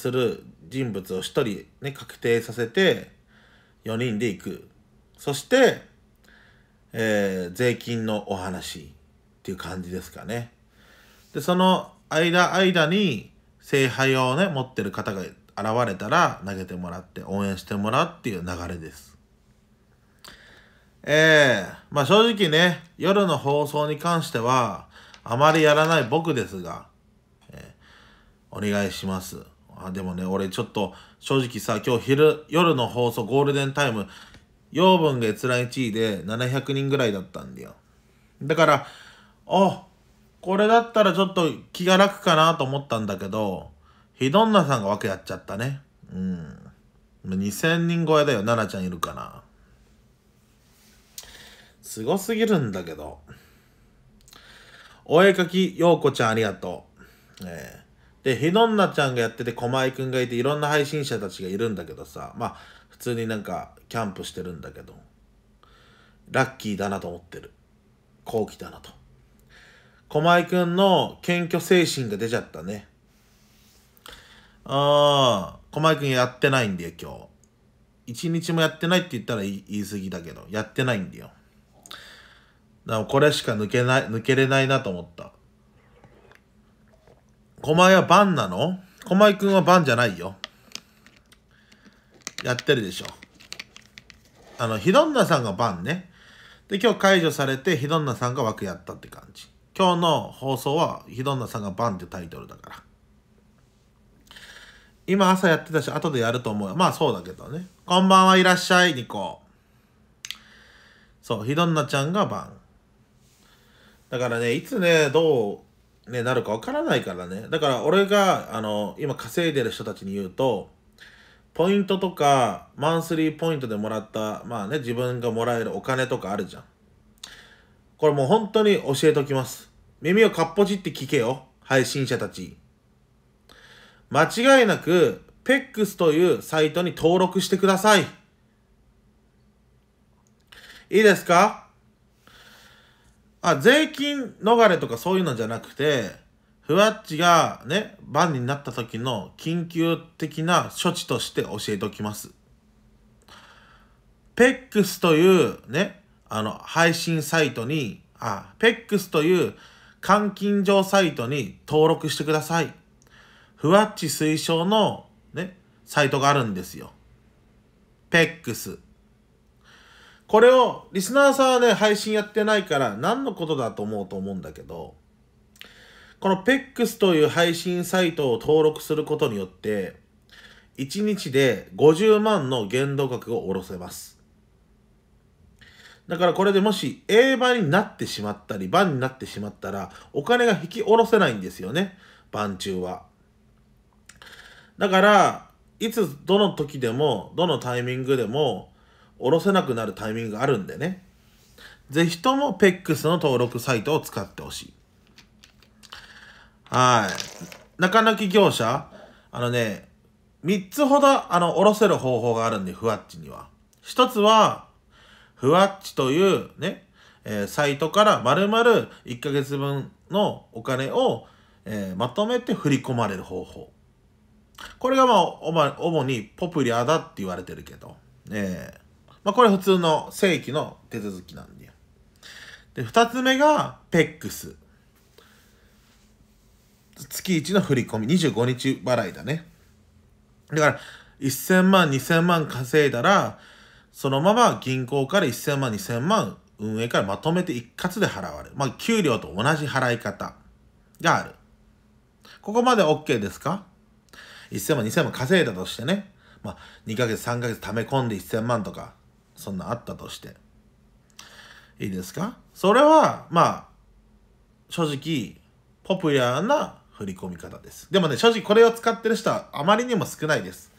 する人物を1人、ね、確定させて4人で行くそして、えー、税金のお話っていう感じですかねでその間間に聖杯をね持ってる方が現れたら投げてもらって応援してもらうっていう流れですええー、まあ正直ね夜の放送に関してはあまりやらない僕ですが、えー、お願いしますあ、でもね、俺ちょっと、正直さ、今日昼、夜の放送、ゴールデンタイム、養分が閲覧1位で700人ぐらいだったんだよ。だから、あ、これだったらちょっと気が楽かなと思ったんだけど、ひどんなさんが訳やっちゃったね。うん。2000人超えだよ、奈々ちゃんいるかな。すごすぎるんだけど。お絵かき、ようこちゃんありがとう。ええで、ひどんなちゃんがやってて、ま井くんがいて、いろんな配信者たちがいるんだけどさ、まあ、普通になんか、キャンプしてるんだけど、ラッキーだなと思ってる。好奇だなと。ま井くんの謙虚精神が出ちゃったね。ああ、ま井くんやってないんだよ、今日。一日もやってないって言ったら言い過ぎだけど、やってないんだよ。だからこれしか抜けない、抜けれないなと思った。狛江はバンなの狛江くんはバンじゃないよ。やってるでしょ。あの、ヒドンナさんがバンね。で、今日解除されて、ヒドンナさんが枠やったって感じ。今日の放送は、ヒドンナさんがバンってタイトルだから。今朝やってたし、後でやると思うよ。まあそうだけどね。こんばんはいらっしゃい、ニコ。そう、ヒドンナちゃんがバン。だからね、いつね、どうね、なるかわからないからね。だから俺が、あの、今稼いでる人たちに言うと、ポイントとか、マンスリーポイントでもらった、まあね、自分がもらえるお金とかあるじゃん。これもう本当に教えておきます。耳をかっぽじって聞けよ、配信者たち。間違いなく、PEX というサイトに登録してください。いいですかあ、税金逃れとかそういうのじゃなくて、ふわっちがね、バンになった時の緊急的な処置として教えておきます。ペックスというね、あの、配信サイトに、あ、ペックスという監禁状サイトに登録してください。ふわっち推奨のね、サイトがあるんですよ。ペックス。これを、リスナーさんはね、配信やってないから、何のことだと思うと思うんだけど、この PEX という配信サイトを登録することによって、1日で50万の限度額を下ろせます。だからこれでもし A 版になってしまったり、番になってしまったら、お金が引き下ろせないんですよね。番中は。だから、いつ、どの時でも、どのタイミングでも、下ろせなくなるタイミングがあるんでね。ぜひとも PEX の登録サイトを使ってほしい。はい。中抜き業者、あのね、3つほど、あの、おろせる方法があるんで、ふわっちには。1つは、ふわっちというね、えー、サイトから丸々1ヶ月分のお金を、えー、まとめて振り込まれる方法。これがまあ、主にポプリアだって言われてるけど、えーまあ、これ普通の正規の手続きなんだよ。で、二つ目が、ペックス。月1の振り込み、25日払いだね。だから、1000万、2000万稼いだら、そのまま銀行から1000万、2000万運営からまとめて一括で払われる。まあ、給料と同じ払い方がある。ここまで OK ですか ?1000 万、2000万稼いだとしてね。まあ、2ヶ月、3ヶ月貯め込んで1000万とか、そんなあったとしていいですかそれはまあ正直ポピュラーな振り込み方ですでもね正直これを使ってる人はあまりにも少ないです、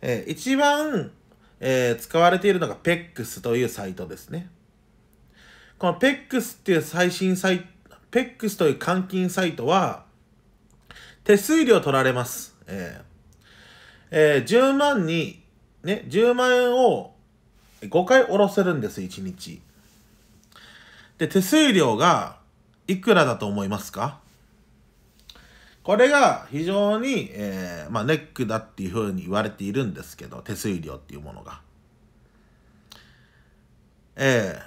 えー、一番、えー、使われているのが PEX というサイトですねこの PEX っていう最新サイト PEX という換金サイトは手数料取られます、えーえー、10万にね10万円を5回下ろせるんです、1日。で、手数料がいくらだと思いますかこれが非常に、えー、まあ、ネックだっていうふうに言われているんですけど、手数料っていうものが。え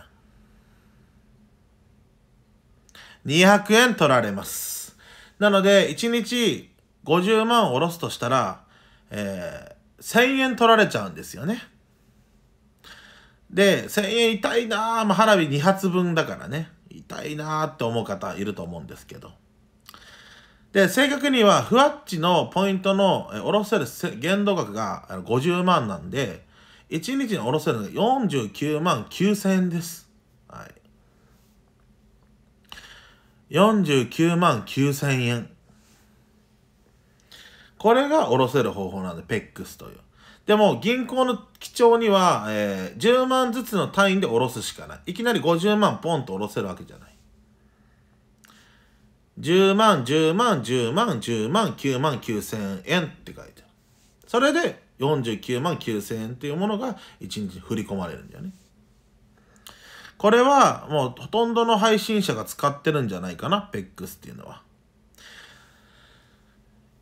ー、200円取られます。なので、1日50万下ろすとしたら、えー、1000円取られちゃうんですよね。で、1000円痛いなぁ、まあ、花火2発分だからね、痛いなぁって思う方いると思うんですけど。で、正確には、ふわっちのポイントの下ろせる限度額が50万なんで、1日に下ろせるのが49万9000円です。はい。49万9000円。これが下ろせる方法なんで、ペックスという。でも、銀行の基調には、えー、10万ずつの単位で下ろすしかない。いきなり50万ポンと下ろせるわけじゃない。10万、10万、10万、10万、9万9千円って書いてある。それで49万9千円っていうものが1日振り込まれるんだよね。これはもうほとんどの配信者が使ってるんじゃないかな、PEX っていうのは。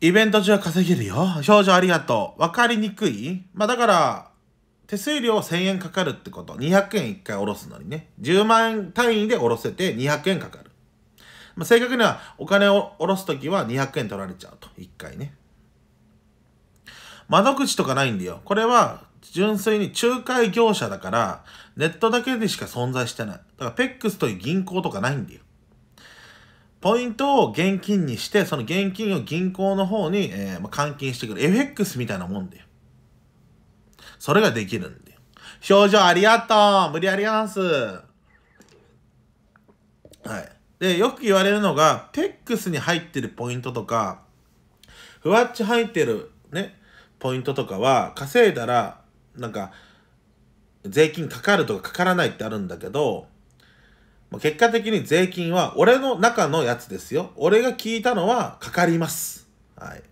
イベント中は稼げるよ。表情ありがとう。わかりにくいまあだから、手数料1000円かかるってこと。200円1回下ろすのにね。10万円単位で下ろせて200円かかる。まあ、正確にはお金を下ろすときは200円取られちゃうと。1回ね。窓口とかないんだよ。これは純粋に仲介業者だから、ネットだけでしか存在してない。だからペックスという銀行とかないんだよ。ポイントを現金にして、その現金を銀行の方に、えー、ま換金してくる。FX みたいなもんで。それができるんで。表情ありがとう無理あります。はい。で、よく言われるのが、テックスに入ってるポイントとか、ふわっち入ってるね、ポイントとかは、稼いだら、なんか、税金かかるとかかからないってあるんだけど、結果的に税金は俺の中のやつですよ。俺が聞いたのはかかります。はい。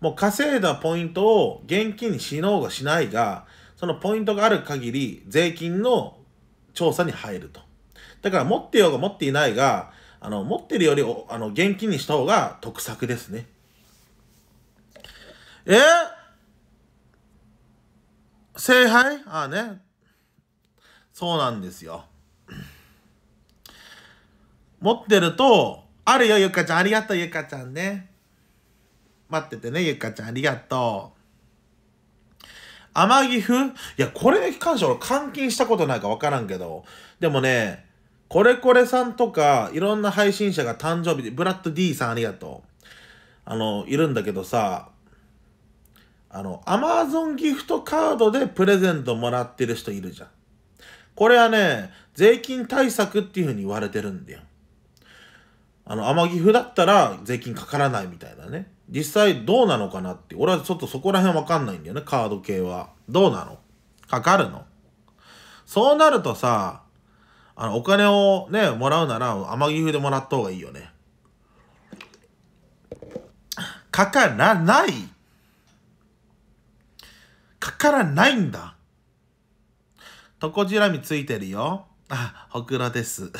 もう稼いだポイントを現金にしのうがしないが、そのポイントがある限り税金の調査に入ると。だから持ってようが持っていないが、あの持ってるよりあの現金にした方が得策ですね。えー、聖杯ああね。そうなんですよ。持ってると、あるよ、ゆかちゃん。ありがとう、ゆかちゃんね。待っててね、ゆかちゃん。ありがとう。甘城風いや、これに関して俺監禁したことないかわからんけど。でもね、これこれさんとか、いろんな配信者が誕生日で、ブラッド D さんありがとう。あの、いるんだけどさ、あの、アマゾンギフトカードでプレゼントもらってる人いるじゃん。これはね、税金対策っていうふうに言われてるんだよ。あの、天城だったら税金かからないみたいなね。実際どうなのかなって、俺はちょっとそこら辺わかんないんだよね、カード系は。どうなのかかるのそうなるとさ、あの、お金をね、もらうなら、天城府でもらった方がいいよね。かからない。かからないんだ。トコじらみついてるよ。あ、ほくろです。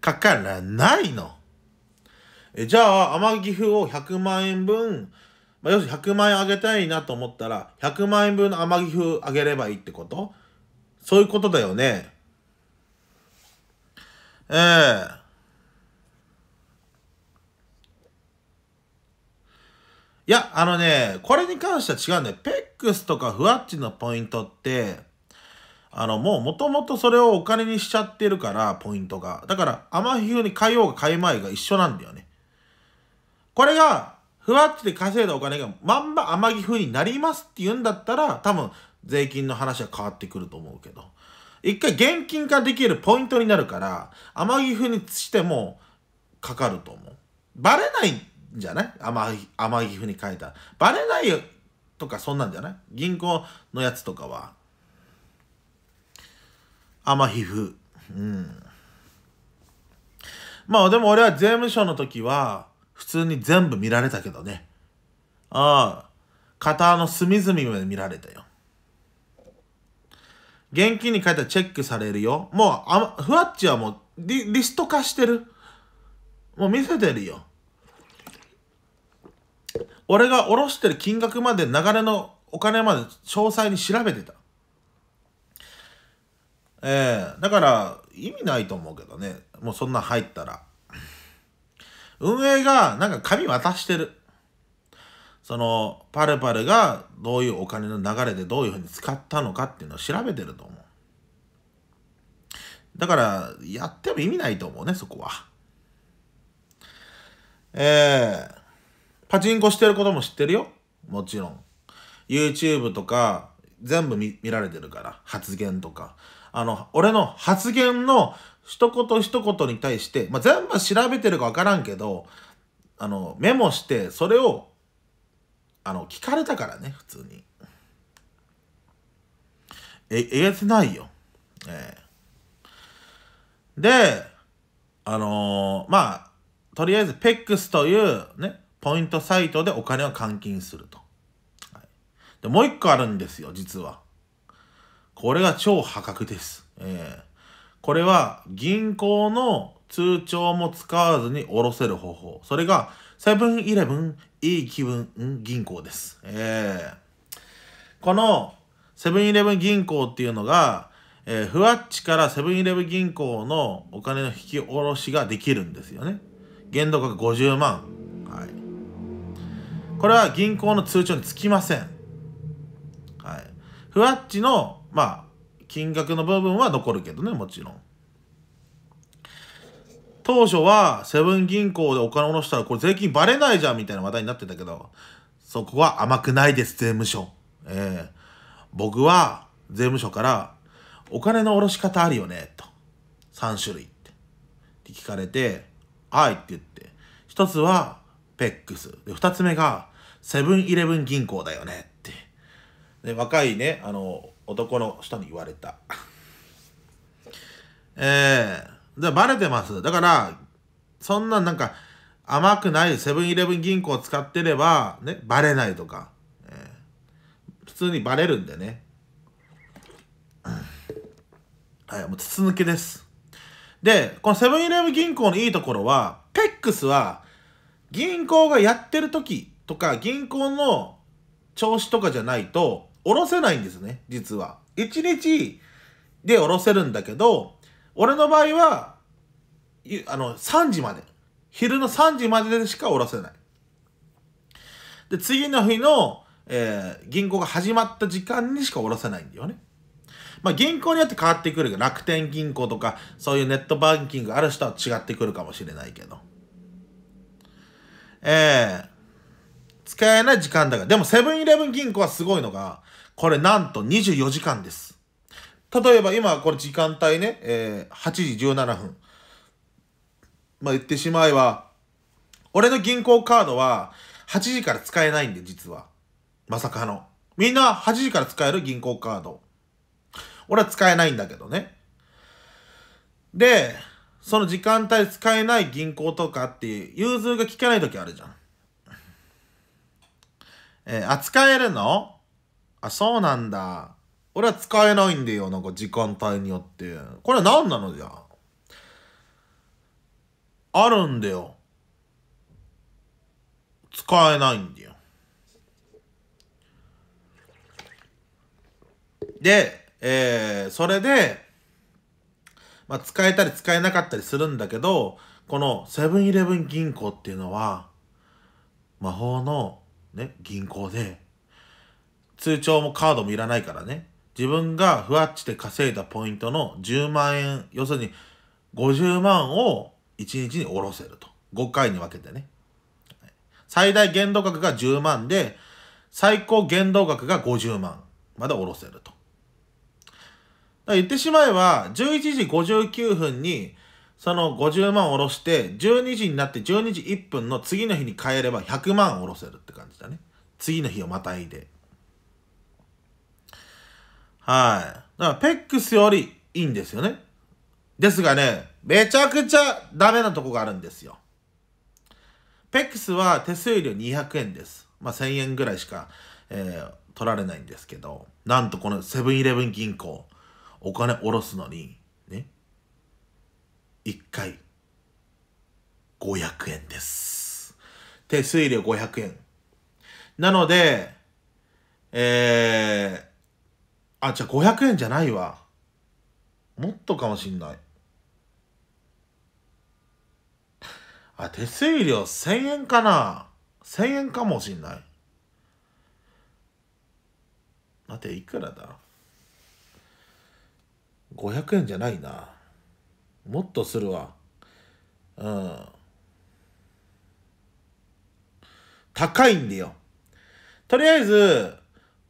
かからないの。えじゃあ、甘ギ風を100万円分、まあ、要するに100万円あげたいなと思ったら、100万円分の甘ギ風あげればいいってことそういうことだよね。ええー、いや、あのね、これに関しては違うんだよ。ペックスとかフワッチのポイントって、あの、もう元々それをお金にしちゃってるから、ポイントが。だから、アマヒに買いようが買いまいが一緒なんだよね。これが、ふわっで稼いだお金がまんま甘木風になりますって言うんだったら、多分税金の話は変わってくると思うけど。一回現金化できるポイントになるから、甘木風にしてもかかると思う。バレないんじゃない甘甘城風に変えたら。バレないよとかそんなんじゃない銀行のやつとかは。甘皮風。うん。まあでも俺は税務署の時は、普通に全部見られたけどね。ああ、型の隅々まで見られたよ。現金に書いたらチェックされるよ。もう、あふわっちはもうリ、リスト化してる。もう見せてるよ。俺が下ろしてる金額まで流れのお金まで詳細に調べてた。ええー、だから意味ないと思うけどね。もうそんな入ったら。運営がなんか紙渡してる。その、パルパルがどういうお金の流れでどういうふうに使ったのかっていうのを調べてると思う。だから、やっても意味ないと思うね、そこは。えー、パチンコしてることも知ってるよ。もちろん。YouTube とか、全部見られてるから、発言とか。あの、俺の発言の一言一言に対して、まあ、全部調べてるか分からんけどあのメモしてそれをあの聞かれたからね普通にええげつないよええー、であのー、まあとりあえず PEX というねポイントサイトでお金を換金すると、はい、でもう一個あるんですよ実はこれが超破格ですええーこれは銀行の通帳も使わずに下ろせる方法。それが、セブンイレブンいい気分銀行です。えー、このセブンイレブン銀行っていうのが、えー、ふわっちからセブンイレブン銀行のお金の引き下ろしができるんですよね。限度額50万。はい。これは銀行の通帳につきません。はい。ふわっちの、まあ、金額の部分は残るけどね、もちろん。当初はセブン銀行でお金下ろしたらこれ税金バレないじゃんみたいな話題になってたけど、そこは甘くないです、税務署。ええー、僕は税務署からお金の下ろし方あるよね、と。3種類って。って聞かれて、はいって言って。一つはペックス。で、二つ目がセブンイレブン銀行だよねって。で、若いね、あの、男の人に言われた。えー、で、バレてます。だから、そんななんか、甘くないセブンイレブン銀行を使ってれば、ね、バレないとか、えー、普通にバレるんでね。はい、もう筒抜けです。で、このセブンイレブン銀行のいいところは、ペックスは、銀行がやってる時とか、銀行の調子とかじゃないと、下ろせないんですね、実は。1日で下ろせるんだけど、俺の場合は、あの、3時まで。昼の3時まででしか下ろせない。で、次の日の、えー、銀行が始まった時間にしか下ろせないんだよね。まあ、銀行によって変わってくるけど、楽天銀行とか、そういうネットバンキングある人は違ってくるかもしれないけど。えー、使えない時間だから。でも、セブンイレブン銀行はすごいのが、これなんと24時間です。例えば今これ時間帯ね、えー、8時17分。まあ言ってしまえば、俺の銀行カードは8時から使えないんで、実は。まさかの。みんな8時から使える銀行カード。俺は使えないんだけどね。で、その時間帯使えない銀行とかって融通が効かない時あるじゃん。えー、扱えるのあ、そうなんだ。俺は使えないんだよ。なんか時間帯によって。これは何なのじゃあるんだよ。使えないんだよ。で、えー、それで、まあ、使えたり使えなかったりするんだけど、このセブンイレブン銀行っていうのは、魔法のね、銀行で、通帳もカードもいらないからね。自分がふわっちで稼いだポイントの10万円、要するに50万を1日に下ろせると。5回に分けてね。最大限度額が10万で、最高限度額が50万まで下ろせると。言ってしまえば、11時59分に、その50万下ろして、12時になって12時1分の次の日に変えれば100万下ろせるって感じだね。次の日をまたいで。はい。だから、ペックスよりいいんですよね。ですがね、めちゃくちゃダメなとこがあるんですよ。ペックスは手数料200円です。まあ、1000円ぐらいしか、えー、取られないんですけど、なんとこのセブンイレブン銀行、お金下ろすのに、ね、1回、500円です。手数料500円。なので、えー、あ、じゃあ500円じゃないわ。もっとかもしんない。あ、手数料1000円かな ?1000 円かもしんない。待て、いくらだ ?500 円じゃないな。もっとするわ。うん。高いんだよ。とりあえず、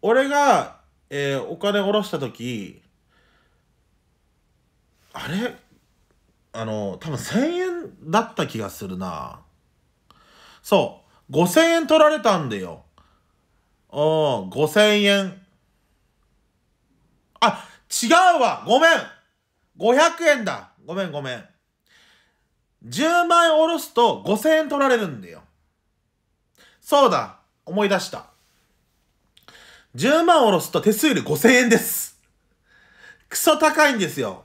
俺がえー、お金下ろした時あれあの多分1000円だった気がするなそう5000円取られたんだよお5000円あ違うわごめん500円だごめんごめん10万円下ろすと5000円取られるんだよそうだ思い出した10万おろすと手数料5000円です。クソ高いんですよ。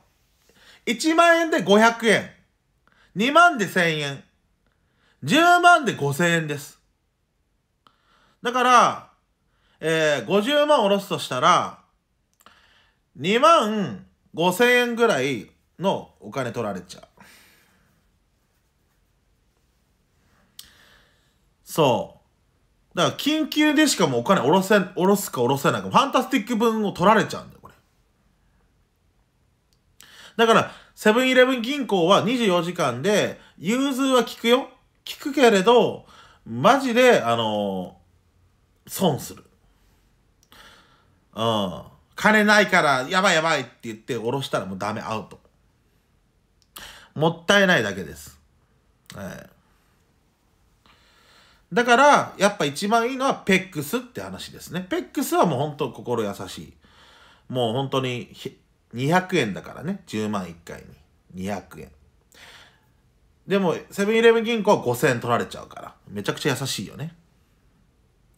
1万円で500円。2万で1000円。10万で5000円です。だから、えー、50万おろすとしたら、2万5000円ぐらいのお金取られちゃう。そう。だから緊急でしかもお金下ろせ、下ろすか下ろせないか、ファンタスティック分を取られちゃうんだよ、これ。だから、セブンイレブン銀行は24時間で、融通は効くよ。効くけれど、マジで、あのー、損する。うん。金ないから、やばいやばいって言って下ろしたらもうダメ、アウト。もったいないだけです。はい。だから、やっぱ一番いいのはペックスって話ですね。ペックスはもう本当心優しい。もう本当に200円だからね。10万1回に。200円。でも、セブンイレブン銀行は5000円取られちゃうから。めちゃくちゃ優しいよね。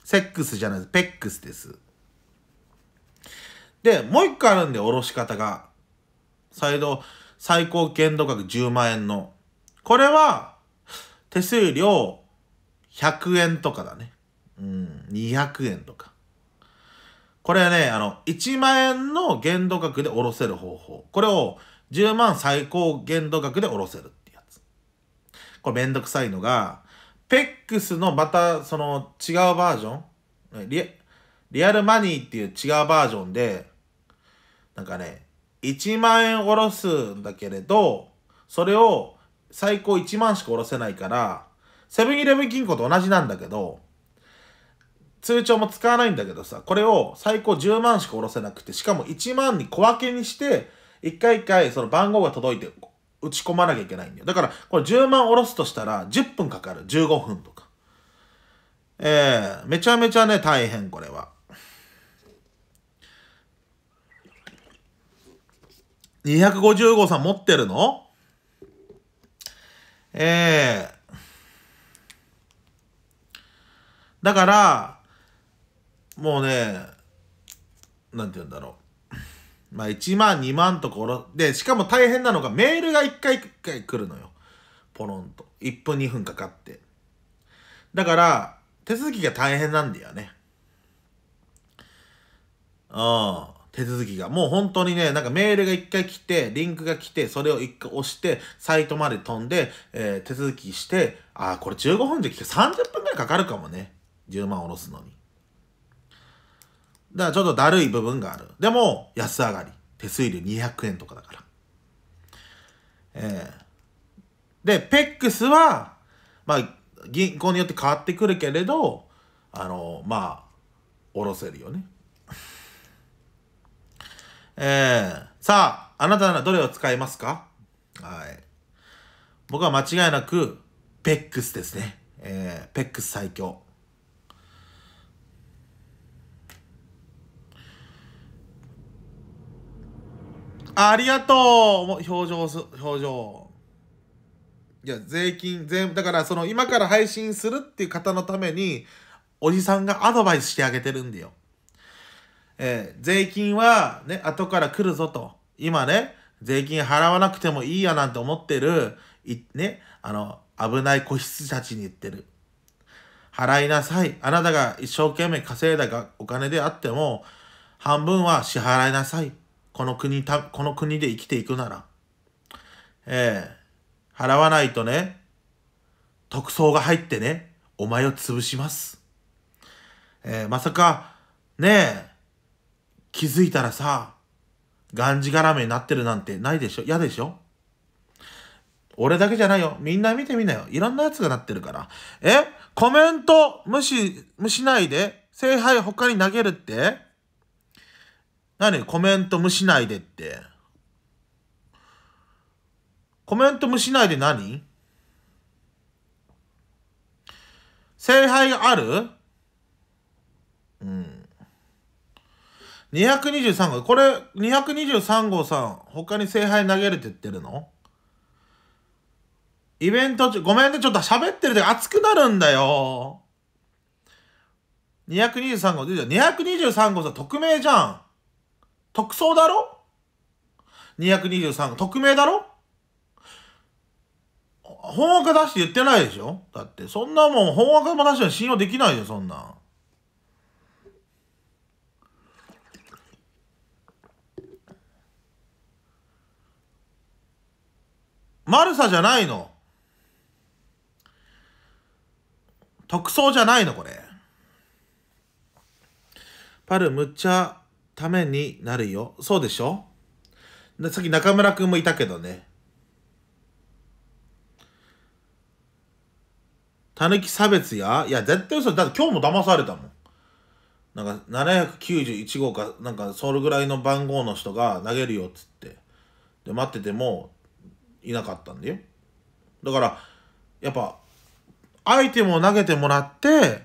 セックスじゃないです。ペックスです。で、もう一個あるんで、おろし方が。再度、最高限度額10万円の。これは、手数料、100円とかだね。うん、200円とか。これはね、あの、1万円の限度額で下ろせる方法。これを10万最高限度額で下ろせるってやつ。これめんどくさいのが、ペックスのまたその違うバージョンリリアルマニーっていう違うバージョンで、なんかね、1万円下ろすんだけれど、それを最高1万しか下ろせないから、セブンイレブン銀行と同じなんだけど、通帳も使わないんだけどさ、これを最高10万しか下ろせなくて、しかも1万に小分けにして、一回一回その番号が届いて打ち込まなきゃいけないんだよ。だから、これ10万下ろすとしたら10分かかる。15分とか。ええー、めちゃめちゃね、大変、これは。250号さん持ってるのええーだから、もうね、なんて言うんだろう。まあ、1万、2万ところで、しかも大変なのが、メールが1回1回来るのよ。ポロンと。1分、2分かかって。だから、手続きが大変なんだよね。うん。手続きが。もう本当にね、なんかメールが一回来て、リンクが来て、それを一回押して、サイトまで飛んで、えー、手続きして、あ、これ15分で来て30分くらいかかるかもね。10万下ろすのに。だからちょっとだるい部分がある。でも、安上がり。手数料200円とかだから。ええー、で、ペックスは、まあ、銀行によって変わってくるけれど、あの、まあ、下ろせるよね。えー、さあ、あなたならどれを使いますかはい。僕は間違いなく、ペックスですね。えー、ペックス最強。ありがとう表情す、表情。いや、税金、全部、だからその今から配信するっていう方のために、おじさんがアドバイスしてあげてるんだよ。えー、税金はね、後から来るぞと。今ね、税金払わなくてもいいやなんて思ってる、い、ね、あの、危ない子羊たちに言ってる。払いなさい。あなたが一生懸命稼いだお金であっても、半分は支払いなさい。この国た、この国で生きていくなら。ええー、払わないとね、特捜が入ってね、お前を潰します。えー、まさか、ねえ、気づいたらさ、がんじがらめになってるなんてないでしょ嫌でしょ俺だけじゃないよ。みんな見てみなよ。いろんなやつがなってるから。えコメント無視、無視ないで聖杯他に投げるって何コメント無視ないでって。コメント無視ないで何聖杯あるうん。223号。これ、223号さん、他に聖杯投げるって言ってるのイベント中、ごめんね、ちょっと喋ってるで熱くなるんだよ。223号、223号さ、ん、匿名じゃん。特捜だろ ?223 匿名だろ本枠出して言ってないでしょだって、そんなもん本枠も出して信用できないよ、そんな。マルサじゃないの特捜じゃないのこれ。パルむっちゃためになるよ。そうでしょさっき中村くんもいたけどね。たぬき差別や、いや、絶対嘘だって今日も騙されたもん。なんか、791号か、なんか、それぐらいの番号の人が投げるよっつって。で、待ってても、いなかったんだよ。だから、やっぱ、アイテムを投げてもらって、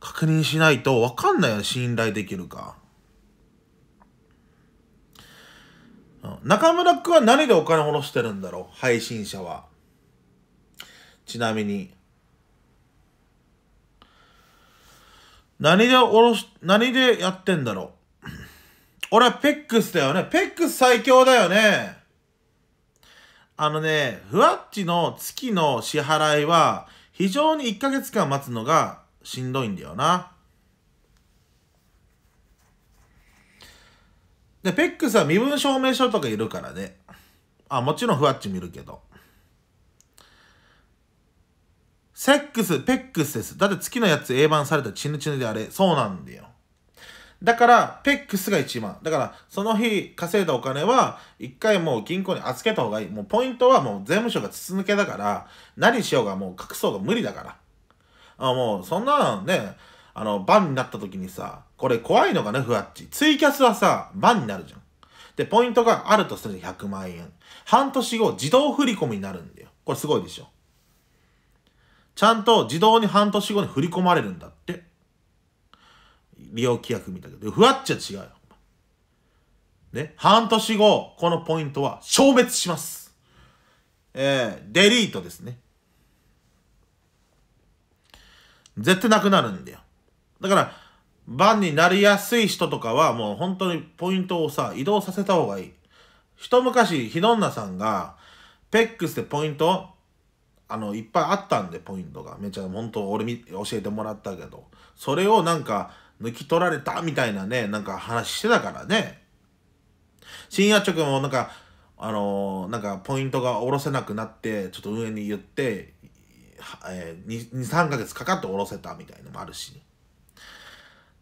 確認しないと分かんないよ、信頼できるか。中村くんは何でお金下ろしてるんだろう配信者は。ちなみに。何でおろし、何でやってんだろう俺はペックスだよね。ペックス最強だよね。あのね、ふわっちの月の支払いは非常に1ヶ月間待つのがしんどいんだよな。で、ペックスは身分証明書とかいるからね。あ、もちろんふわっち見るけど。セックス、ペックスです。だって月のやつ英版されたチヌチヌであれ。そうなんだよ。だから、ペックスが1万。だから、その日稼いだお金は、一回もう銀行に預けた方がいい。もうポイントはもう税務署が筒抜けだから、何しようがもう隠そうが無理だから。あもう、そんなね、あの、バンになった時にさ、これ怖いのがね、ふわっち。ツイキャスはさ、万になるじゃん。で、ポイントがあるとすると100万円。半年後、自動振り込みになるんだよ。これすごいでしょ。ちゃんと自動に半年後に振り込まれるんだって。利用規約見たけど、ふわっちは違うよ。ね、半年後、このポイントは消滅します。えー、デリートですね。絶対なくなるんだよ。だから、番になりやすい人とかはもう本当にポイントをさ、移動させた方がいい。一昔、ひどんなさんが、ペックスでポイント、あの、いっぱいあったんで、ポイントが。めちゃ、本当俺教えてもらったけど。それをなんか、抜き取られたみたいなね、なんか話してたからね。深夜直もなんか、あのー、なんかポイントが下ろせなくなって、ちょっと上に言って、えー、2、3ヶ月かかって下ろせたみたいのもあるし、ね。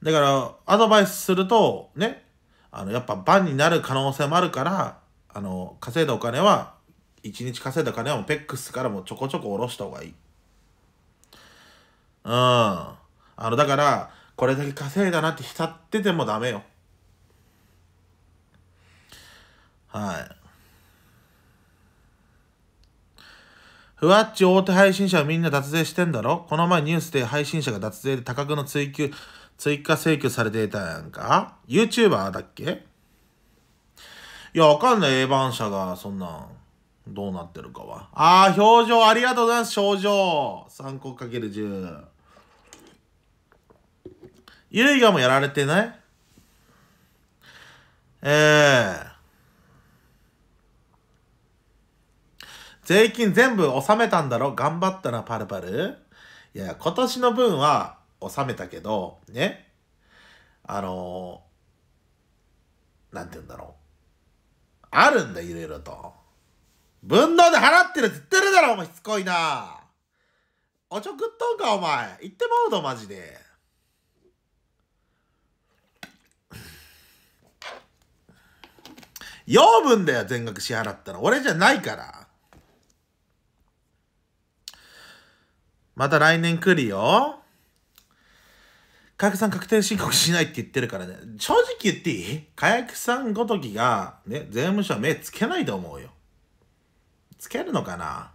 だから、アドバイスすると、ね、あの、やっぱバンになる可能性もあるから、あの、稼いだお金は、1日稼いだ金はもうペックスからもちょこちょこ下ろした方がいい。うん。あの、だから、これだけ稼いだなって浸っててもダメよ。はい。ふわっち大手配信者はみんな脱税してんだろこの前ニュースで配信者が脱税で多額の追求、追加請求されていたやんか ?YouTuber だっけいや、わかんない。A 版社が、そんなん、どうなってるかは。ああ、表情ありがとうございます。症状。3個かける10。いがもやられてないええー税金全部納めたんだろ頑張ったな、パルパル。いや、今年の分は、収めたけど、ね。あのー、なんて言うんだろう。あるんだ、いろいろと。分納で払ってるって言ってるだろ、お前、しつこいな。おちょくっとんか、お前。言ってまうぞ、マジで。養分だよ、全額支払ったら。俺じゃないから。また来年来るよ。火薬さん確定申告しないって言ってるからね。正直言っていい火薬さんごときが、ね、税務署は目つけないと思うよ。つけるのかな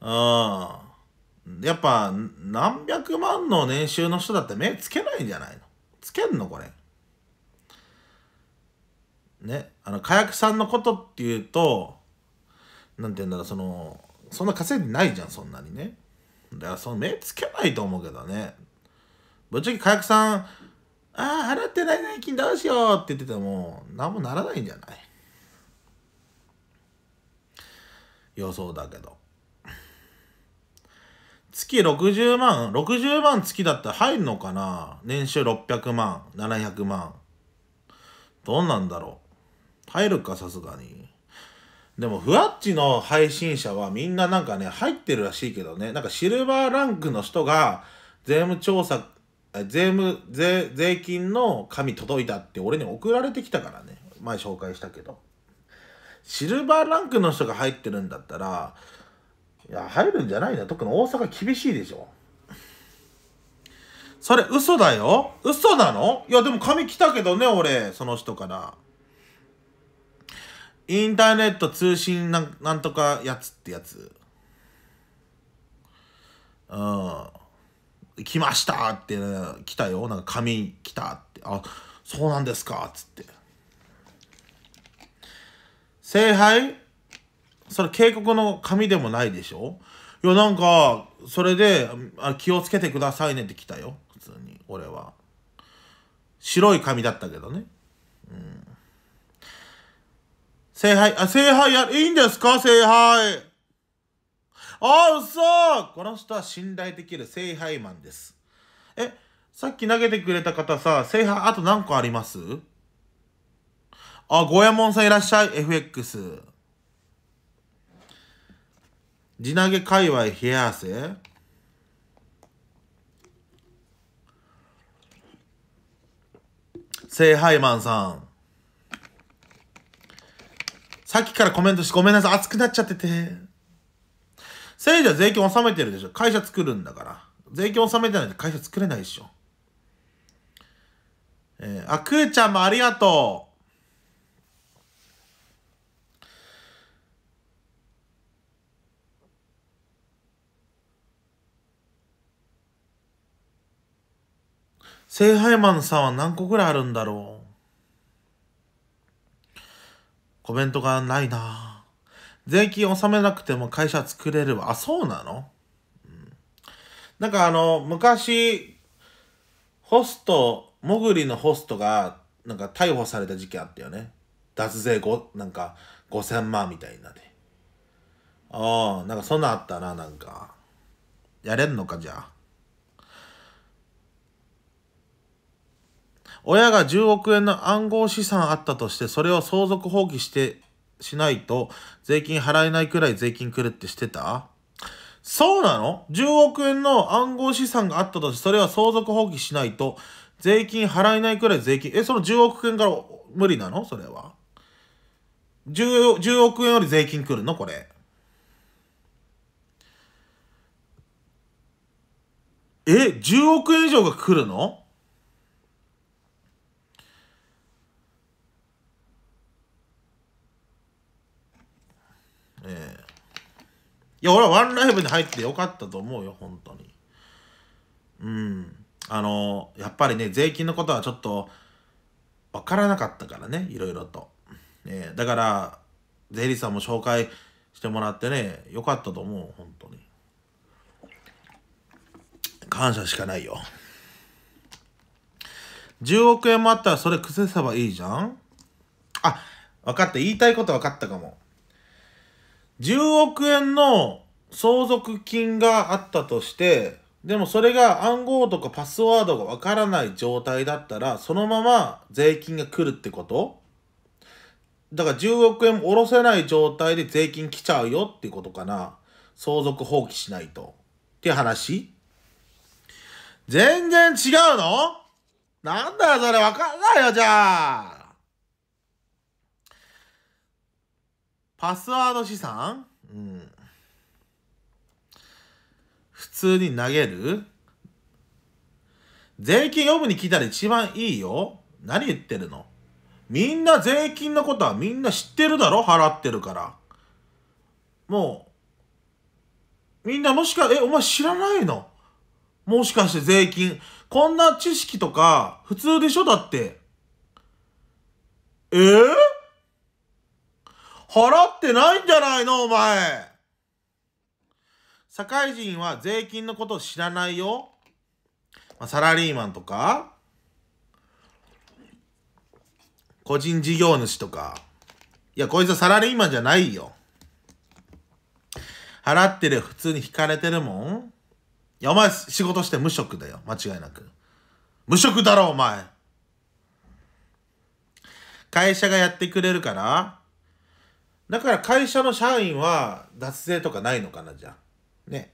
うん。やっぱ、何百万の年収の人だって目つけないんじゃないのつけんのこれ。ね、あの、火薬さんのことっていうと、なんて言うんだろう、その、そんな稼いでないじゃん、そんなにね。だから、その目つけないと思うけどね。ぶっちゃけ火薬さん、ああ、払ってない代金どうしようって言ってても、何もならないんじゃない予想だけど。月60万、60万月だって入るのかな年収600万、700万。どうなんだろう入るか、さすがに。でも、ふわっちの配信者はみんななんかね、入ってるらしいけどね、なんかシルバーランクの人が税務調査税務税税金の紙届いたって俺に送られてきたからね前紹介したけどシルバーランクの人が入ってるんだったらいや入るんじゃないな特に大阪厳しいでしょそれ嘘だよ嘘なのいやでも紙来たけどね俺その人からインターネット通信なんなんとかやつってやつうん来ましたって、来たよ。なんか紙来たって。あ、そうなんですかっつって。聖杯それ警告の紙でもないでしょいや、なんか、それであ、気をつけてくださいねって来たよ。普通に、俺は。白い紙だったけどね。うん。聖杯、あ、聖杯や、いいんですか聖杯。ああ、嘘この人は信頼できる聖杯マンです。え、さっき投げてくれた方さ、聖杯あと何個ありますあ、ゴヤモンさんいらっしゃい、FX。地投げ界隈冷や汗聖杯マンさん。さっきからコメントしてごめんなさい、熱くなっちゃってて。せいゃ税金納めてるでしょ。会社作るんだから。税金納めてないと会社作れないでしょ。えー、あ、くーちゃんもありがとう。聖杯マンさんは何個ぐらいあるんだろうコメントがないなぁ。税金納めなくても会社作れるわ。あ、そうなの、うん、なんかあの、昔、ホスト、モグリのホストが、なんか逮捕された事件あったよね。脱税5、なんか5000万みたいなで。ああ、なんかそんなあったな、なんか。やれんのか、じゃあ。親が10億円の暗号資産あったとして、それを相続放棄してしないと税金払えないくらい税金来るってしてたそうなの ?10 億円の暗号資産があったとして、それは相続放棄しないと税金払えないくらい税金、え、その10億円から無理なのそれは。10, 10億円より税金来るのこれ。え、10億円以上が来るのいや、俺はワンライブに入ってよかったと思うよ、本当に。うん。あの、やっぱりね、税金のことはちょっと、わからなかったからね、いろいろと。えー、だから、税理士さんも紹介してもらってね、よかったと思う、本当に。感謝しかないよ。10億円もあったらそれ崩せばいいじゃんあ、分かった。言いたいこと分かったかも。10億円の相続金があったとして、でもそれが暗号とかパスワードがわからない状態だったら、そのまま税金が来るってことだから10億円も下ろせない状態で税金来ちゃうよっていうことかな。相続放棄しないと。っていう話全然違うのなんだよそれわかんないよじゃあパスワード資産、うん、普通に投げる税金読むに聞いたら一番いいよ。何言ってるのみんな税金のことはみんな知ってるだろ払ってるから。もう、みんなもしか、え、お前知らないのもしかして税金。こんな知識とか普通でしょだって。えー、払ってないんじゃないのお前社会人は税金のことを知らないよ。まあ、サラリーマンとか、個人事業主とか。いや、こいつはサラリーマンじゃないよ。払ってる普通に引かれてるもん。いや、お前仕事して無職だよ。間違いなく。無職だろ、お前。会社がやってくれるから、だから会社の社員は脱税とかないのかな、じゃあ。ね。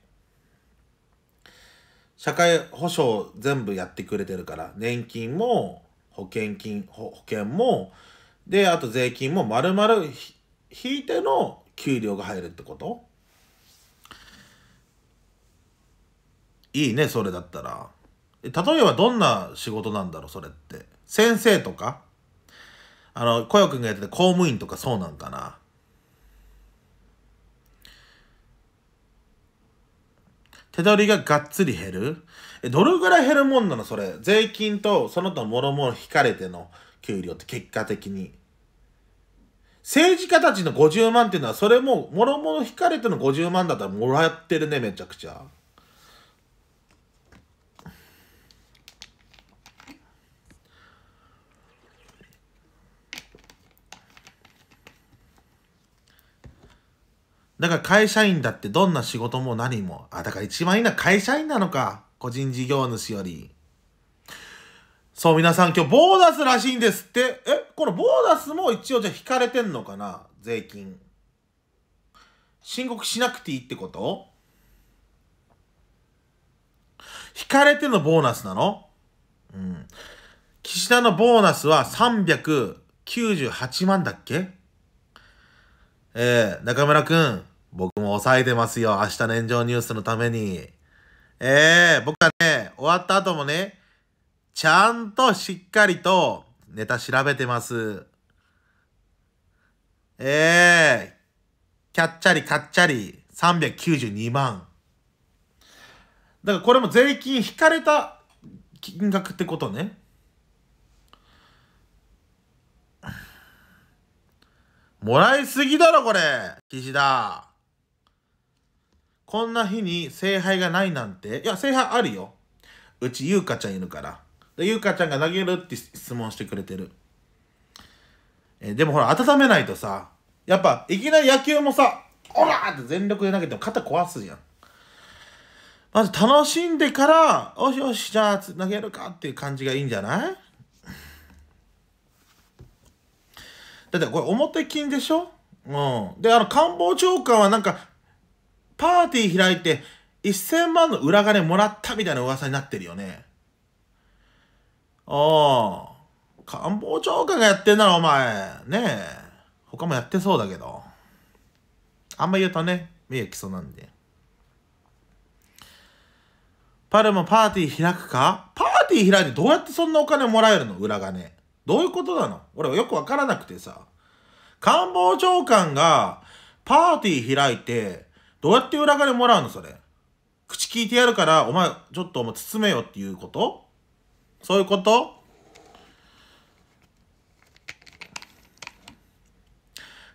社会保障全部やってくれてるから、年金も保険金、保険も、で、あと税金も丸々引いての給料が入るってこといいね、それだったら。例えばどんな仕事なんだろう、それって。先生とかあの、小くんがやってて公務員とかそうなんかな。手取りががっつり減るえ、どれぐらい減るもんなのそれ。税金とその他もろもろ引かれての給料って結果的に。政治家たちの50万っていうのは、それも、もろもろ引かれての50万だったらもらってるね、めちゃくちゃ。だから会社員だってどんな仕事も何も。あ、だから一番いいのは会社員なのか。個人事業主より。そう、皆さん今日ボーナスらしいんですって。え、このボーナスも一応じゃあ引かれてんのかな税金。申告しなくていいってこと引かれてのボーナスなのうん。岸田のボーナスは398万だっけえー、中村くん、僕も抑えてますよ。明日の炎上ニュースのために。えー、僕はね、終わった後もね、ちゃんとしっかりとネタ調べてます。えー、キャッチャリカッチャリ392万。だからこれも税金引かれた金額ってことね。もらいすぎだろ、これ岸田。こんな日に聖杯がないなんて。いや、聖杯あるよ。うち、ゆうかちゃんいるから。で、ゆうかちゃんが投げるって質問してくれてる。えでもほら、温めないとさ、やっぱ、いきなり野球もさ、オラーって全力で投げても肩壊すじゃん。まず楽しんでから、おしおし、じゃあ投げるかっていう感じがいいんじゃないだってこれ表金でしょうん。で、あの、官房長官はなんか、パーティー開いて、1000万の裏金もらったみたいな噂になってるよね。ああ。官房長官がやってんならお前、ねえ。他もやってそうだけど。あんま言うとね、目がきそうなんで。パルもパーティー開くかパーティー開いてどうやってそんなお金もらえるの裏金。どういうことなの俺はよくわからなくてさ。官房長官がパーティー開いて、どうやって裏金もらうのそれ。口聞いてやるから、お前、ちょっともう包めよっていうことそういうこと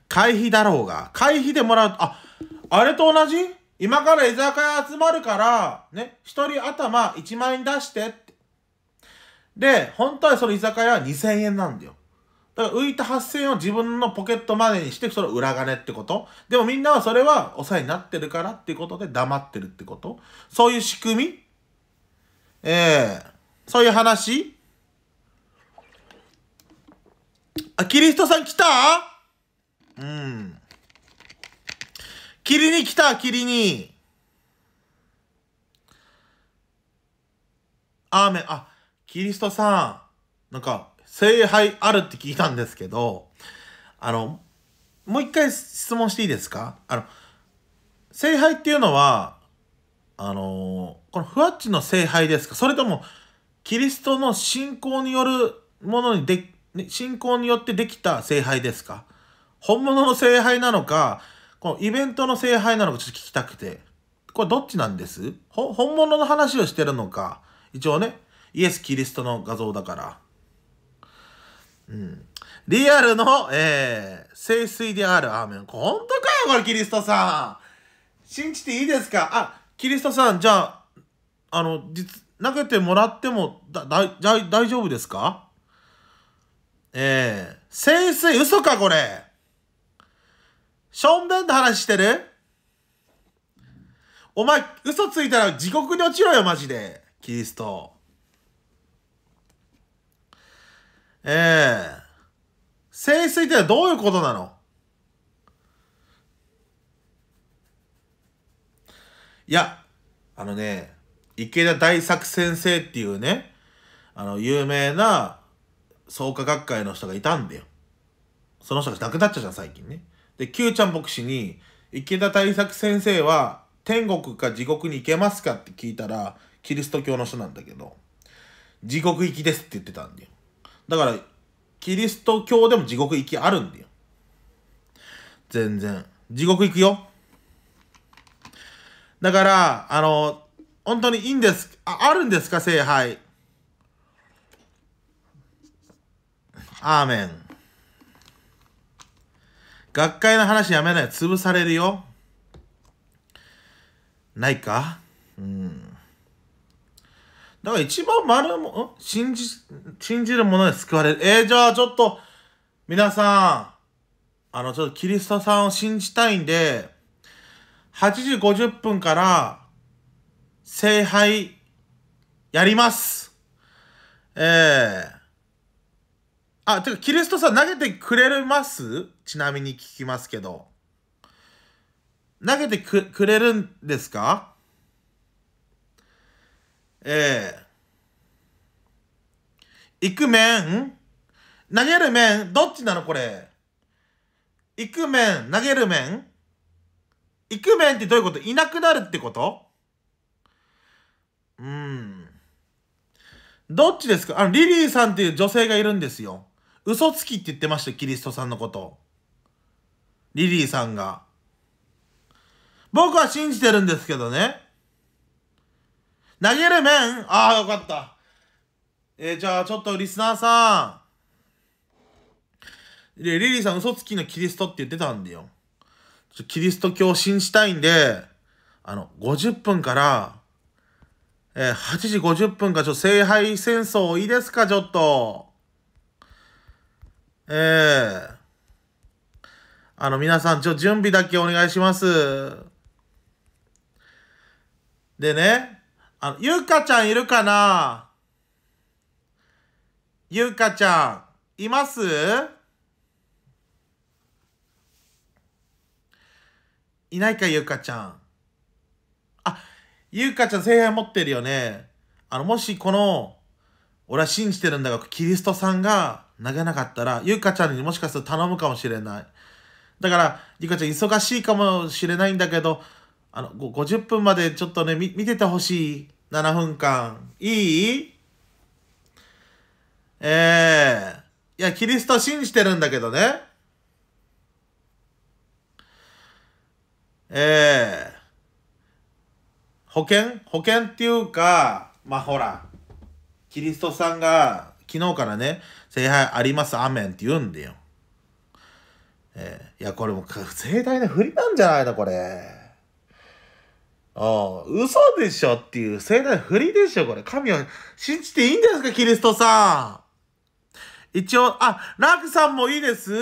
会費だろうが、会費でもらう、あ、あれと同じ今から居酒屋集まるから、ね、一人頭1万円出してっで、本当はその居酒屋は2000円なんだよ。だから浮いた8000円を自分のポケットマネーにして、その裏金ってこと。でもみんなはそれはお世話になってるからっていうことで黙ってるってこと。そういう仕組みええー、そういう話あ、キリストさん来たうん。キリに来た、キリに。アーメン、あ、キリストさん、なんか、聖杯あるって聞いたんですけど、あの、もう一回質問していいですかあの、聖杯っていうのは、あのこのふわっちの聖杯ですかそれとも、キリストの信仰によるものにで、信仰によってできた聖杯ですか本物の聖杯なのか、このイベントの聖杯なのかちょっと聞きたくて。これどっちなんです本物の話をしてるのか。一応ね、イエス・キリストの画像だから。うん。リアルの、えー、聖水であるアーメン。本当かよ、これ、キリストさん。信じていいですかあ、キリストさん、じゃあ、あの、実、投げてもらっても、だ、だ、だ大丈夫ですかえー、聖水、嘘か、これ。ションベンの話してるお前、嘘ついたら地獄に落ちろよ、マジで。キリスト。ええー、潜水ってどういうことなのいや、あのね、池田大作先生っていうね、あの、有名な創価学会の人がいたんだよ。その人が亡くなっちゃうじゃん、最近ね。で、Q ちゃん牧師に、池田大作先生は天国か地獄に行けますかって聞いたら、キリスト教の人なんだけど、地獄行きですって言ってたんだよ。だから、キリスト教でも地獄行きあるんだよ。全然。地獄行くよ。だから、あの、本当にいいんです。あ、あるんですか、聖杯。アーメン。学会の話やめない。潰されるよ。ないかうん。だから一番丸も、信じ、信じるものに救われる。えー、じゃあちょっと、皆さん、あの、ちょっとキリストさんを信じたいんで、8時50分から、聖杯、やります。えー、あ、てか、キリストさん投げてくれますちなみに聞きますけど。投げてくれるんですかえー、行く面投げる面どっちなのこれ。行く面投げる面行く面ってどういうこといなくなるってことうん。どっちですかあの、リリーさんっていう女性がいるんですよ。嘘つきって言ってました、キリストさんのこと。リリーさんが。僕は信じてるんですけどね。投げる面ああ、よかった。えー、じゃあ、ちょっとリスナーさん。リリーさん、嘘つきのキリストって言ってたんだよ。ちょキリスト教を信じたいんで、あの、50分から、えー、8時50分からちょっと聖杯戦争いいですか、ちょっと。ええー、あの、皆さん、ちょ、準備だけお願いします。でね、あの、ゆうかちゃんいるかなゆうかちゃん、いますいないか、ゆうかちゃん。あ、ゆうかちゃん聖杯持ってるよね。あの、もしこの、俺は信じてるんだが、キリストさんが投げなかったら、ゆうかちゃんにもしかすると頼むかもしれない。だから、ゆうかちゃん忙しいかもしれないんだけど、あの、50分までちょっとね、見ててほしい。7分間。いいええー、いや、キリスト信じてるんだけどね。ええー、保険保険っていうか、まあほら、キリストさんが昨日からね、聖杯あります、アメンって言うんだよ。えー、いや、これも盛大な振りなんじゃないの、これ。ああ、嘘でしょっていう盛大不利でしょ、これ。神を信じていいんですか、キリストさん。一応、あ、ラクさんもいいです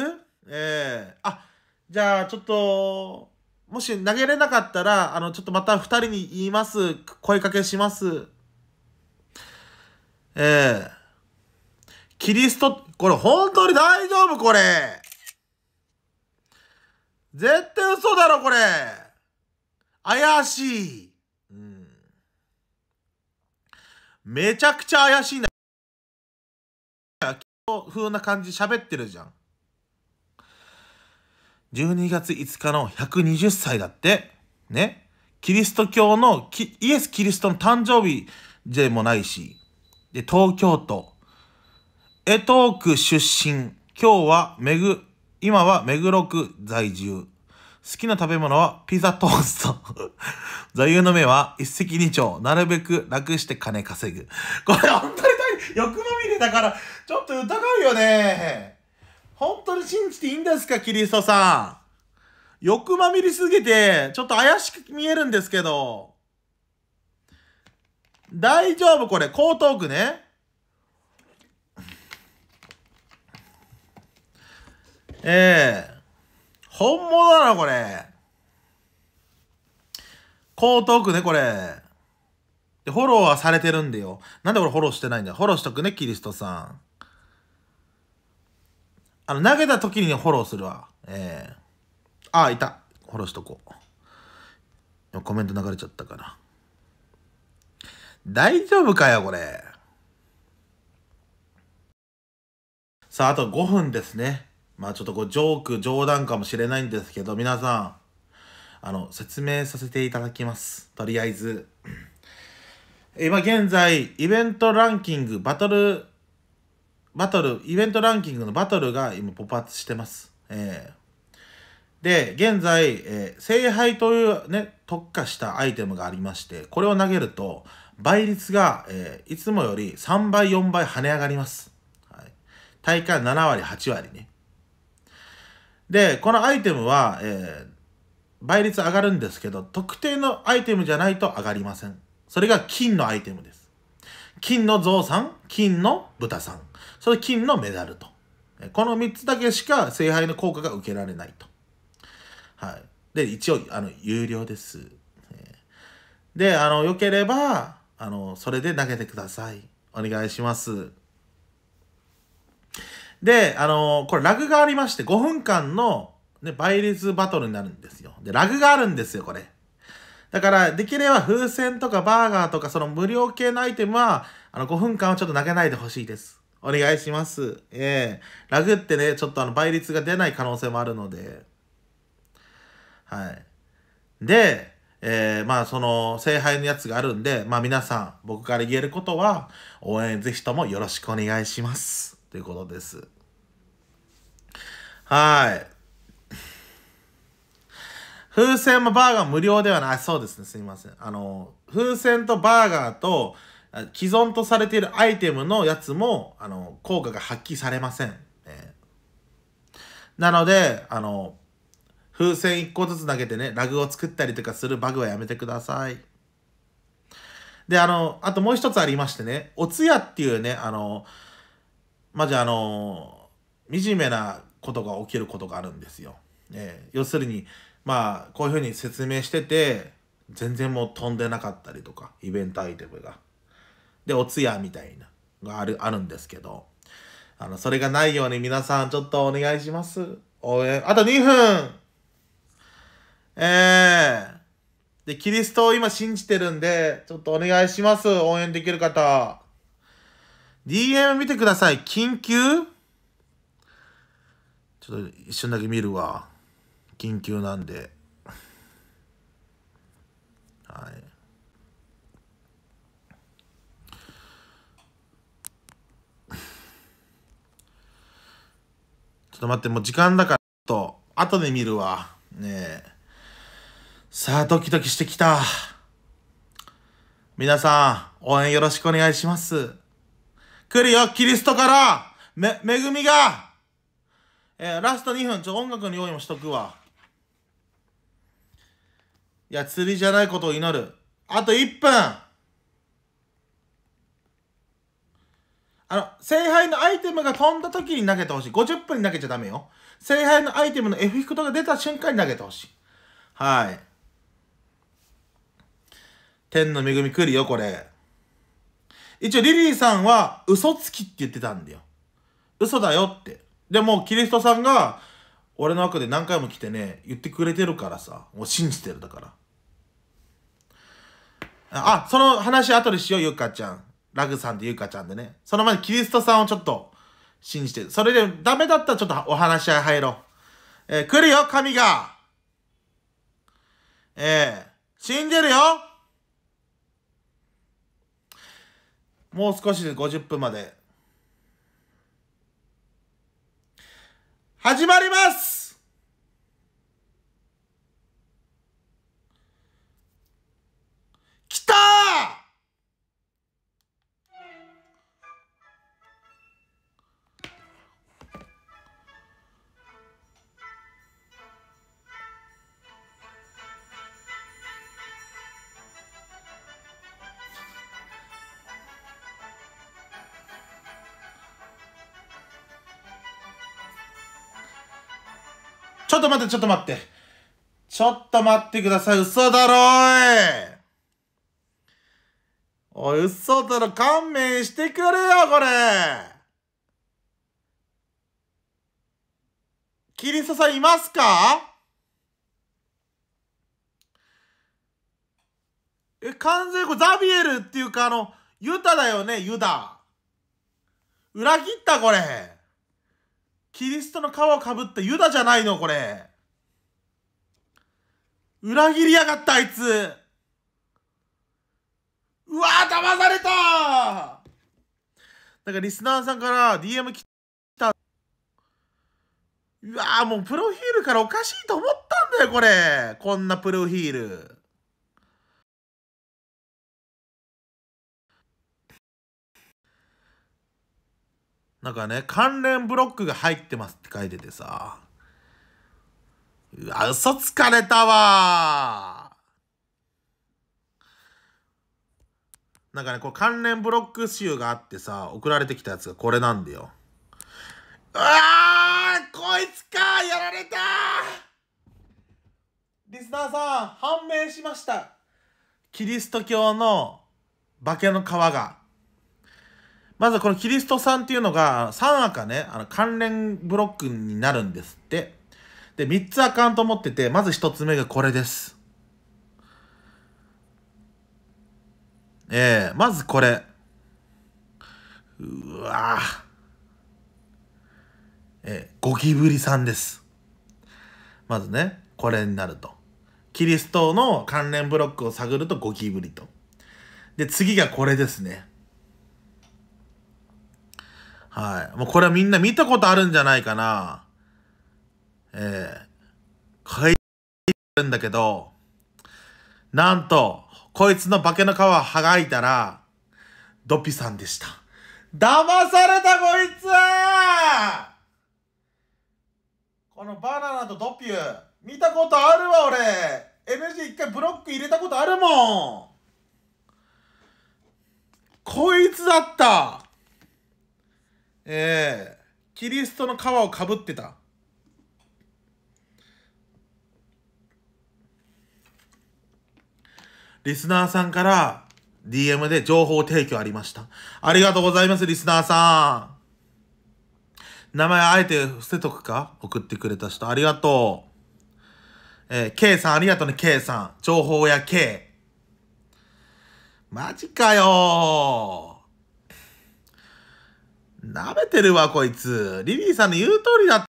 ええー、あ、じゃあ、ちょっと、もし投げれなかったら、あの、ちょっとまた二人に言います。声かけします。ええー、キリスト、これ本当に大丈夫これ。絶対嘘だろ、これ。怪しい。うん。めちゃくちゃ怪しいな。風な感じ喋ってるじゃん。12月5日の120歳だって。ね。キリスト教の、イエス・キリストの誕生日でもないし。で、東京都。江東区出身。今日はめぐ、今は目黒区在住。好きな食べ物はピザトースト。座右の目は一石二鳥。なるべく楽して金稼ぐ。これ本当に大欲まみれだから、ちょっと疑うよね。本当に信じていいんですか、キリストさん。欲まみれすぎて、ちょっと怪しく見えるんですけど。大丈夫これ、江東区ね。ええー本物だな、これ。江東区ね、これ。で、フォローはされてるんだよ。なんで俺フォローしてないんだよ。フォローしとくね、キリストさん。あの、投げた時にフォローするわ。ええー、ああ、いた。フォローしとこう。コメント流れちゃったから。大丈夫かよ、これ。さあ、あと5分ですね。まあちょっとこうジョーク冗談かもしれないんですけど皆さんあの説明させていただきますとりあえず今現在イベントランキングバトルバトルイベントランキングのバトルが今ポップアップしてますえー、で現在、えー、聖杯というね特化したアイテムがありましてこれを投げると倍率が、えー、いつもより3倍4倍跳ね上がります、はい、体感7割8割ねで、このアイテムは、えー、倍率上がるんですけど、特定のアイテムじゃないと上がりません。それが金のアイテムです。金の象さん、金の豚さん、それ金のメダルと。この3つだけしか聖杯の効果が受けられないと。はい。で、一応、あの、有料です。で、あの、良ければ、あの、それで投げてください。お願いします。で、あのー、これラグがありまして、5分間の、ね、倍率バトルになるんですよ。で、ラグがあるんですよ、これ。だから、できれば風船とかバーガーとか、その無料系のアイテムは、あの、5分間はちょっと投げないでほしいです。お願いします。ええー、ラグってね、ちょっとあの、倍率が出ない可能性もあるので。はい。で、えー、まあその聖杯のやつがあるんで、まあ皆さん僕から言えることは応援ぜひともよろしくお願いします。ということです。はい。風船もバーガー無料ではない。そうですね。すいません。あの、風船とバーガーと、既存とされているアイテムのやつも、あの、効果が発揮されません。えなので、あの、風船1個ずつ投げてね、ラグを作ったりとかするバグはやめてください。で、あの、あともう一つありましてね、おつやっていうね、あの、まジあの惨めなことが起きることがあるんですよ。えー、要するにまあこういうふうに説明してて全然もう飛んでなかったりとかイベントアイテムが。でお通夜みたいながあるあるんですけどあのそれがないように皆さんちょっとお願いします。応援あと2分ええー、でキリストを今信じてるんでちょっとお願いします応援できる方。DM 見てください。緊急ちょっと一瞬だけ見るわ。緊急なんで。はい。ちょっと待って、もう時間だから、と、後で見るわ。ねえ。さあ、ドキドキしてきた。皆さん、応援よろしくお願いします。来るよ、キリストからめ、恵みがえー、ラスト2分、ちょ、音楽の用意もしとくわ。いや、釣りじゃないことを祈る。あと1分あの、聖杯のアイテムが飛んだ時に投げてほしい。50分に投げちゃダメよ。聖杯のアイテムの F 引くとが出た瞬間に投げてほしい。はい。天の恵み来るよ、これ。一応リリーさんは嘘つきって言ってたんだよ。嘘だよって。でも、キリストさんが、俺の枠で何回も来てね、言ってくれてるからさ、もう信じてるだから。あ、その話後でしよう、ゆかちゃん。ラグさんとゆかちゃんでね。その前にキリストさんをちょっと信じてる。それでダメだったらちょっとお話し合い入ろう。えー、来るよ、神が。えー、死んでるよもう少しで50分まで。始まりますきたー待って、ちょっと待って。ちょっと待ってください。嘘だろーい。おい、嘘だろ、勘弁してくれよ、これ。キリストさんいますかえ、完全にザビエルっていうか、あの、ユダだよね、ユダ。裏切った、これ。キリストの皮をかぶったユダじゃないの、これ。裏切りやがった、あいつ。うわー、騙されたなんかリスナーさんから DM 来た。うわー、もうプロフィールからおかしいと思ったんだよ、これ。こんなプロフィール。なんかね、関連ブロックが入ってますって書いててさ。うわ、嘘つかれたわなんかね、こう関連ブロック集があってさ、送られてきたやつがこれなんだよ。うわーこいつかやられたリスナーさん、判明しました。キリスト教の化けの皮がまずこのキリストさんっていうのが3赤ね、あの関連ブロックになるんですって。で、3つアカウント持ってて、まず1つ目がこれです。ええー、まずこれ。うわぁ。えー、ゴキブリさんです。まずね、これになると。キリストの関連ブロックを探るとゴキブリと。で、次がこれですね。はい。もうこれはみんな見たことあるんじゃないかな。えー、書いてるんだけど、なんと、こいつの化けの皮剥がいたら、ドピさんでした。騙されたこいつこのバナナとドピュー、見たことあるわ俺 n g 一回ブロック入れたことあるもんこいつだったえー、キリストの皮をかぶってた。リスナーさんから DM で情報提供ありました。ありがとうございます、リスナーさん。名前あえて伏せとくか送ってくれた人、ありがとう。えー、K さん、ありがとうね、K さん。情報や K。マジかよ舐めてるわ、こいつ。リリーさんの言う通りだ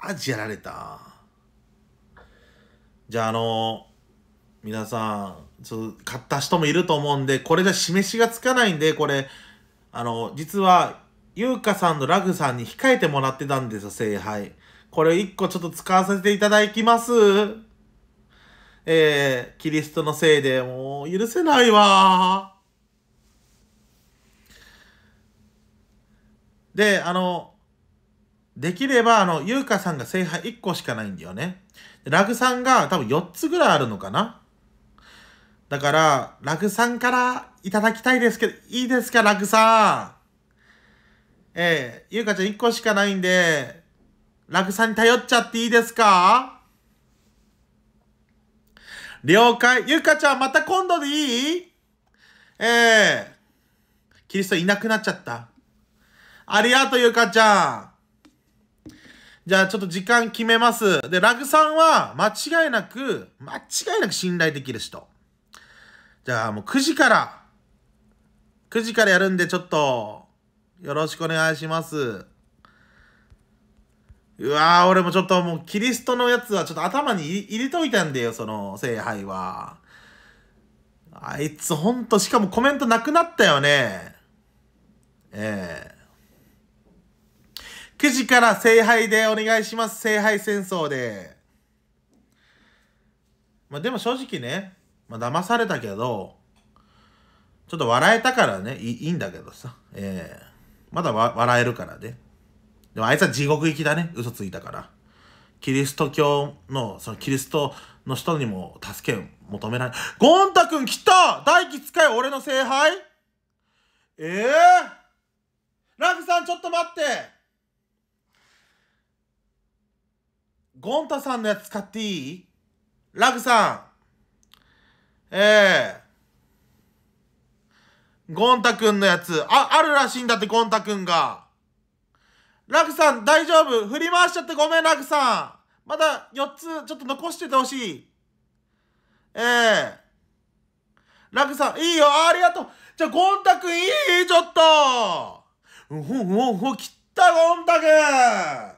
マジやられた。じゃあ、あの、皆さん、ちょ買った人もいると思うんで、これじゃ示しがつかないんで、これ、あの、実は、ゆうかさんのラグさんに控えてもらってたんですよ、聖杯。これ1個ちょっと使わせていただきます。えー、キリストのせいでもう許せないわで、あの、できれば、あの、優香さんが聖杯1個しかないんだよね。ラグさんが多分4つぐらいあるのかな。だから、ラグさんからいただきたいですけど、いいですか、ラグさん。えー、ゆうかちゃん1個しかないんで、ラグさんに頼っちゃっていいですか了解。ゆうかちゃん、また今度でいいえー、キリストいなくなっちゃった。ありがとう、ゆかちゃん。じゃあ、ちょっと時間決めます。で、ラグさんは、間違いなく、間違いなく信頼できる人。じゃあ、もう9時から、9時からやるんで、ちょっと、よろしくお願いします。うわー、俺もちょっともう、キリストのやつはちょっと頭に入れといたんだよ、その、聖杯は。あいつほんと、しかもコメントなくなったよね。ええー9時から聖杯でお願いします。聖杯戦争で。まあでも正直ね、まあ騙されたけど、ちょっと笑えたからね、いいいんだけどさ。ええー、まだ笑えるからね。でもあいつは地獄行きだね。嘘ついたから。キリスト教の、そのキリストの人にも助けを求められ。ゴンタくん来た大気使い俺の聖杯ええー、ラフさんちょっと待ってゴンタさんのやつ使っていいラグさん。ええー、ゴンタくんのやつ。あ、あるらしいんだって、ゴンタくんが。ラグさん、大丈夫振り回しちゃってごめん、ラグさん。まだ4つ、ちょっと残しててほしい。ええー、ラグさん、いいよ、ありがとう。じゃあ、ゴンタくんいいちょっと。うほんほほう、切った、ゴンタくん。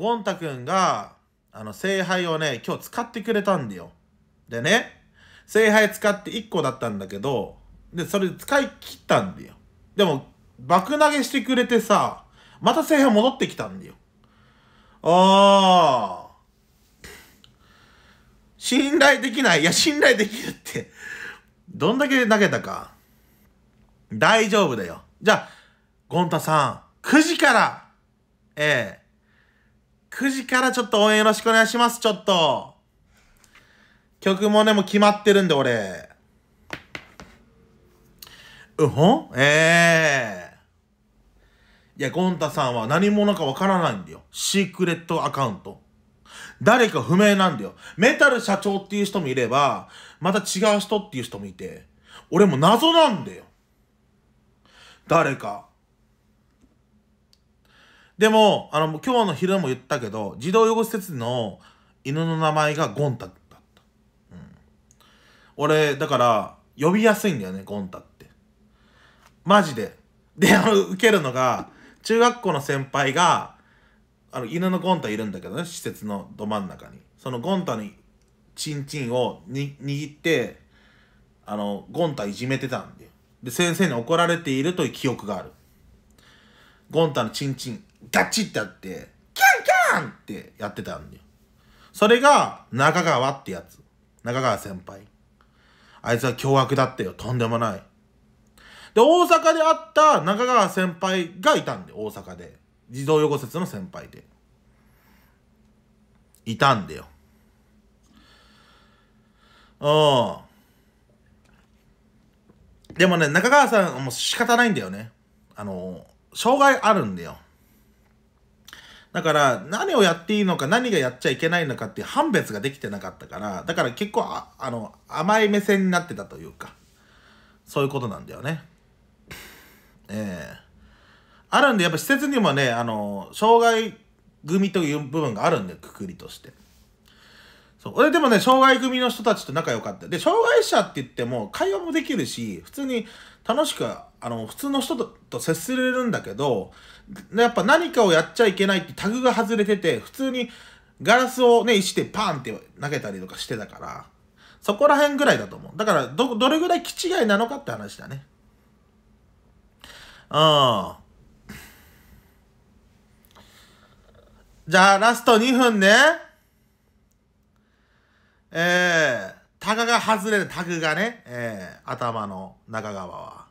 ゴンタくんが、あの、聖杯をね、今日使ってくれたんだよ。でね、聖杯使って1個だったんだけど、で、それ使い切ったんだよ。でも、爆投げしてくれてさ、また聖杯戻ってきたんだよ。ああ。信頼できない。いや、信頼できるってどんだけ投げたか。大丈夫だよ。じゃあ、ゴンタさん、9時から、ええ9時からちょっと応援よろしくお願いします、ちょっと。曲もね、もう決まってるんで、俺。うほんええー、いや、ゴンタさんは何者かわからないんだよ。シークレットアカウント。誰か不明なんだよ。メタル社長っていう人もいれば、また違う人っていう人もいて、俺も謎なんだよ。誰かでも、あの、今日の昼も言ったけど、児童養護施設の犬の名前がゴンタだった。うん、俺、だから、呼びやすいんだよね、ゴンタって。マジで。で、あの、受けるのが、中学校の先輩が、あの、犬のゴンタいるんだけどね、施設のど真ん中に。そのゴンタのチンチンをに握って、あの、ゴンタいじめてたんで。で、先生に怒られているという記憶がある。ゴンタのチンチンガチってやって、キャンキャンってやってたんだよ。それが中川ってやつ。中川先輩。あいつは凶悪だってよ。とんでもない。で、大阪で会った中川先輩がいたんで、大阪で。児童養護施設の先輩で。いたんだよ。うん。でもね、中川さんも仕方ないんだよね。あの、障害あるんだよ。だから何をやっていいのか何がやっちゃいけないのかっていう判別ができてなかったからだから結構ああの甘い目線になってたというかそういうことなんだよね。ええー、あるんでやっぱ施設にもねあの障害組という部分があるんでくくりとして。そう俺でもね障害組の人たちと仲良かったで障害者って言っても会話もできるし普通に楽しくあの普通の人と接するんだけどやっぱ何かをやっちゃいけないってタグが外れてて、普通にガラスをね、石でパーンって投げたりとかしてたから、そこら辺ぐらいだと思う。だから、ど、どれぐらい気違いなのかって話だね。うん。じゃあ、ラスト2分ね。えー、タグが外れる、タグがね、えー、頭の中側は。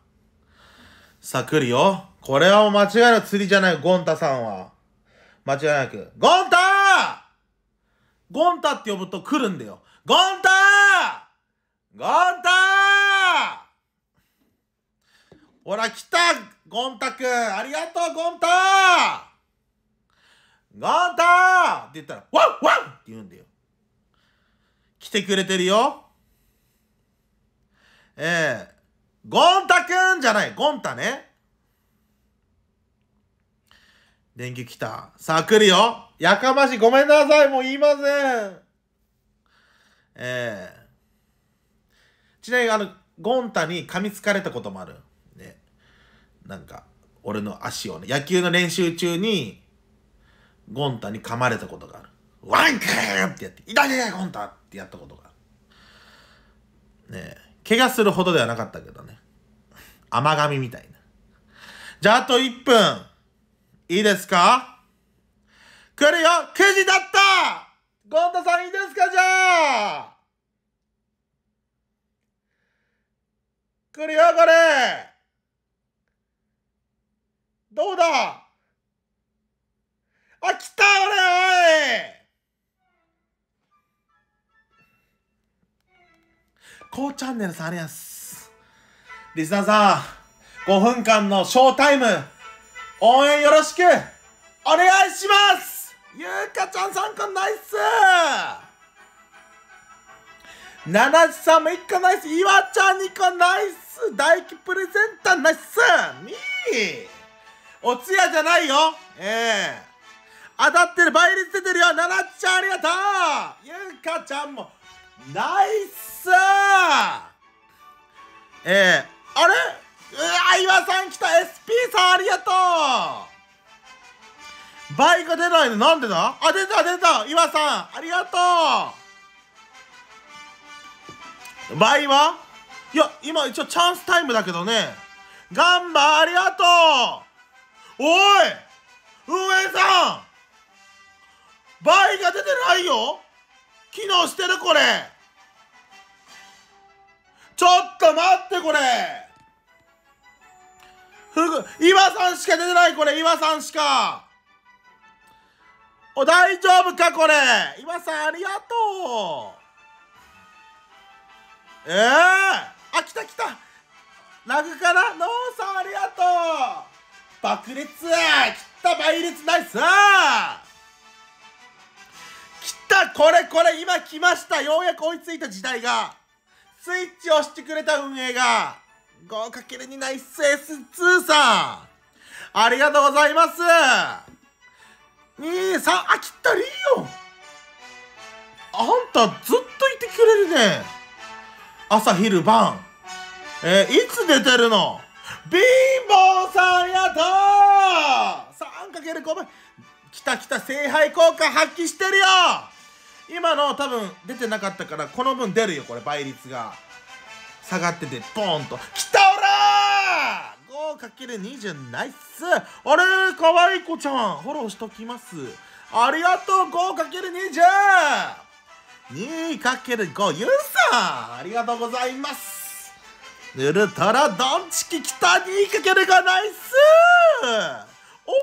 さあ、来るよ。これは間違いなく釣りじゃない、ゴンタさんは。間違いなく。ゴンタゴンタって呼ぶと来るんだよ。ゴンタゴンタほら来たゴンタくんありがとうゴンタゴンタって言ったら、ワンワンって言うんだよ。来てくれてるよ。ええー、ゴンタくんじゃない、ゴンタね。電気来た。さあ来るよやかましいごめんなさいもう言いませんええー、ちなみにあの、ゴンタに噛みつかれたこともある。ね。なんか、俺の足をね、野球の練習中に、ゴンタに噛まれたことがある。ワンクーってやって、痛い痛いゴンタってやったことがある。ねえ、怪我するほどではなかったけどね。甘噛みみたいな。じゃあ、あと1分。いいですか来るよ !9 時だったゴン太さんいいですかじゃあ来るよこれどうだあ、来た俺おいこうチャンネルさんありがとうございます。リスナーさん、5分間のショータイム応援よろしくお願いしますゆうかちゃんさんかナイスななじさんも1個ナイスいわちゃん2個ナイス大輝プレゼンターナイスみーお通夜じゃないよええー、当たってる倍率出てるよななちゃんありがとうゆうかちゃんもナイスええー、あれうわ岩さん来た SP さんありがとうバイ出ないのなんでだあ出た出た岩さんありがとうバイはいや今一応チャンスタイムだけどねガンバありがとうおい運営さんバイが出てないよ機能してるこれちょっと待ってこれ岩さんしか出てないこれ岩さんしかお大丈夫かこれ岩さんありがとうええー、あ来た来たラグかなノーさんありがとう爆裂切った倍率ナイス来たこれこれ今来ましたようやく追いついた時代がスイッチを押してくれた運営が 5×2 ナイス S2 さんありがとうございます !23! あ、切ったりいいよあんたずっといてくれるね朝昼晩えー、いつ出てるの貧乏さんやとたー !3×5 倍きたきた聖杯効果発揮してるよ今の多分出てなかったからこの分出るよこれ倍率が。下がっててボーンと「きたおらー!」5×20 ナイスあれかわいい子ちゃんフォローしときますありがとう 5×20 2×5 ゆうさんありがとうございますウルトラドンチキきた 2× がナイスおっ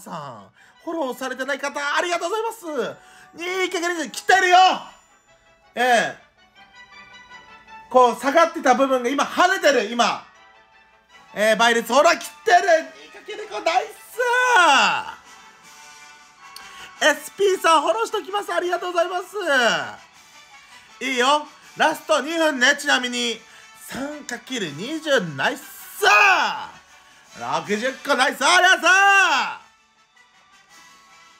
さんフォローされてない方ありがとうございます 2× 来てるよええーこう下がってた部分が今跳ねてる今えー、倍率ほら切ってる 2×5 ナイス SP さんフォローしときますありがとうございますいいよラスト2分ねちなみに 3×20 ナイス60個ナイスありがと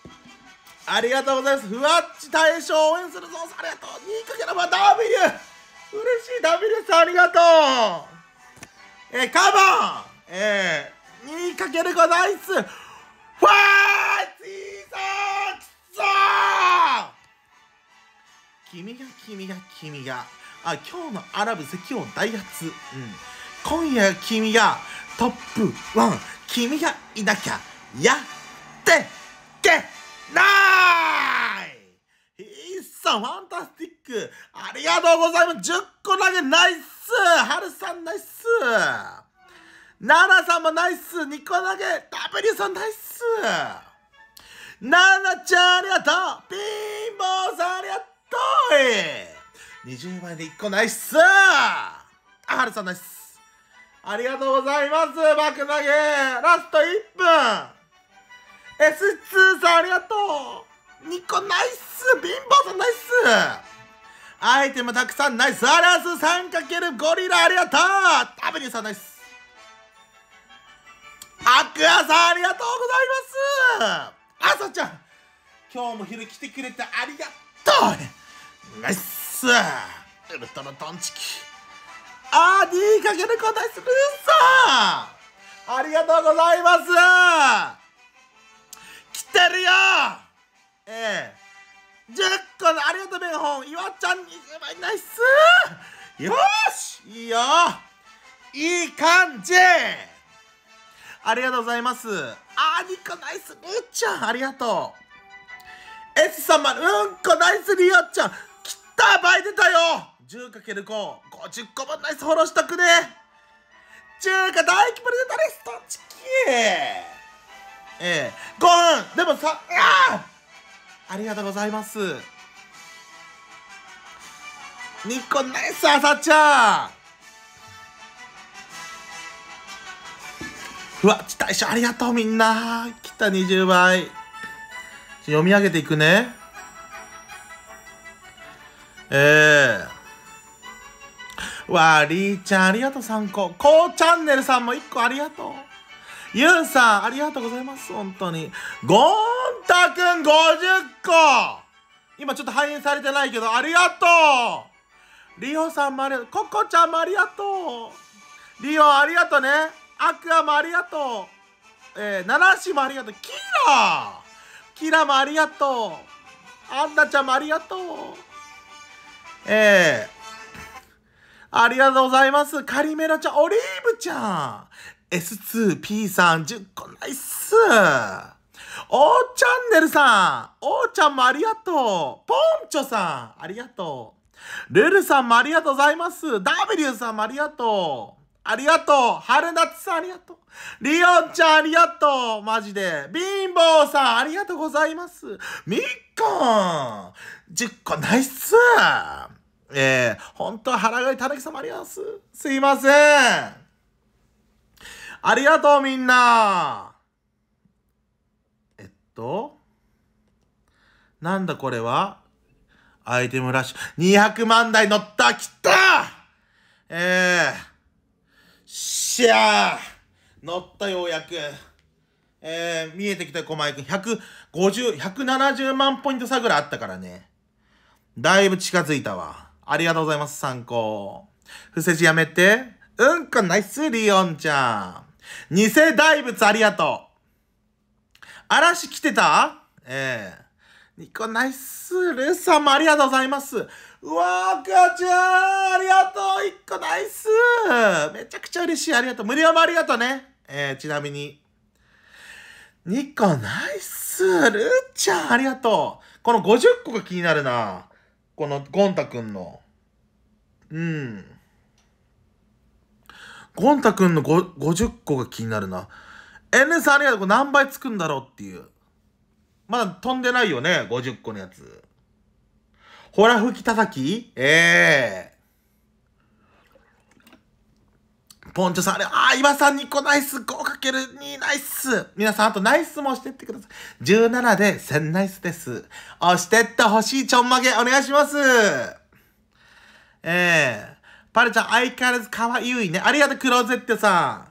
うありがとうございますふわっち大賞応援するぞありがとう 2×5 ダービー嬉しいダビルさんありがとうえー、カバンえー、いかけるごナイスファーチーソー君が君が君があ今日のアラブ石油大発うん今夜君がトップワン。君がいなきゃやってけないさん、ファンタスティック。ありがとうございます。10個投げ、ナイス。はるさん、ナイス。ナナさんもナイス。2個投げ、W さん、ナイス。ナナちゃん、ありがとう。ピンボーさん、ありがとう。20枚で1個ナイス。はるさん、ナイス。ありがとうございます。バック投げ、ラスト1分。S2 さん、ありがとう。ニコナイス貧乏さんナイスアイテムたくさんナイスアラス 3× ゴリラありがとうタブニューさんナイスアクアさんありがとうございますあさちゃん今日も昼来てくれてありがとうナイスウルトラトンチキあー D かるナイスルーさんありがとうございます来てるよええー、10個のありがとうメガホン岩ちゃんにナイスよしいいよいい感じありがとうございます。あー、ニコナイス、りっちゃん、ありがとう。S 様、うんこナイス、リオちゃん。きった倍出たよ !10×5、50個分ナイスフォローしたくね中華大規模で誰ストチキええー、5分でもさ、ああありがとうございます。ニコナイス、あさちゃんうわ、ち大将ありがとうみんな。来た20倍。読み上げていくね。ええーわーりーちゃんありがとう3個こうチャンネルさんも1個ありがとうゆうさん、ありがとうございます、本当に。ゴンタくん50個今ちょっと反映されてないけど、ありがとうリオさんもありがとう。ココちゃんもありがとう。リオありがとうね。アクアもありがとう。えー、ナナシもありがとう。キラキラもありがとう。アンナちゃんもありがとう。えー、ありがとうございます。カリメラちゃん、オリーブちゃん。S2P さん、10個ナイスおーチャンネルさん、おーちゃんもありがとう。ポンチョさん、ありがとう。ルルさんもありがとうございます。W さんもありがとう。ありがとう。春夏さんありがとう。リオンちゃんありがとう。マジで。貧乏さんありがとうございます。みっこん !10 個ナイスえー、本当は腹がいただきさまあります。すいません。ありがとうみんなえっと、なんだこれはアイテムラッシュ。200万台乗ったきたえー、しゃー乗ったようやく。えー、見えてきた小前くん。150、170万ポイント差ぐらいあったからね。だいぶ近づいたわ。ありがとうございます、参考。伏せ字やめて。うんこナイス、リオンちゃん。偽大仏ありがとう。嵐来てたええー、ニコナイス。ルーさんもありがとうございます。うわー、母ちゃんありがとう一個ナイスめちゃくちゃ嬉しい。ありがとう。無料もありがとうね。えー、ちなみに。ニコナイスルーちゃんありがとうこの50個が気になるな。このゴン太くんの。うん。ゴンタくんの50個が気になるな。N さんありがとう。これ何倍つくんだろうっていう。まだ飛んでないよね、50個のやつ。ほら吹き叩きええー、ポンチョさん、あれ、あ、岩さん2個ナイス !5×2 ナイス皆さん、あとナイスもしてってください。17で1000ナイスです。押してってほしいちょんまげ、お願いしますええーパルちゃん、相変わらず可愛いね。ありがとう、クローゼットさん。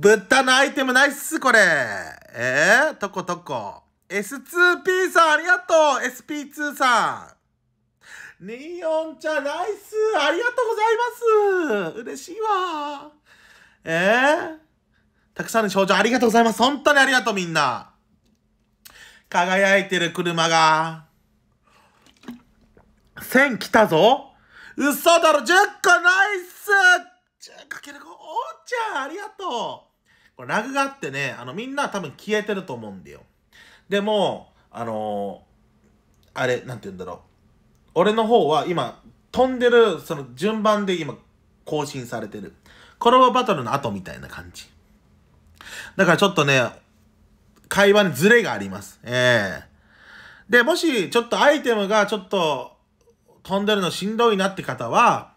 豚のアイテムないっす、これ。えー、とことこ。S2P さん、ありがとう。SP2 さん。ニオンちゃん、ナイス。ありがとうございます。嬉しいわ。えー、たくさんの症状ありがとうございます。本当にありがとう、みんな。輝いてる車が。線来たぞ嘘だろ !10 個ナイス !10×5! おーちゃんありがとうこれラグがあってね、あの、みんな多分消えてると思うんだよ。でも、あのー、あれ、なんて言うんだろう。俺の方は今、飛んでる、その順番で今、更新されてる。コラボバトルの後みたいな感じ。だからちょっとね、会話にズレがあります。ええー、で、もし、ちょっとアイテムがちょっと、飛んでるのしんどいなって方は、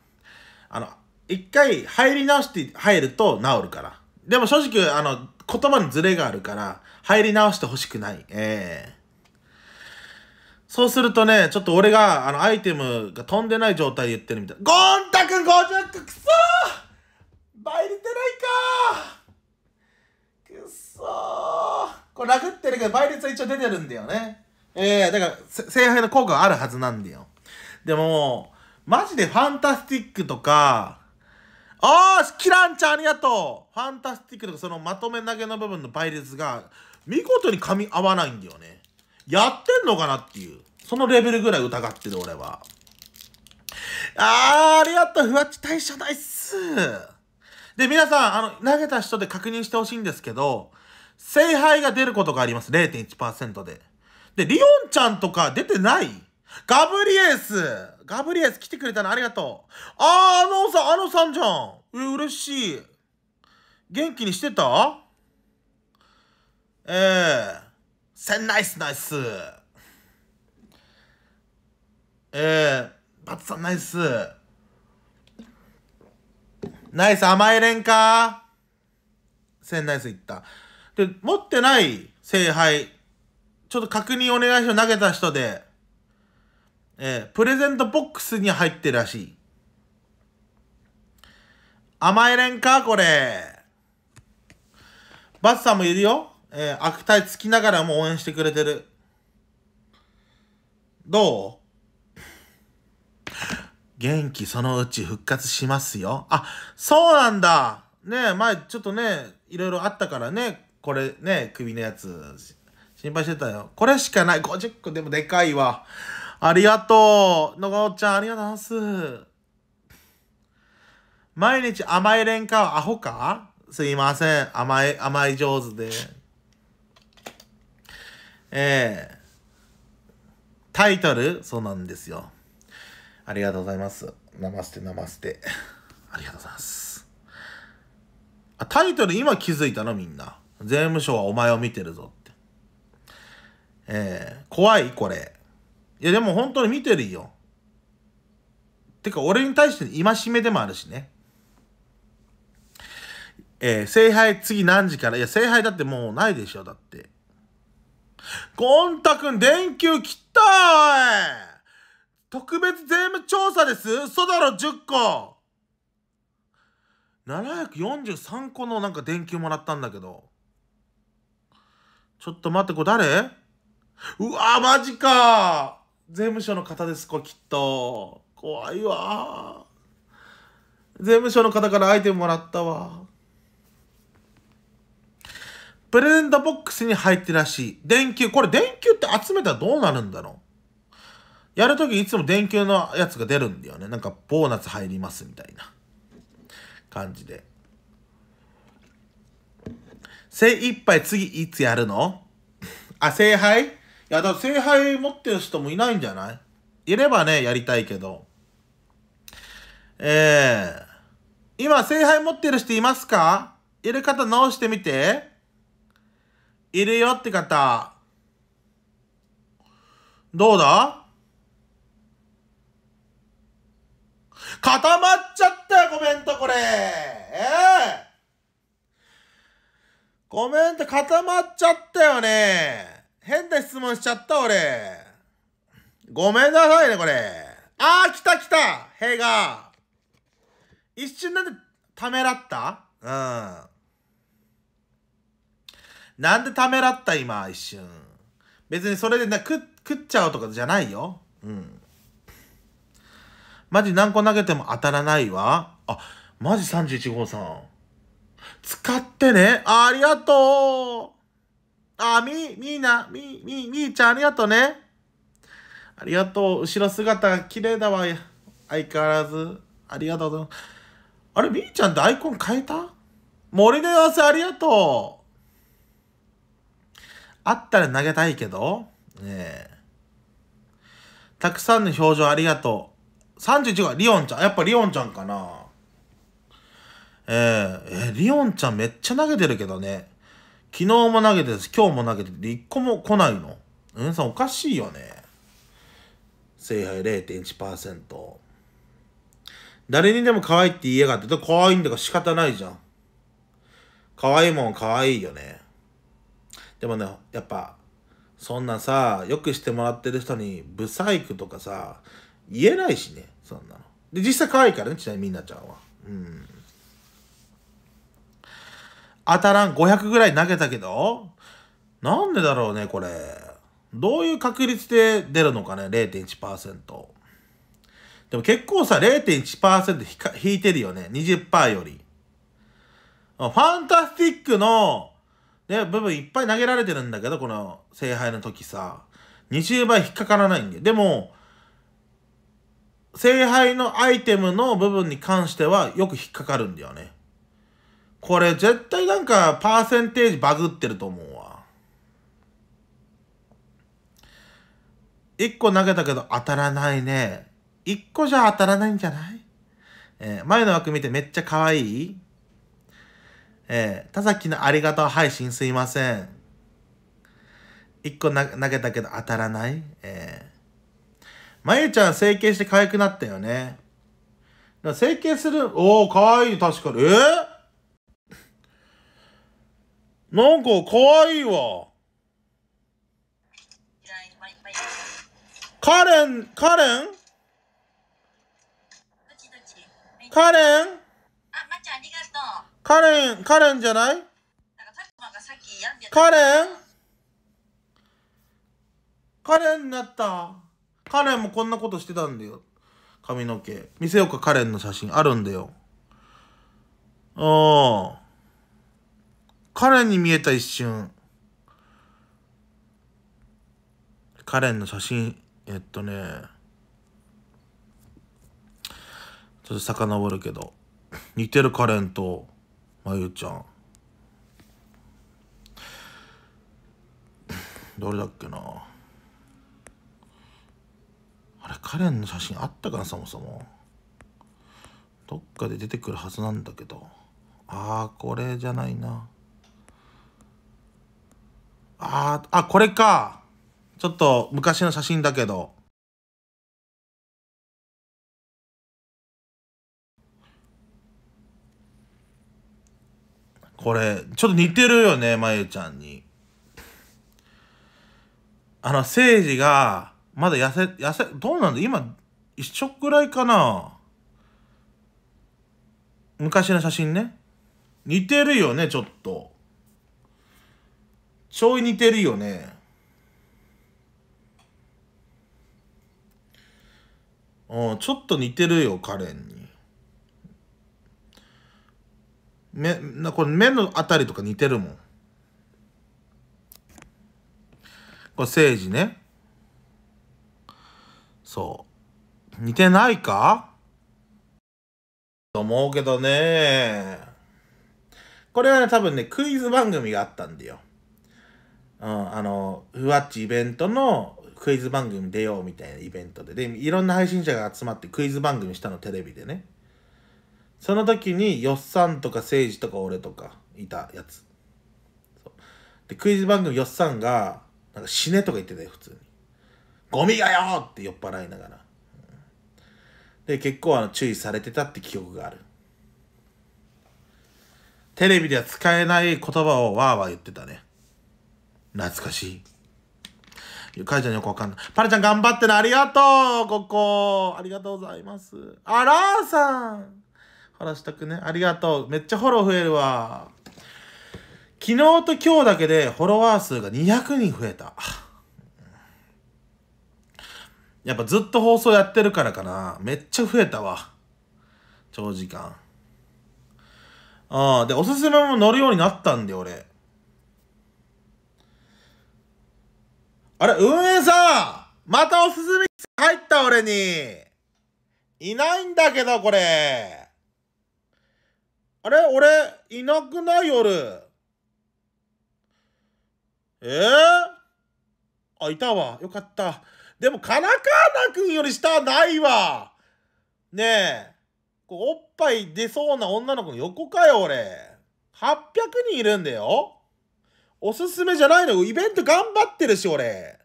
あの、一回入り直して入ると治るから。でも正直、あの、言葉にズレがあるから、入り直してほしくない。ええーそうするとね、ちょっと俺が、あの、アイテムが飛んでない状態で言ってるみたいな。ゴンタク50クくそー倍出てないかーくそーこれ殴ってるけど倍率は一応出てるんだよね。ええー、だから、聖杯の効果はあるはずなんだよ。でも、マジでファンタスティックとか、あー、キランちゃんありがとうファンタスティックとか、そのまとめ投げの部分の倍率が、見事に噛み合わないんだよね。やってんのかなっていう。そのレベルぐらい疑ってる、俺は。あー、ありがとうふわっち大社ナイスで、皆さん、あの、投げた人で確認してほしいんですけど、聖杯が出ることがあります。0.1%で。で、リオンちゃんとか出てないガブリエスガブリエス来てくれたのありがとうあー、あのさん、あのさんじゃんう、嬉しい元気にしてたええー、センナイスナイスええー、バツさんナイスナイス甘えれんかセンナイスいった。で、持ってない聖杯、ちょっと確認お願いしよう。投げた人で。えー、プレゼントボックスに入ってるらしい。甘えれんかこれ。バスさんもいるよ。えー、悪態つきながらも応援してくれてる。どう元気そのうち復活しますよ。あ、そうなんだ。ねえ、前ちょっとね、いろいろあったからね、これね、首のやつ、心配してたよ。これしかない。50個でもでかいわ。ありがとう。のごちゃん、ありがとうございます。毎日甘いれんかはアホかすいません。甘い、甘い上手で。ええー、タイトルそうなんですよ。ありがとうございます。ナマステナマステ。ありがとうございます。あ、タイトル今気づいたのみんな。税務署はお前を見てるぞって。ええー、怖いこれ。いやでも本当に見てるよ。てか俺に対して戒めでもあるしね。えー、聖杯次何時からいや聖杯だってもうないでしょだって。ゴンタ君電球切ったーい特別税務調査です嘘だろ10個743個のなんか電球もらったんだけどちょっと待ってこれ誰うわマジか税務署の方です、これきっと。怖いわ。税務署の方からアイテムもらったわ。プレゼントボックスに入ってらしい。電球。これ電球って集めたらどうなるんだろうやるときいつも電球のやつが出るんだよね。なんかボーナス入りますみたいな感じで。精一杯次いつやるの あ、聖杯いや、だから聖杯持ってる人もいないんじゃないいればね、やりたいけど。えー、今、聖杯持ってる人いますかいる方直してみて。いるよって方。どうだ固まっちゃったよ、コメント、これ。ええー、コメント固まっちゃったよね。変な質問しちゃった俺。ごめんなさいね、これ。あー、来た来たヘが。一瞬なんでためらったうん。なんでためらった今、一瞬。別にそれでな食食っちゃうとかじゃないよ。うん。マジ何個投げても当たらないわ。あ、マジ31号さん。使ってね。ありがとうあ、み、みーな、み、み、みーちゃんありがとうね。ありがとう。後ろ姿が綺麗だわ。相変わらず。ありがとう。あれ、みーちゃんってアイコン変えた森の様子ありがとう。あったら投げたいけど。ねえ。たくさんの表情ありがとう。31号、リオンちゃん。やっぱリオンちゃんかな。えー、えー、リオンちゃんめっちゃ投げてるけどね。昨日も投げてし、今日も投げてて、一個も来ないの。うんさんおかしいよね。聖杯0.1%。誰にでも可愛いって言いやがって、可愛いんだから仕方ないじゃん。可愛いもん可愛いよね。でもね、やっぱ、そんなさ、よくしてもらってる人に、ブサイクとかさ、言えないしね、そんなの。で、実際可愛いからね、ちなみにみんなちゃんは。うん。当たらん500ぐらい投げたけど、なんでだろうね、これ。どういう確率で出るのかね、0.1%。でも結構さ、0.1%引いてるよね、20%より。ファンタスティックの、ね、部分いっぱい投げられてるんだけど、この聖杯の時さ、20倍引っかからないんで。でも、聖杯のアイテムの部分に関してはよく引っかかるんだよね。これ絶対なんかパーセンテージバグってると思うわ。1個投げたけど当たらないね。1個じゃ当たらないんじゃないえー、前の枠見てめっちゃ可愛いえー、田崎のありがとう配信すいません。1個な投げたけど当たらないえー、まゆちゃん整形して可愛くなったよね。整形する、おお、可愛い、確かに。えーなんか可わいいわ。カレン、カレンカレンカレン、カレンじゃないカレンカレンになった。カレンもこんなことしてたんだよ。髪の毛。見せようか、カレンの写真。あるんだよ。うん。カレンに見えた一瞬。カレンの写真、えっとね、ちょっと遡るけど、似てるカレンと、まゆちゃん。どれだっけなあれカレンの写真あったかなそもそもどっかで出てくるはずなんだけどああこれじゃないなああ、これか。ちょっと昔の写真だけど。これ、ちょっと似てるよね、まゆちゃんに。あの、せいじが、まだ痩せ、痩せ、どうなんだ今、一緒くらいかな昔の写真ね。似てるよね、ちょっと。ょい似てるよね。うん、ちょっと似てるよ、カレンに。目、な、これ目のあたりとか似てるもん。これ、セージね。そう。似てないかと思うけどね。これはね、多分ね、クイズ番組があったんだよ。うん、あの、ふわっちイベントのクイズ番組出ようみたいなイベントで、で、いろんな配信者が集まってクイズ番組したの、テレビでね。その時に、よっさんとかせいじとか俺とかいたやつ。で、クイズ番組よっさんが、なんか死ねとか言ってたよ、普通に。ゴミがよって酔っ払いながら。で、結構あの注意されてたって記憶がある。テレビでは使えない言葉をわーわー言ってたね。懐かしい。かいちゃんよくわかんない。パラちゃん頑張ってね。ありがとうここありがとうございます。あらーさんほらしたくね。ありがとう。めっちゃフォロー増えるわ。昨日と今日だけでフォロワー数が200人増えた。やっぱずっと放送やってるからかな。めっちゃ増えたわ。長時間。ああ、で、おすすめも乗るようになったんで、俺。あれ、運営さんまたおすすめ入った俺にいないんだけど、これ。あれ俺、いなくない夜。えー、あ、いたわ。よかった。でも、カナカーナくんより下はないわ。ねえ。こうおっぱい出そうな女の子の横かよ、俺。800人いるんだよ。おすすめじゃないのイベント頑張ってるし、俺。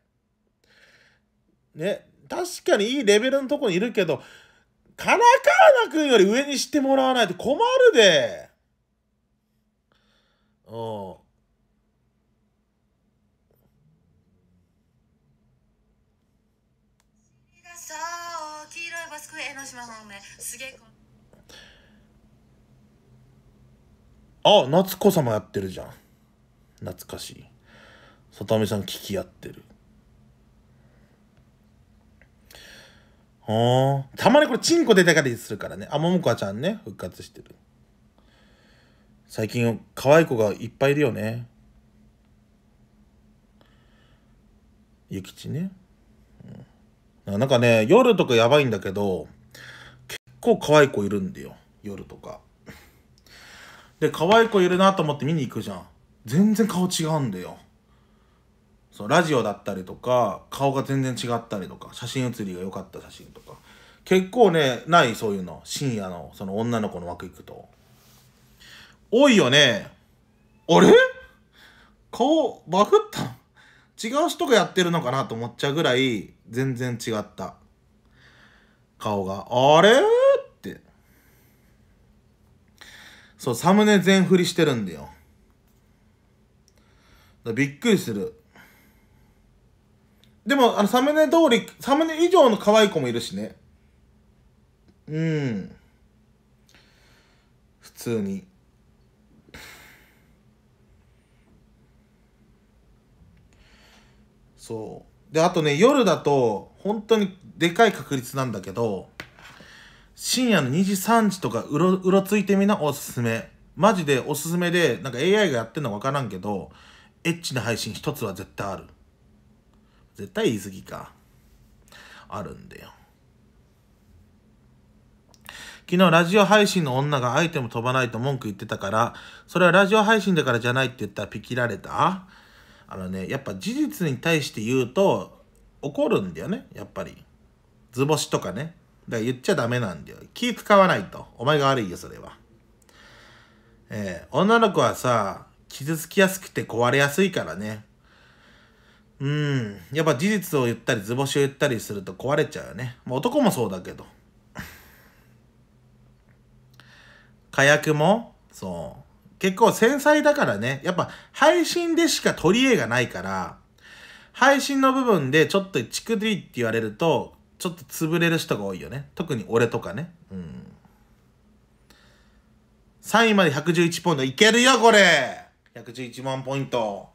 ね、確かにいいレベルのとこにいるけど、からかわなくんより上にしてもらわないと困るで。うん。あ夏子様やってるじゃん。懐かしい里見さん聞き合ってるあたまにこれチンコ出たりするからねあももかちゃんね復活してる最近可愛い子がいっぱいいるよねゆきちね、なんかね夜とかやばいんだけど結構可愛い子いるんだよ夜とかで可愛い子いるなと思って見に行くじゃん全然顔違うんだよそうラジオだったりとか顔が全然違ったりとか写真写りが良かった写真とか結構ねないそういうの深夜のその女の子の枠行くと多いよねあれ顔バグった違う人がやってるのかなと思っちゃうぐらい全然違った顔があれってそうサムネ全振りしてるんだよびっくりする。でも、あの、サムネ通り、サムネ以上の可愛い子もいるしね。うん。普通に。そう。で、あとね、夜だと、本当にでかい確率なんだけど、深夜の2時3時とかうろうろついてみなおすすめマジでおすすめでなんか AI がやってんのか分からんけどエッチな配信一つは絶対ある。絶対言い過ぎか。あるんだよ。昨日ラジオ配信の女がアイテム飛ばないと文句言ってたから、それはラジオ配信だからじゃないって言ったらピキられたあのね、やっぱ事実に対して言うと怒るんだよね、やっぱり。図星とかね。だから言っちゃダメなんだよ。気使わないと。お前が悪いよ、それは。えー、女の子はさ、傷つきやすくて壊れやすいからね。うん。やっぱ事実を言ったり、図星を言ったりすると壊れちゃうよね。もう男もそうだけど。火薬も、そう。結構繊細だからね。やっぱ配信でしか取り柄がないから、配信の部分でちょっとチクィって言われると、ちょっと潰れる人が多いよね。特に俺とかね。うん。3位まで111ポンド。いけるよ、これ111万ポイント。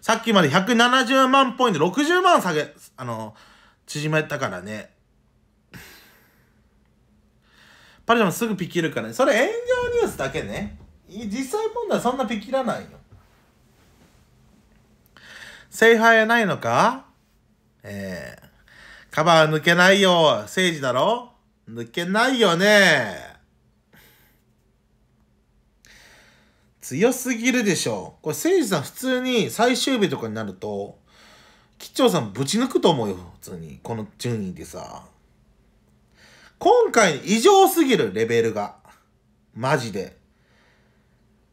さっきまで170万ポイント、60万下げ、あの、縮めたからね。パリジャマすぐピキるからね。それ炎上ニュースだけね。実際問題そんなピキらないよ。聖杯はないのかええー、カバー抜けないよ。政治だろ抜けないよね。強すぎるでしょ。これ、誠治さん普通に最終日とかになると、吉祥さんぶち抜くと思うよ、普通に。この順位でさ。今回異常すぎる、レベルが。マジで。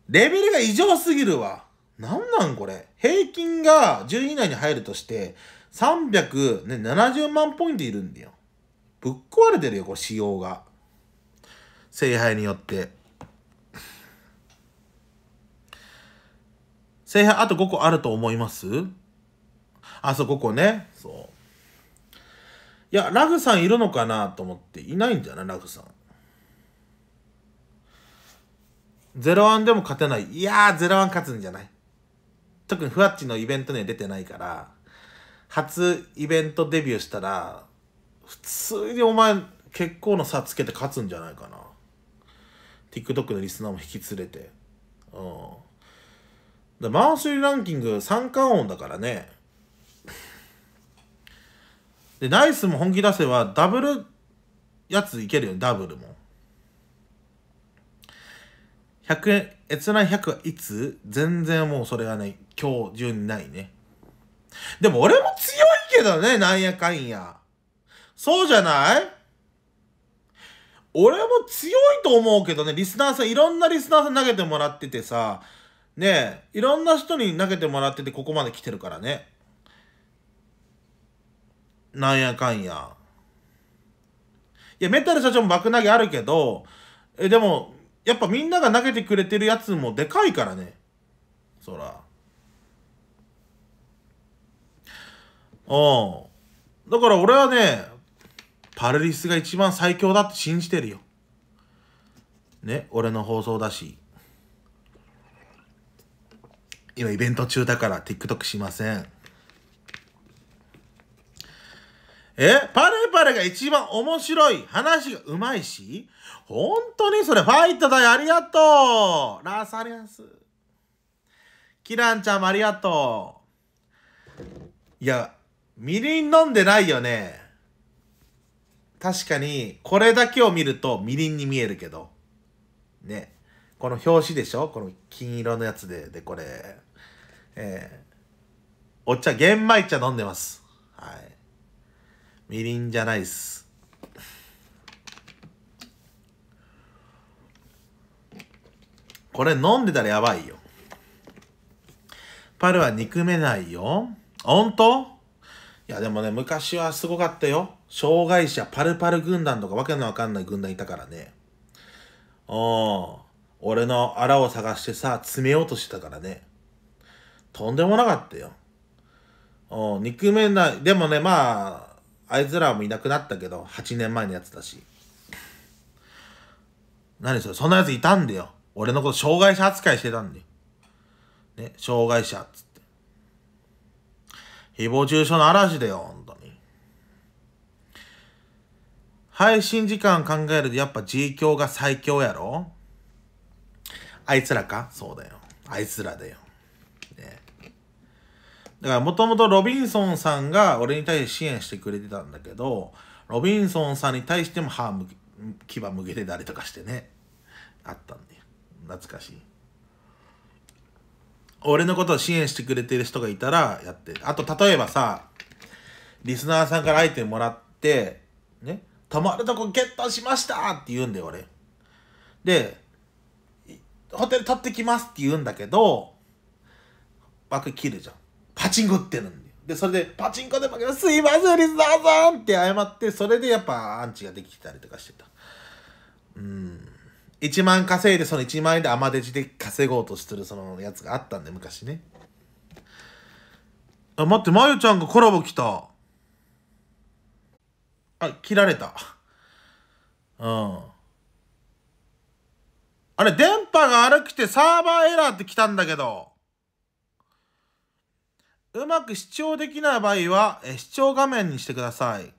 レベルが異常すぎるわ。なんなんこれ。平均が10位以内に入るとして、370万ポイントいるんだよ。ぶっ壊れてるよ、これ仕様が。聖杯によって。聖杯あと5個あると思いますあ、そう、5個ね。そう。いや、ラグさんいるのかなと思って、いないんじゃないラグさん。01でも勝てない。いやー、01勝つんじゃない特にふわっちのイベントには出てないから、初イベントデビューしたら、普通にお前結構の差つけて勝つんじゃないかな。TikTok のリスナーも引き連れて。うん。でマンスリーランキング三冠王だからね。で、ナイスも本気出せばダブルやついけるよ、ダブルも。100円、閲覧100はいつ全然もうそれはね、今日中にないね。でも俺も強いけどね、なんやかんや。そうじゃない俺も強いと思うけどね、リスナーさん、いろんなリスナーさん投げてもらっててさ、ねえ、いろんな人に投げてもらっててここまで来てるからね。なんやかんや。いや、メタル社長も爆投げあるけど、え、でも、やっぱみんなが投げてくれてるやつもでかいからね。そら。うん。だから俺はね、パルリスが一番最強だって信じてるよ。ね、俺の放送だし。今イベント中だから TikTok しません。えパレパレが一番面白い。話がうまいし。本当にそれファイトだよ。ありがとう。ラサリアス。キランちゃんもありがとう。いや、みりん飲んでないよね。確かに、これだけを見るとみりんに見えるけど。ね。この表紙でしょこの金色のやつで、で、これ。えー、お茶、玄米茶飲んでます。はい。みりんじゃないっす。これ飲んでたらやばいよ。パルは憎めないよ。本当いやでもね、昔はすごかったよ。障害者パルパル軍団とかわけのわかんない軍団いたからね。おん。俺のあらを探してさ、詰めようとしてたからね。とんでもなかったよ。お憎めない。でもね、まあ、あいつらもいなくなったけど、8年前のやつだし。何それ、そんなやついたんだよ。俺のこと障害者扱いしてたんだよ。ね、障害者っつって。誹謗中傷の嵐だよ、本当に。配信時間考えるとやっぱ G 強が最強やろあいつらかそうだよ。あいつらだよ。だからもともとロビンソンさんが俺に対して支援してくれてたんだけど、ロビンソンさんに対しても歯む牙むけてたりとかしてね。あったんで。懐かしい。俺のことを支援してくれてる人がいたらやってあと例えばさ、リスナーさんからアイテムもらって、ね、泊まるとこゲットしましたって言うんだよ俺。で、ホテル取ってきますって言うんだけど、枠切るじゃん。パチンコ売ってるんだよ。で、それで、パチンコで負けた、すいません、リスナーさんって謝って、それでやっぱアンチができてたりとかしてた。うん。1万稼いで、その1万円で甘デジで稼ごうとしてるそのやつがあったんで、昔ね。あ、待って、まゆちゃんがコラボ来た。あ、切られた。うん。あれ、電波が悪くてサーバーエラーって来たんだけど。うまく視聴できない場合は、え視聴画面にしてください。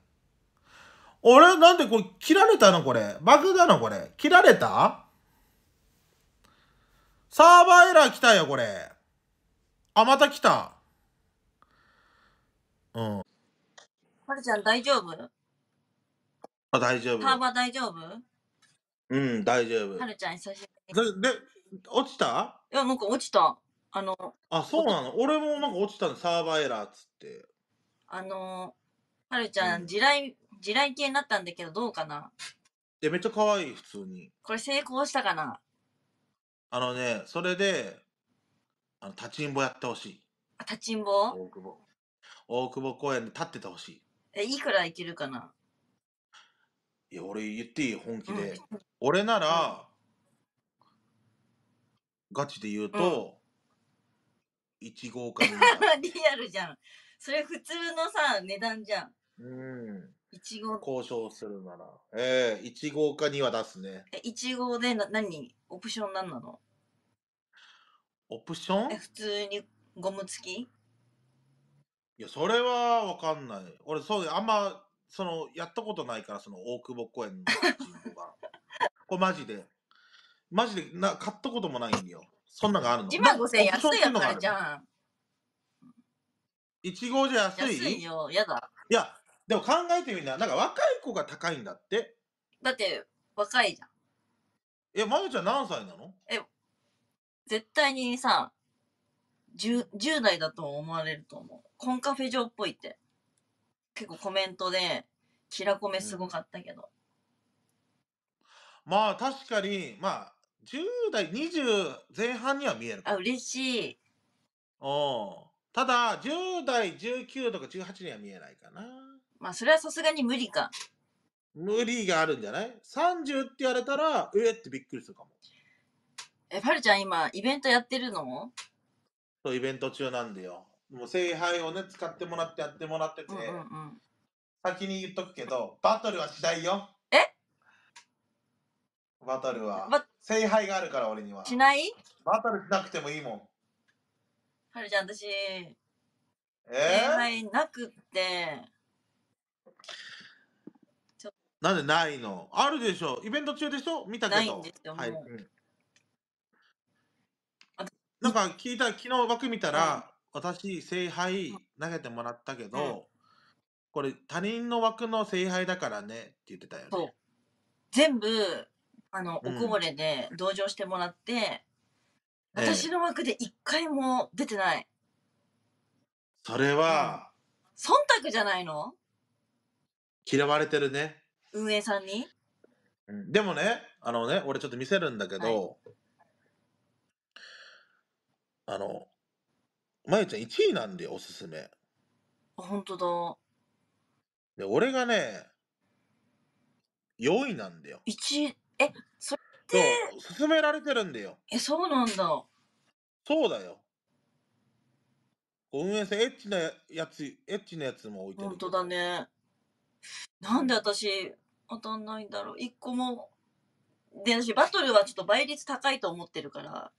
あれなんでこれ、切られたのこれ。バグだのこれ。切られたサーバーエラー来たよ、これ。あ、また来た。うん。はるちゃん大丈夫あ、大丈夫。サーバー大丈夫うん、大丈夫。はるちゃん久しぶり。で、で落ちたいや、なんか落ちた。あの、あ、そうなの俺もなんか落ちたの、サーバーエラーっつって。あの、はるちゃうん、地雷、地雷系になったんだけど、どうかなで、めっちゃ可愛い、普通に。これ成功したかなあのね、それで、あの、立ちんぼやってほしい。あ、立ちんぼ大久保。大久保公園で立っててほしい。え、いくらいけるかないや、俺言っていい、本気で。うん、俺なら、うん、ガチで言うと、1号か リアルじゃん。それ普通のさ、値段じゃん。うん。号。交渉するなら。ええー、1号か2は出すね。え、1号でな何オプション何なのオプションえ、普通にゴム付きいや、それはわかんない。俺、そう、あんま、その、やったことないから、その、大久保公園の人が。これマジで。マジでな、買ったこともないんよ。そんなんがあるの ?1 万5000円安いやからじゃん。いちごじゃ安い安いよ、やだ。いや、でも考えてみんな、なんか若い子が高いんだって。だって、若いじゃん。え、まゆちゃん何歳なのえ、絶対にさ、10, 10代だと思われると思う。コンカフェ嬢っぽいって。結構コメントで、キラコメすごかったけど。うん、まあ確かに、まあ10代、20前半には見えるかあ、嬉しい。うん。ただ、10代、19とか18には見えないかな。まあ、それはさすがに無理か。無理があるんじゃない ?30 って言われたら、えってびっくりするかも。え、ァルちゃん今、イベントやってるのそう、イベント中なんだよ。もう聖杯をね、使ってもらってやってもらってて、うんうん。先に言っとくけど、バトルはしないよ。バトルはま、聖杯があるから俺には。しないバトルしなくてもいいもん。はるちゃん、私、礼え拝なくって、なんでないのあるでしょイベント中でしょ見たけど。ないんですよはい。もうなんか聞いた、昨日枠見たら、私、聖杯投げてもらったけど、うんこれ他人の枠の聖杯だからねって言ってたよね。そう。全部、あの、おこぼれで同情してもらって、私の枠で一回も出てない。それうん。は、忖度じゃないの嫌われてるね。運営さんにでもね、あのね、俺ちょっと見せるんだけはい。ど、あの、まゆちゃん1位なんでおすすめ。あ、本当だ。で、俺がね、4位なんだよ。1位え、それっそう、て、められてるんだよ。え、そうなんだ。そうだよ。運営さん、エッチなやつ、エッチなやつも置いてる。本当だ。ね。なんで私、当たんないんだろう。一個も。で、私、バトルはちょっと倍率高いと思ってるから、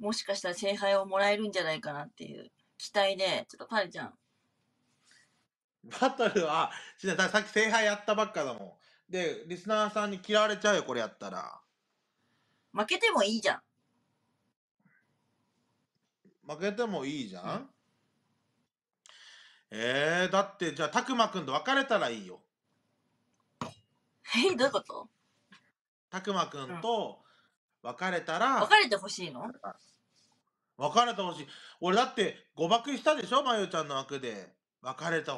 もしかしたら聖杯をもらえるんじゃないかなっていう期待で、ちょっとパリちゃん。バトルは、しなさんさっき聖杯やったばっかだもん。で、リスナーさんに嫌われちゃうよ、これやったら。負けてもいいじゃん。負けてもいいじゃん、うん、えー、だってじゃあ、たくまくんと別れたらいいよ。え、どういうことたくまくんと別れたら。うん、別れてほしいの別れてほしい。俺だって誤爆したでしょまゆちゃんの枠で。別れた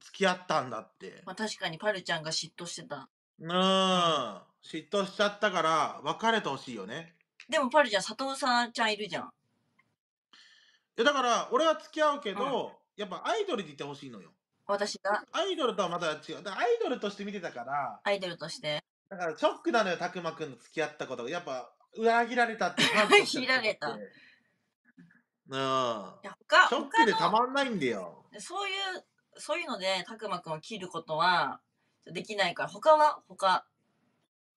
付き合ったんだって。まあ確かにパルちゃんが嫉妬してた。うん。嫉妬しちゃったから、別れてほしいよね。でもパルちゃん、佐藤さんちゃんいるじゃん。いや、だから、俺は付き合うけど、うん、やっぱアイドルでいてほしいのよ。私がアイドルとはまた違う。アイドルとして見てたから。アイドルとして。だから、ショックなのよ、たくまくん付き合ったことが。やっぱ、裏切られたって裏切られた。うん。ショックでたまんないんだよ。そういうそういうので、たくまくんを切ることはできないから、他は他。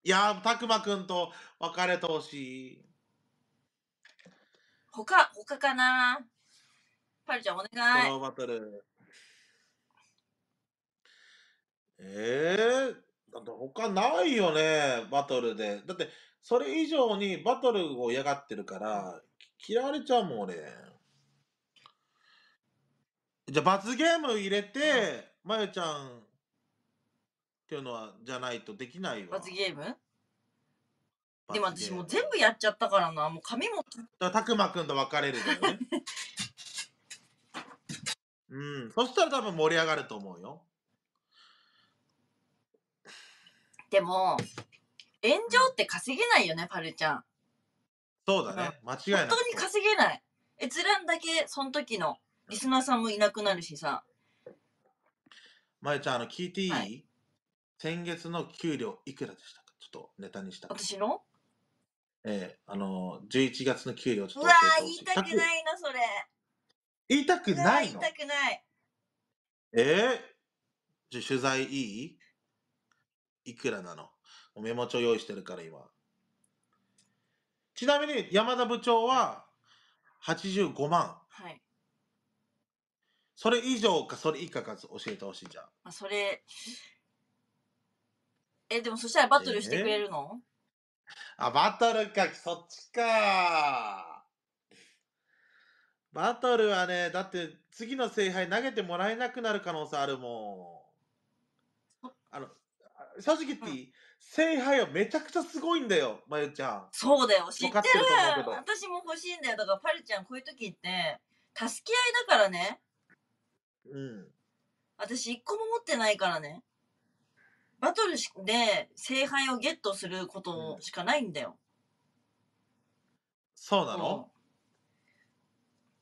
いやー、たくまくんと別れてほしい。他、他かなパルちゃんお願い。バトル。ええー、だって他ないよね、バトルで。だって、それ以上にバトルを嫌がってるから、嫌われちゃうもん、俺。じゃあ罰ゲーム入れて、まゆちゃんっていうのは、じゃないとできないわ。罰ゲームでも私もう全部やっちゃったからな。もう髪も。だたくまくんと別れるよね。うん。そしたら多分盛り上がると思うよ。でも、炎上って稼げないよね、パルちゃん。そうだね。間違いない。本当に稼げない。閲覧だけ、その時の。リスナーさんもいなくなるしさ。まゆちゃん、あの、聞いていい、はい、先月の給料いくらでしたかちょっとネタにした。私のええー、あのー、11月の給料ちょっと。うわー、言いたくないな、それ。言いたくないの言いたくない。ええー、じゃ、取材いいいくらなのメモ帳用意してるから今。ちなみに山田部長は85万。はい。それ以上かそれ以下か教えてほしいじゃん。あそれ、え、でもそしたらバトルしてくれるの、あ、バトルか、そっちか。バトルはね、だって次の聖杯投げてもらえなくなる可能性あるもん。あの、正直言っていい、うん、聖杯はめちゃくちゃすごいんだよ、まゆちゃん。そうだよ、知ってる私も欲しいんだよ。だからパルちゃんこういう時って、助け合いだからね。うん。私一個も持ってないからね。バトルで聖杯をゲットすることしかないんだよ。そうなの、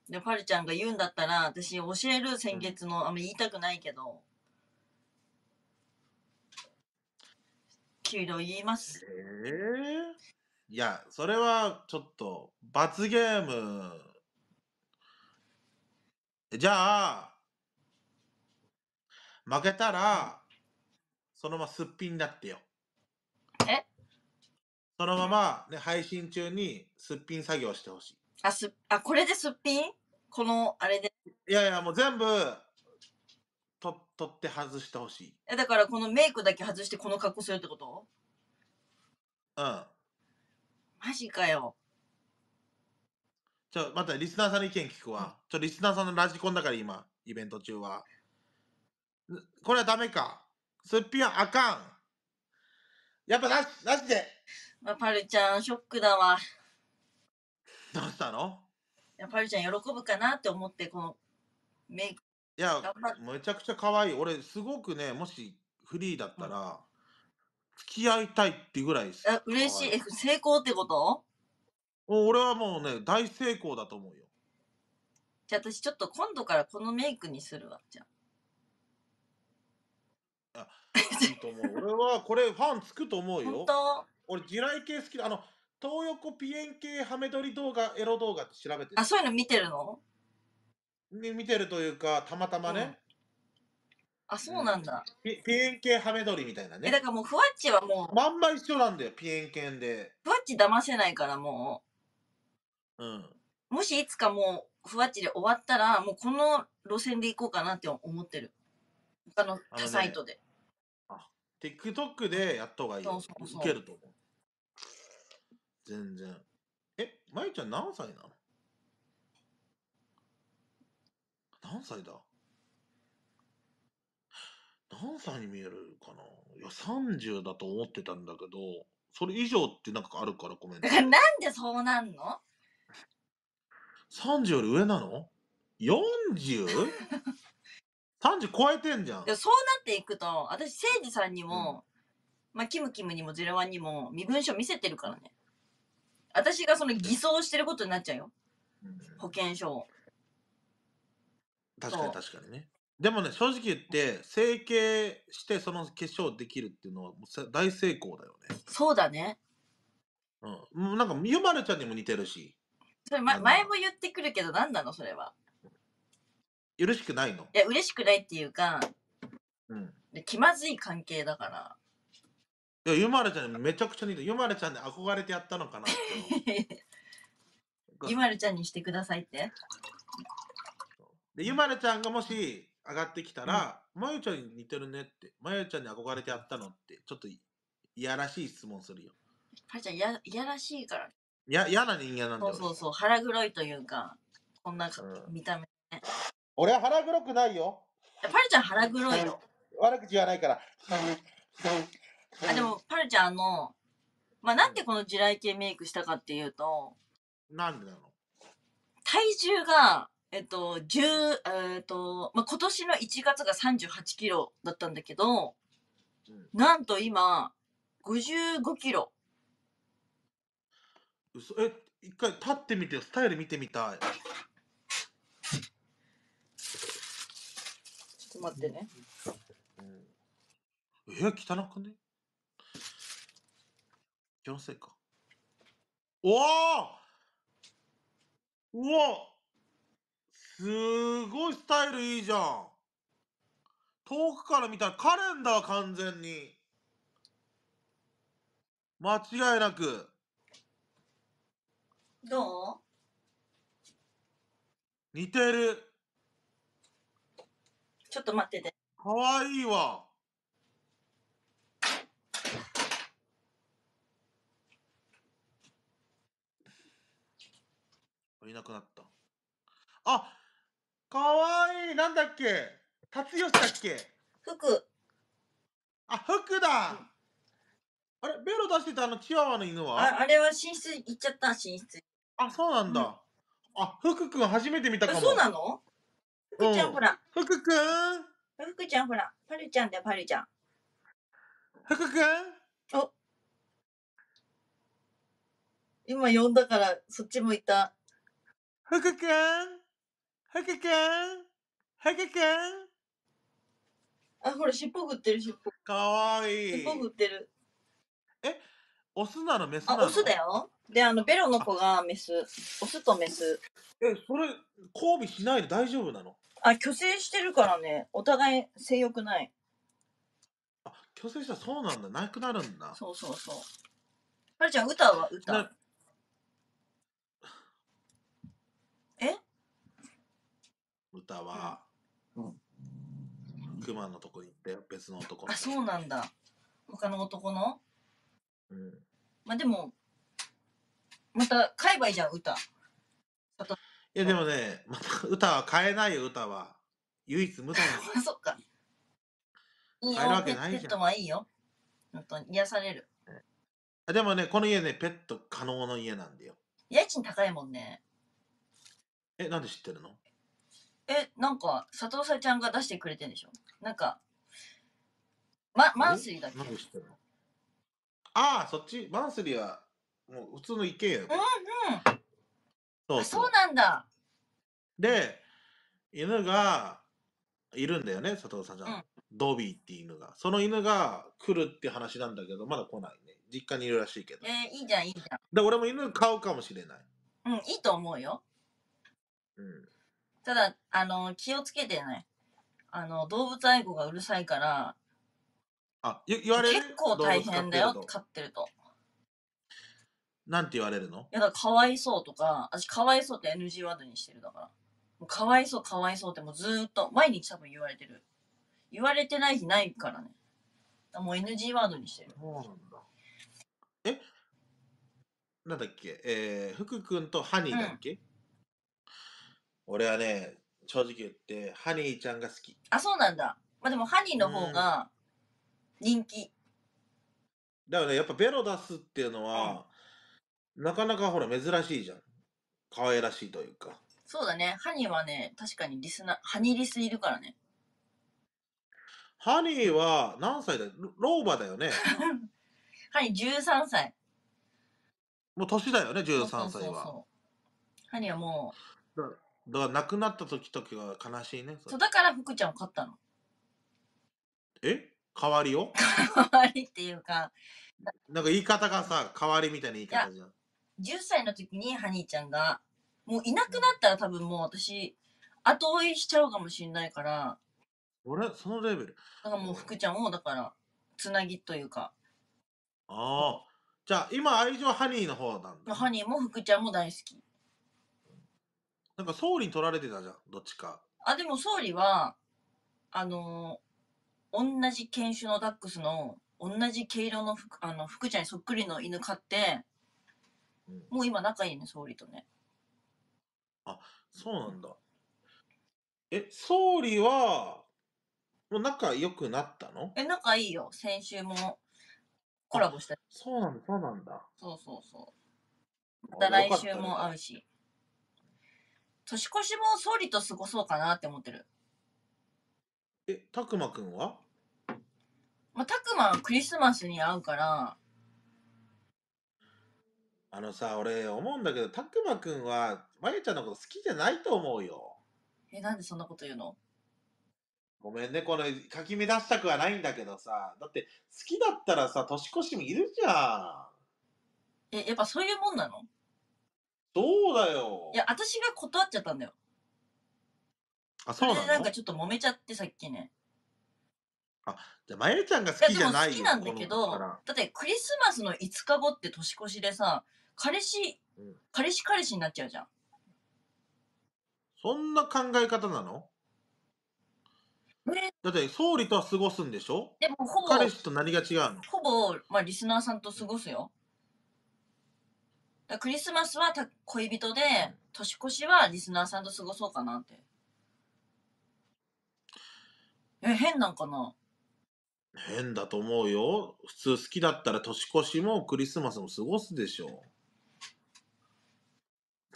で、パルちゃんが言うんだったら、私教える先月の、うん、あんま言いたくないけど、給料言います。ええー、いや、それはちょっと、罰ゲーム。じゃあ、負けたら、そのまますっぴんだってよ。えそのまま、ね、配信中にすっぴん作業してほしい。あ、す、あ、これですっぴんこの、あれで。いやいや、もう全部、と、取って外してほしい。え、だからこのメイクだけ外してこの格好するってことうん。マジかよ。ちょ、またリスナーさんの意見聞くわ。ちょ、リスナーさんのラジコンだから今、イベント中は。これはダメか。すっぴんはあかん。やっぱなし、なしで。まあ、パルちゃん、ショックだわ。どうしたのいやパルちゃん喜ぶかなって思って、このメイク。いや、めちゃくちゃ可愛い。俺、すごくね、もしフリーだったら、付き合いたいってぐらいあ嬉しい。成功ってこと俺はもうね、大成功だと思うよ。じゃあ私ちょっと今度からこのメイクにするわ、じゃあ。あ、いいと思う。俺はこれファンつくと思う本よ。当俺地雷系好きだ。あの、東横ピエン系ハメ撮り動画、エロ動画って調べてあ、そういうの見てるのね見てるというか、たまたまうんね、あ、そうなんだ。ピピエン系ハメ撮りみたいなえ、だからもう、ふわっちはもう、まんま一緒なんだよ、ピエン系で。ふわっち騙せないからもううん。もしいつかもう、ふわっちで終わったら、もうこの路線で行こうかなって思ってる。他の他サイトで。TikTok でやった方がいいよ。そうそうそうけると思う。全然。え、まゆちゃん何歳なの何歳だ何歳に見えるかないや、30だと思ってたんだけど、それ以上ってなんかあるからごめんだかなんでそうなんの ?30 より上なの ?40? 三0超えてんじゃん。いや、そうなっていくと、私、誠治さんにも、まあ、キムキムにもゼロワンにも身分証見せてるからね。私がその偽装してることになっちゃうよ。保険証を。確かに確かにね。でもね、正直言って、整形してその化粧できるっていうのはもう大成功だよね。そうだね。うん。もなんか、ゆまるちゃんにも似てるし。それ、前も言ってくるけど、何なのそれは。嬉しくないのいや、嬉しくないっていうか、うん。で気まずい関係だから。いや、ゆまるちゃんめちゃくちゃ似てるゆまるちゃんに憧れてやったのかなゆまるちゃんにしてくださいって。で、ゆまるちゃんがもし上がってきたら、まゆちゃんに似てるねって、まゆちゃんに憧れてやったのって、ちょっといやらしい質問するよ。はるちゃん、や、いやらしいから。いや、嫌な人間なんだそうそうそう、腹黒いというか、こんなうん見た目。俺は腹黒くないよ。パルちゃん腹黒いよ。悪口言わないから。あでも、パルちゃんあの、まあ、なんでこの地雷系メイクしたかっていうと、なんでなの体重が、えっと、10、えっと、まあ、今年の1月が38キロだったんだけど、うんなんと今、55キロ。嘘え、一回立ってみてよ。スタイル見てみたい。と待ってね。部え、汚くね気のせいか。おおうわすごいスタイルいいじゃん遠くから見たらカレンダー完全に。間違いなく。どう似てる。ちょっと待ってて。かわいいわ。いなくなった。あ、かわいい。なんだっけ達吉だっけ服。あ、服だ、うん、あれベロ出してたあのチワワの犬はああれは寝室行っちゃった、寝室。あ、そうなんだ。うん、あ、服くん初めて見たかも。そうなの福ちゃんほら。福くん福ちゃんほら。パルちゃんだよ、パルちゃん。福くんお今呼んだから、そっち向いた。福くん福くん福くんあ、ほら、尻尾振ってる、尻尾。かわいい。尻尾振ってる。えオスなのメスなのあ、オスだよ。で、あの、ベロの子がメス。オスとメス。え、それ、交尾しないで大丈夫なのあ、虚勢してるからね、お互い性欲ない。あ、虚勢したらそうなんだ。なくなるんだ。そうそうそう。はるちゃん、歌は歌な、え歌は、うん。熊のとこに行ったよ。別の男あ、のあ、そうなんだ。他の男のうん。まあ、でも、また、買えばいいじゃん、歌。いやでもね、また歌は変えないよ、歌は。唯一無駄な そっか。変えるわけないじゃんペットはいいよ。本当に癒される。あでもね、この家ね、ペット可能の家なんだよ。家賃高いもんね。え、なんで知ってるのえ、なんか、佐藤さちゃんが出してくれてんでしょなんか、ま、マンスリーだっけなんで知ってるのああ、そっち、マンスリーは、もう普通の池やうんうん。そうそうそうなんだ。で、犬がいるんだよね、佐藤さんじゃん。うんドビーっていう犬が。その犬が来るって話なんだけど、まだ来ないね。実家にいるらしいけど。えー、いいじゃん、いいじゃん。で、俺も犬飼うかもしれない。うん、いいと思うよ。うん。ただ、あの、気をつけてね。あの、動物愛護がうるさいから、あ、言われる結構大変だよ、飼ってると。なんて言われるのいやだからかわいそうとか私かわいそうって NG ワードにしてるだからもうかわいそうかわいそうってもうずーっと毎日多分言われてる言われてない日ないからねからもう NG ワードにしてるそうなんだ。えなんだっけえー、福君とハニーだっけ、俺はね、正直言って、ハニーちゃんが好き。あそうなんだまあでもハニーの方が人気だからね、やっぱベロ出すっていうのうんは、なかなかほら珍しいじゃん。可愛らしいというか。そうだね。ハニーはね、確かにリスナ、ハニーリスいるからね。ハニーは何歳だよ老婆だよね。ハニー13歳。もう年だよね、13歳は。そうそうそうハニーはもう。だから亡くなった時時は悲しいね。そうだから福ちゃんを飼ったの。え代わりを代 わりっていうか。なんか言い方がさ、代わりみたいな言い方じゃん。10歳の時にハニーちゃんが、もういなくなったら多分もう私、後追いしちゃうかもしんないから、俺、そのレベル。だからもう福ちゃんを、だから、つなぎというか。ああ。じゃあ、今、愛情ハニーの方なんだ。ハニーも福ちゃんも大好き。なんか、総理に取られてたじゃん、どっちか。あ、でも総理は、あのー、同じ犬種のダックスの、同じ毛色の服、あの、福ちゃんにそっくりの犬飼って、もう今仲いいね、総理とね。あ、そうなんだ。え、総理は、もう仲良くなったのえ、仲いいよ。先週もコラボした。そうなんだ、そうなんだ。そうそうそう。また来週も会うし。年越しも総理と過ごそうかなって思ってる。え、たくまくんはまあ、たくまクリスマスに会うから、あのさ、俺思うんだけど、たくまくんは、まゆちゃんのこと好きじゃないと思うよ。え、なんでそんなこと言うのごめんね、このかき乱したくはないんだけどさ、だって好きだったらさ、年越しもいるじゃん。え、やっぱそういうもんなのどうだよ。いや、私が断っちゃったんだよ。あ、そそうれでなんかちょっと揉めちゃってさっきね。あ、じゃあまゆちゃんが好きじゃない好きなんだけのど、だってクリスマスの5日後って年越しでさ、彼氏、うん彼氏彼氏になっちゃうじゃん。そんな考え方なのだって総理とは過ごすんでしょでもほぼ、彼氏と何が違うのほぼ、まあ、リスナーさんと過ごすよ。だクリスマスはた恋人で、年越しはリスナーさんと過ごそうかなって。え、変なんかな変だと思うよ普通好きだったら年越しもクリスマスも過ごすでしょ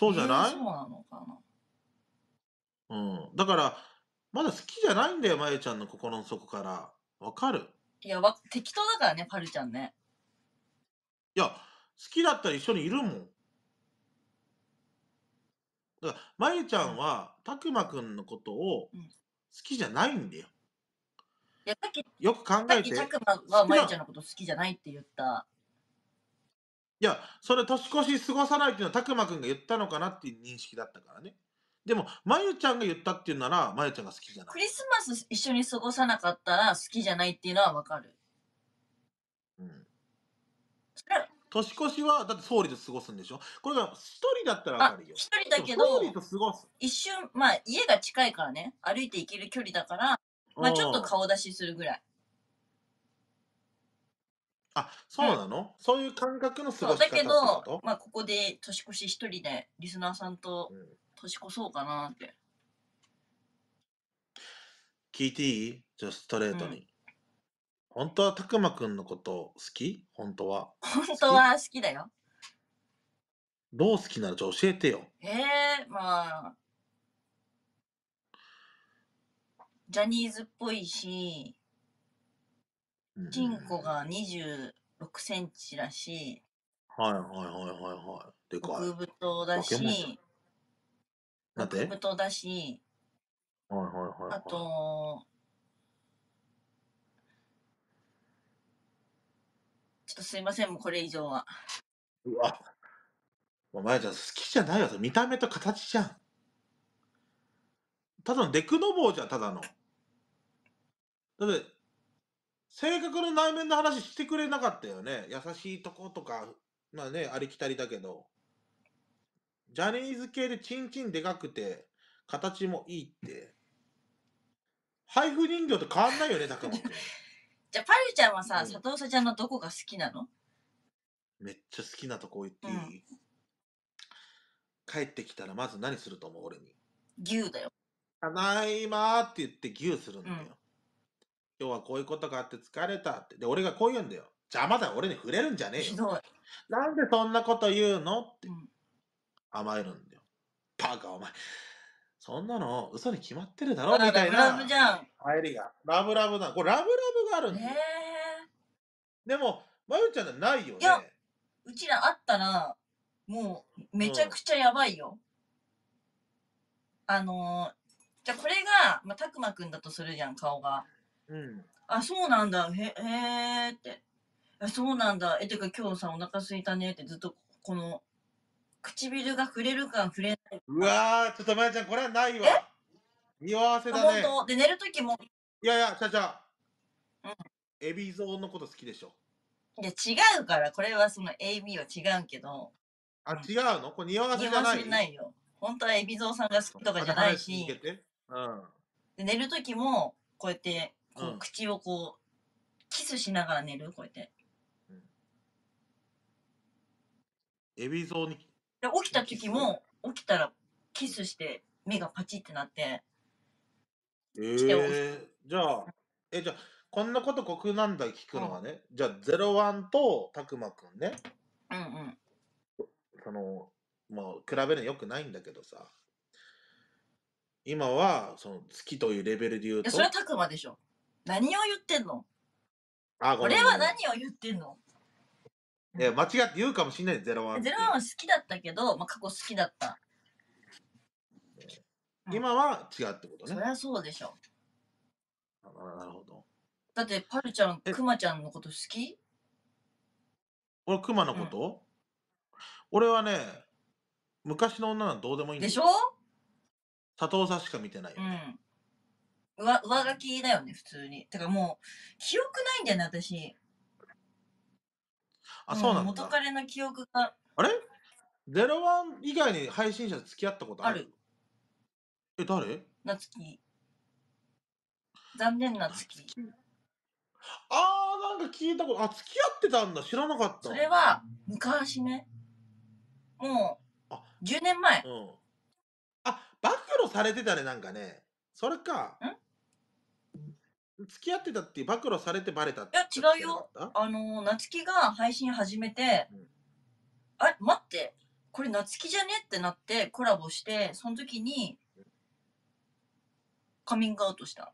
そうじゃない、えー、そうなのかな。うん。だから、まだ好きじゃないんだよ、まゆちゃんの心の底から。わかるいやわ、適当だからね、パルちゃんね。いや、好きだったら一緒にいるもん。だから、まゆちゃんは、たくまくんのことを好きじゃないんだよ。いや、さっき、よく考えて。さっきたくまはまゆちゃんのこと好きじゃないって言った。いや、それ年越し過ごさないっていうのは、たくまくんが言ったのかなっていう認識だったからね。でも、まゆちゃんが言ったっていうなら、まゆちゃんが好きじゃない。クリスマス一緒に過ごさなかったら好きじゃないっていうのはわかる。うん。年越しは、だって総理と過ごすんでしょこれが一人だったらわかるよ。一人だけど、総理と過ごす。一瞬、まあ家が近いからね、歩いて行ける距離だから、まあちょっと顔出しするぐらい。あ、そうなん。のそういう感覚の過そう、ごしだけ方ってこど、まあ、ここで年越し一人でリスナーさんと年越そうかなって。聞いていいじゃあストレートん。に。本当はたくまくんのこと好き本当は。本当は好きだよ。どう好きなの教えてよ。ええまあ、ジャニーズっぽいし、チンコが26センチらし、い。はいはいはいはいはい。でか極太だし、なん極太だし、はいはいあはいはい。と、ちょっとすいません、もうこれ以上は。うわ、お前まちゃん好きじゃないよ。見た目と形じゃん。ただのデクノボーじゃん、ただの。だって、性格の内面の話してくれなかったよね。優しいとことか、まあね、ありきたりだけど。ジャニーズ系でチンチンでかくて、形もいいって。配布人形と変わんないよね、高本 じゃあ、パュちゃんはさ、うん、佐藤さちゃんのどこが好きなのめっちゃ好きなとこ言っていい、うん、帰ってきたらまず何すると思う俺に。牛だよ。ただいまって言って牛するんだよ。うん今日はこういうことがあって疲れたって。で、俺がこう言うんだよ。邪魔だ、俺に触れるんじゃねえひどい。なんでそんなこと言うのってうん。甘えるんだよ。バカ、お前。そんなの嘘に決まってるだろうみらたラいブラブじゃん。入りが。ラブラブな。これラブラブがあるんだよ。ねでも、まゆちゃんじゃないよいやうちらあったら、もう、めちゃくちゃやばいよ。あのー、じゃあこれが、まあ、たくまくんだとするじゃん、顔が。うん。あ、そうなんだ。へ、へって。あ、そうなんだ。え、てか今日さ、お腹すいたねってずっと、この、唇が触れるか触れないか。うわー、ちょっとまやちゃん、これはないわ。匂わせだね。本当で、寝る時も。いやいや、ちゃちゃ。うん。エビゾーのこと好きでしょ。いや、違うから、これはその AB は違うけど。あ、違うのこれ匂わせじゃない匂わせないよ。本当はエビゾーさんが好きとかじゃないし。うん。で、寝る時も、こうやって、こう、うん口をこうキスしながら寝るこうやってエビゾにで起きた時も起きたらキスして目がパチってなってえてじゃあえじゃあこんなこと国難題聞くのはね、じゃあゼロワンとたくまくんねうんうんそのまあ比べるのよくないんだけどさ今はその月というレベルで言ういとやそれはたくまでしょ何を言ってんのあ、これは何を言ってんのえ間違って言うかもしんない、ゼロワン。ゼロワンは好きだったけど、まあ、過去好きだった。今は違うってことそりゃそうでしょ。あなるほど。だって、パルちゃん、えクマちゃんのこと好き俺、クマのこと、俺はね、昔の女はどうでもいいんでしょ佐藤さんしか見てないよ、うん。上、上書きだよね、普通に。てかもう、記憶ないんだよね、私。あ、そうなんだ。元彼の記憶が。あれゼロワン以外に配信者と付き合ったことあるえ、誰夏き。残念な月。ああなんか聞いたこと、あ、付き合ってたんだ、知らなかった。それは、昔ね。もう、あ10年前。うん。あ、暴露されてたね、なんかね。それか。ん付き合ってたって暴露されてバレたって。いや違うよあの夏希が配信始めて、うんあれ待ってこれ夏希じゃねってなってコラボしてその時にカミングアウトした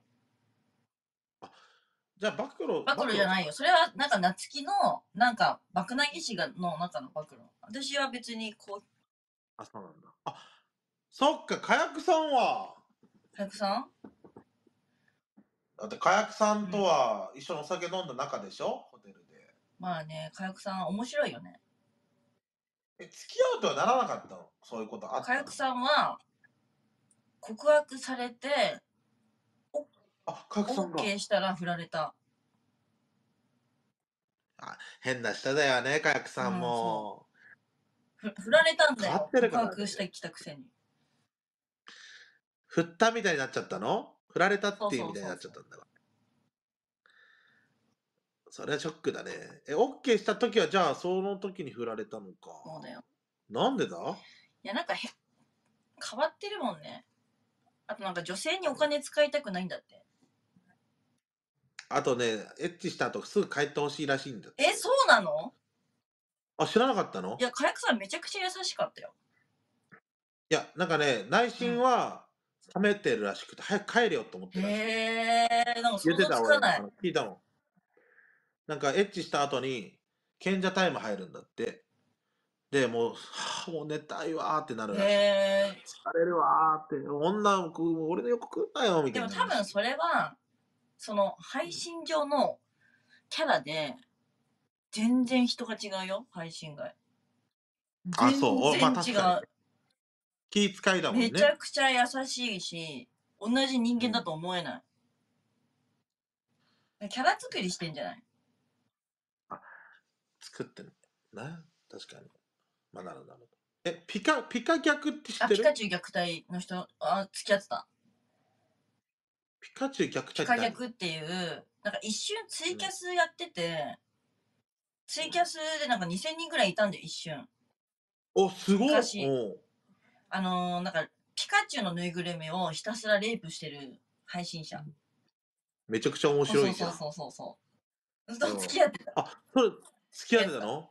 じゃあ暴露暴露じゃないよそれはなんか夏希のなんか爆投げ師がの中の暴露私は別にこうあそうなんだあそっか火薬さんは火薬さんだって、かやくさんとは一緒にお酒飲んだ中でしょホテルで。まあね、かやくさん面白いよね。え、付き合うとはならなかったのそういうことあったかやくさんは、告白されて、あ、かやさんが。OK したら振られた。あ変な舌だよね、かやくさんも。ふ振られたんだよ。告白してきたくせに。振ったみたいになっちゃったの振られたっていうみたいになっちゃったんだからそれはショックだねえオッケーした時はじゃあその時に振られたのかそうだよなんでだいやなんかへ変わってるもんねあとなんか女性にお金使いたくないんだってあとねエッチした後すぐ帰ってほしいらしいんだってえそうなのあ知らなかったのいや火薬さんめちゃくちゃ優しかったよいやなんかね内心は、冷めてるらしくて、早く帰れよと思ってるらしい。へえ、なんか言想ってた俺、な聞いたもん。なんかエッチした後に、賢者タイム入るんだって。で、もう、はあ、もう寝たいわーってなるへらしい。え。疲れるわーって、女、僕、俺の横来んなよみたいもにな多分それは、その配信上のキャラで、全然人が違うよ、配信外。あ、そう。おまた違かに。う。気遣いだもんめちゃくちゃ優しいし、同じ人間だと思えない。キャラ作りしてんじゃないあ、作ってるな。確かに。まあ、なるほどえ、ピカ、ピカ逆って知っあ、ピカチュウ虐待の人、あ、付き合ってた。ピカチュウ虐待ピカて逆っていう、なんか一瞬ツイキャスやってて、ツイキャスでなんか2000人ぐらいいたんだよ、一瞬。お、すごい昔。あのー、なんか、ピカチュウのぬいぐるみをひたすらレイプしてる配信者。めちゃくちゃ面白いじゃん。そうそうそうそう。ずっと付き合ってた。あ、それ、付き合ってたの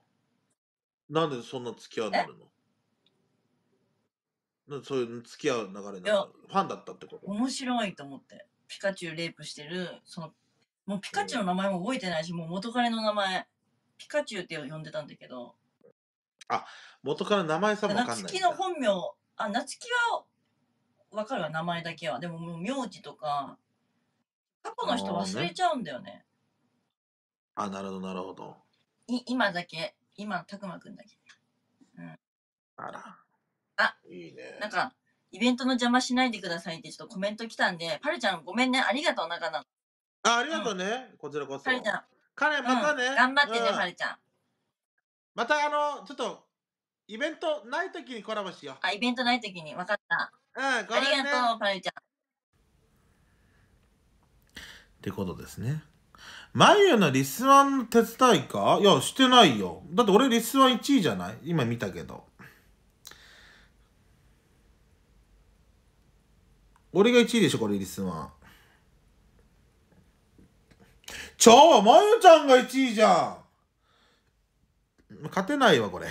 なんでそんな付き合うなるのなんそういう付き合う流れなのファンだったってこと面白いと思って。ピカチュウレイプしてる、その、もうピカチュウの名前も覚えてないし、もう元彼の名前、ピカチュウって呼んでたんだけど。あ、元彼の名前さもわかんないん。月の本名、あ、夏希はわかるわ、名前だけは。でももう名字とか、過去の人忘れちゃうんだよね。あ、なるほど、なるほど。い、今だけ。今、たくまくんだけ。うん。あら。あ、いいね。なんか、イベントの邪魔しないでくださいってちょっとコメント来たんで、パルちゃんごめんね、ありがとう、かなあ、ありがとうね、うん、こちらこそ。パルちゃん。彼、またね、うん、頑張ってね、うん、ルちゃん。またあの、ちょっと、イベントない時にコラボしよう。あ、イベントない時に。わかった。うん、ね、ありがとう、パルちゃん。ってことですね。眉のリスワン手伝いかいや、してないよ。だって俺リスワン1位じゃない今見たけど。俺が1位でしょ、これリスワン。ちょ、まゆちゃんが1位じゃん勝てないわ、これ。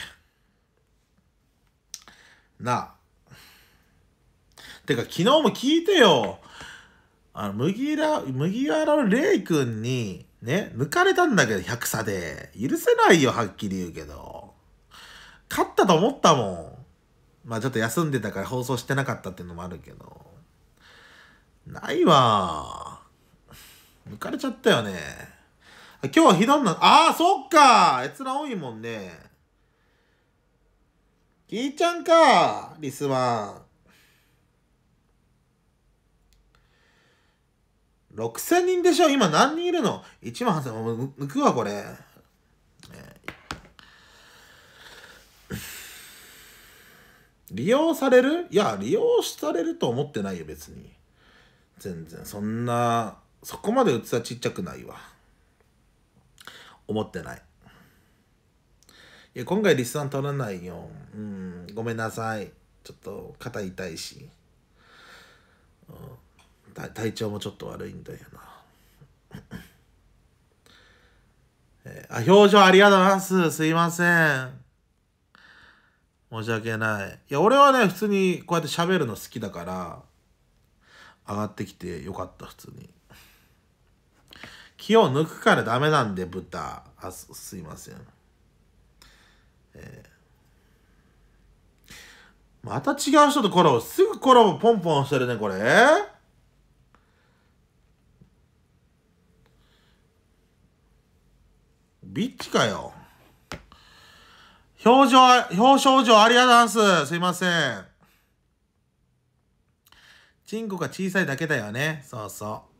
なあ。てか、昨日も聞いてよ。あの、麦ら、麦わらのレイ君に、ね、抜かれたんだけど、100差で。許せないよ、はっきり言うけど。勝ったと思ったもん。まあちょっと休んでたから放送してなかったっていうのもあるけど。ないわ。抜かれちゃったよね。今日はひどんな、ああ、そっか閲覧多いもんね。キいちゃんか、リスワン。6000人でしょ今何人いるの ?1 万8000、もう抜くわ、これ。利用されるいや、利用されると思ってないよ、別に。全然、そんな、そこまで器ちっちゃくないわ。思ってない。や今回リスさん取らないよ。うん、ごめんなさい。ちょっと肩痛いし、うん、体調もちょっと悪いんだよな。えー、あ、表情ありがとうございます。すいません。申し訳ない。いや、俺はね、普通にこうやって喋るの好きだから、上がってきてよかった、普通に。気を抜くからダメなんで、豚。あす、すいません。えー、また違う人とコラボ。すぐコラボポンポンしてるね、これ。ビッチかよ。表情、表彰状ありがとうございます。すいません。チンコが小さいだけだよね。そうそう。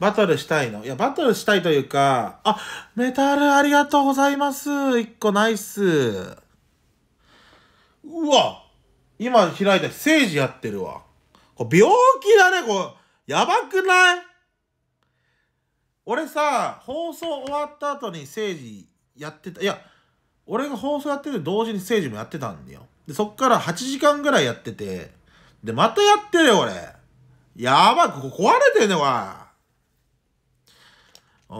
バトルしたいのいや、バトルしたいというか、あ、メタルありがとうございます。1個ナイス。うわ今開いた聖治やってるわ。これ病気だね、これ。やばくない俺さ、放送終わった後に聖治やってた。いや、俺が放送やってて同時に聖治もやってたんだよ。で、そっから8時間ぐらいやってて。で、またやってるよ、俺。やばく、壊れてんね、これ。疲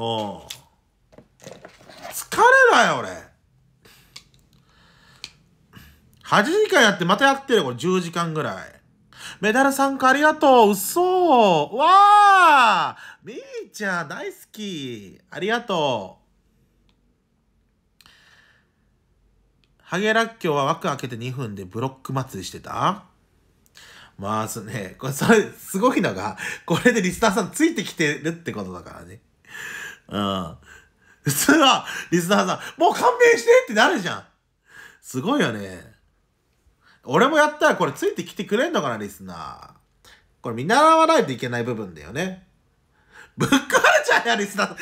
れだよ、俺。8時間やってまたやってるよ、これ10時間ぐらい。メダル参加ありがとう。嘘わあみーちゃん、大好き。ありがとう。ハゲラッキョウは枠開けて2分でブロック祭りしてたまあすね、これ、それ、すごいのが、これでリスターさんついてきてるってことだからね。うん。普通は、リスナーさん、もう勘弁してってなるじゃん。すごいよね。俺もやったらこれついてきてくれんのかな、リスナー。これ見習わないといけない部分だよね。ぶっ壊れちゃうよ、リスナーさ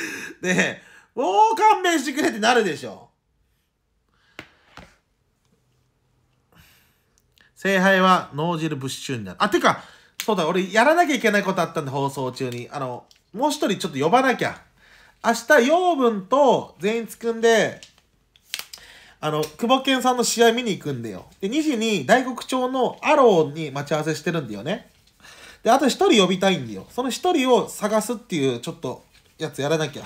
ん。ねえ、もう勘弁してくれってなるでしょ。聖杯は脳汁ブッシュになる。あ、てか、そうだ、俺やらなきゃいけないことあったんで、放送中に。あの、もう一人ちょっと呼ばなきゃ。明日、養分と善逸くんで、あの、久保健さんの試合見に行くんだよ。で、2時に大黒町のアローに待ち合わせしてるんだよね。で、あと1人呼びたいんだよ。その1人を探すっていう、ちょっと、やつやらなきゃ。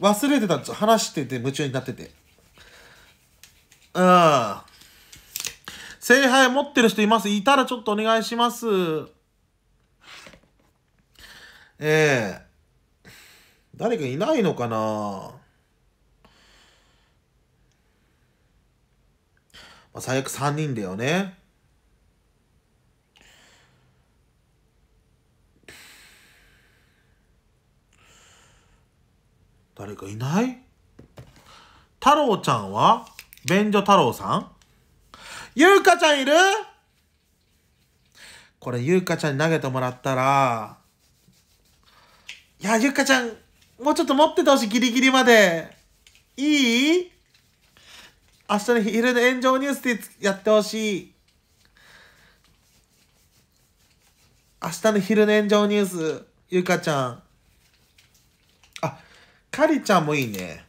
忘れてたんです話してて夢中になってて。うん。聖杯持ってる人いますいたらちょっとお願いします。ええー誰かいないのかなまあ、最悪3人だよね。誰かいない太郎ちゃんは便所太郎さんゆうかちゃんいるこれゆうかちゃんに投げてもらったら、いや、ゆうかちゃんもうちょっと持っててほしい、ギリギリまで。いい明日の昼の炎上ニュースでやってほしい。明日の昼の炎上ニュース、ゆかちゃん。あ、かりちゃんもいいね。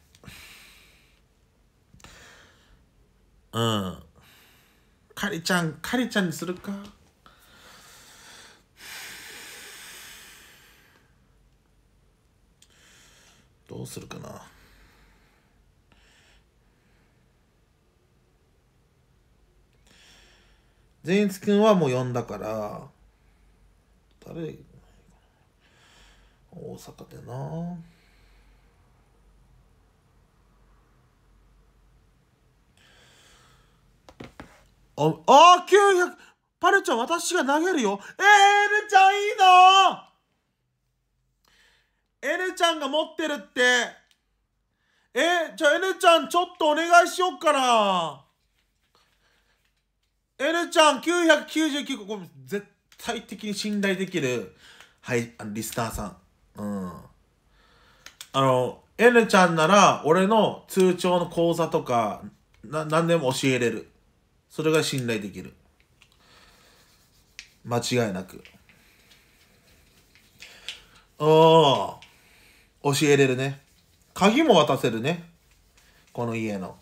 うん。かりちゃん、かりちゃんにするか。どうするかな善逸くんはもう呼んだから誰大阪でなああ900パルちゃん私が投げるよえー、ルちゃんいいのエちゃんが持ってるって。え、じゃあエちゃんちょっとお願いしよっかな。エちゃん999個、これ絶対的に信頼できる、はい、あのリスターさん。うん。あの、エちゃんなら俺の通帳の口座とか、な、何でも教えれる。それが信頼できる。間違いなく。おあ。教えれるね。鍵も渡せるね。この家の。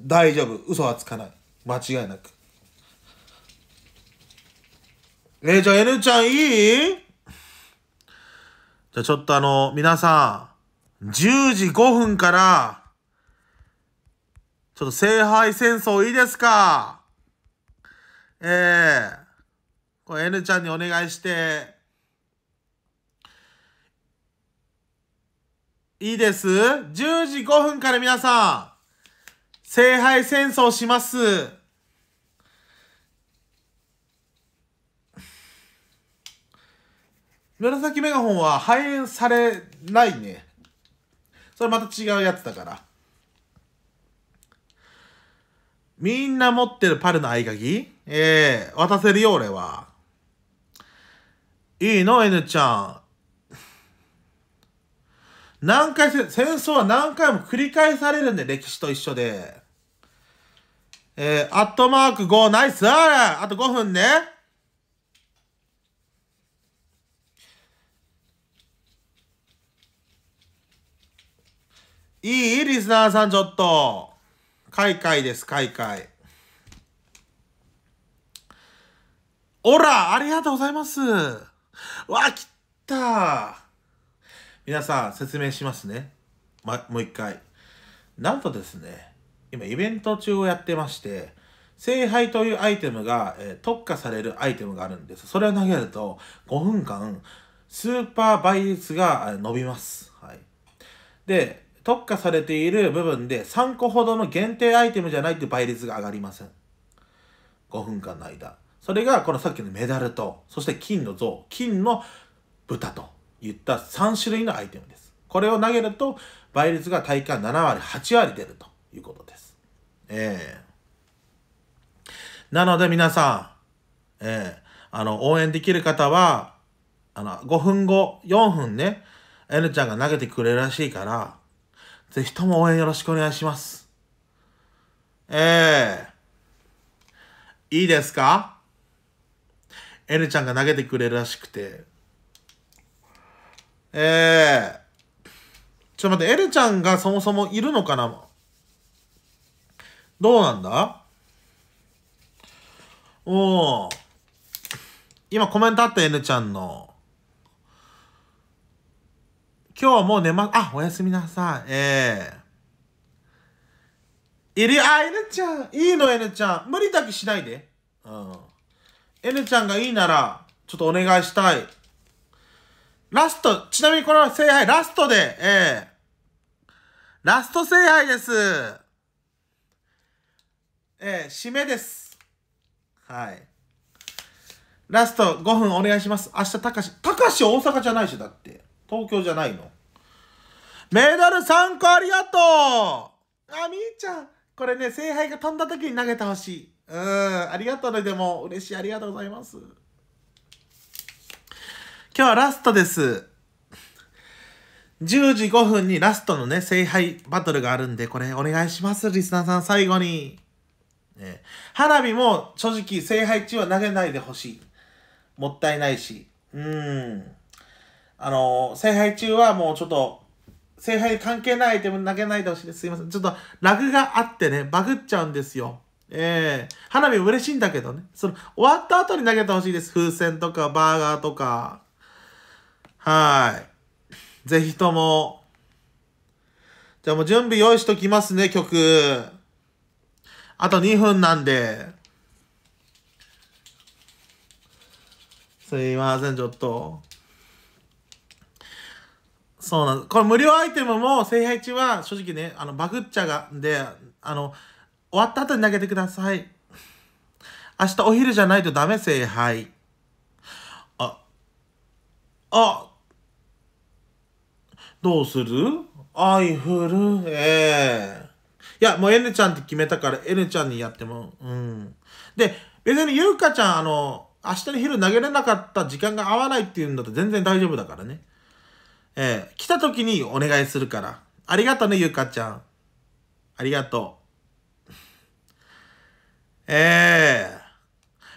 大丈夫。嘘はつかない。間違いなく。えー、じゃあ N ちゃんいいじゃあちょっとあの、皆さん、10時5分から、ちょっと聖杯戦争いいですかええー、これ N ちゃんにお願いして、いいです ?10 時5分から皆さん、聖杯戦争します。紫メガホンは反映されないね。それまた違うやつだから。みんな持ってるパルの合鍵ええー、渡せるよ、俺は。いいの、N ちゃん。何回戦争は何回も繰り返されるんで、歴史と一緒で。えー、アットマーク5、ナイスああと5分ね。いいリスナーさん、ちょっと。開会です、開会。おらありがとうございます。わ、来た皆さん説明しますね。ま、もう一回。なんとですね、今イベント中をやってまして、聖杯というアイテムが、えー、特化されるアイテムがあるんです。それを投げると5分間スーパー倍率が伸びます。はい。で、特化されている部分で3個ほどの限定アイテムじゃないという倍率が上がりません。5分間の間。それがこのさっきのメダルと、そして金の像、金の豚と。言った3種類のアイテムです。これを投げると倍率が体感7割、8割出るということです。ええー、なので皆さん、ええー、あの、応援できる方は、あの、5分後、4分ね、N ちゃんが投げてくれるらしいから、ぜひとも応援よろしくお願いします。ええー、いいですか ?N ちゃんが投げてくれるらしくて、えー、ちょっと待って、エルちゃんがそもそもいるのかなどうなんだおお。今コメントあった N ちゃんの。今日はもう寝ま、あ、おやすみなさい。ええー、いり、あ、N ちゃん。いいの、N ちゃん。無理だけしないで。うん。N ちゃんがいいなら、ちょっとお願いしたい。ラスト、ちなみにこの聖杯、ラストで、えー、ラスト聖杯です。えー、締めです。はい。ラスト5分お願いします。明日、たかし、たかし大阪じゃないし、だって。東京じゃないの。メダル3個ありがとうあ、みーちゃん。これね、聖杯が飛んだ時に投げてほしい。うん、ありがとうね。でも、嬉しい。ありがとうございます。今日はラストです。10時5分にラストのね、聖杯バトルがあるんで、これお願いします、リスナーさん、最後に。ね、花火も正直、聖杯中は投げないでほしい。もったいないし。うん。あの、聖杯中はもうちょっと、聖杯関係ないアイテム投げないでほしいです。すいません。ちょっと、ラグがあってね、バグっちゃうんですよ。ええー、花火嬉しいんだけどね。その、終わった後に投げてほしいです。風船とか、バーガーとか。はい。ぜひとも。じゃあもう準備用意しときますね、曲。あと2分なんで。すいません、ちょっと。そうなんです。これ無料アイテムも聖杯1は正直ね、あの、バグっちゃがんで、あの、終わった後に投げてください。明日お昼じゃないとダメ聖杯。あ、あ、どうするアイフルええいや、もう N ちゃんって決めたから N ちゃんにやっても、うん。で、別にゆうかちゃん、あの、明日の昼投げれなかった時間が合わないっていうんだったら全然大丈夫だからね。ええー、来た時にお願いするから。ありがとうね、ゆうかちゃん。ありがとう。ええー、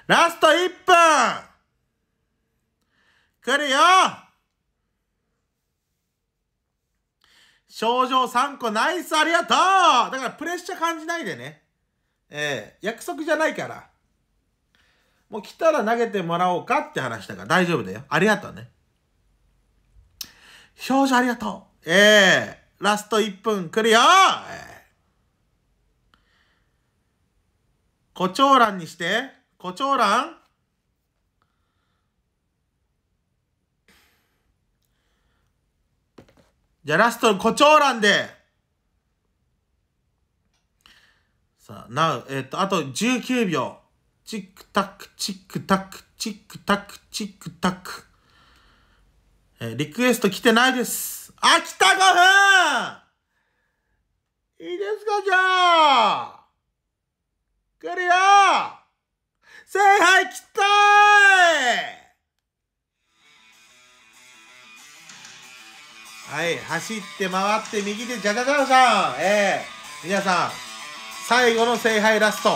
ラスト1分来るよ症状3個ナイスありがとうだからプレッシャー感じないでね。えー、約束じゃないから。もう来たら投げてもらおうかって話だから大丈夫だよ。ありがとうね。表情ありがとう。ええー、ラスト1分来るよ、えー、誇張欄にして、誇張欄じゃあラスト、誇張欄で。さあ、なう、えっ、ー、と、あと19秒。チックタック、チックタック、チックタック、チックタック。えー、リクエスト来てないです。あ、来た5分いいですか、じゃあ来るよ聖杯来たーいはい走って回って右でジャジャジャさんええー、皆さん最後の聖杯ラスト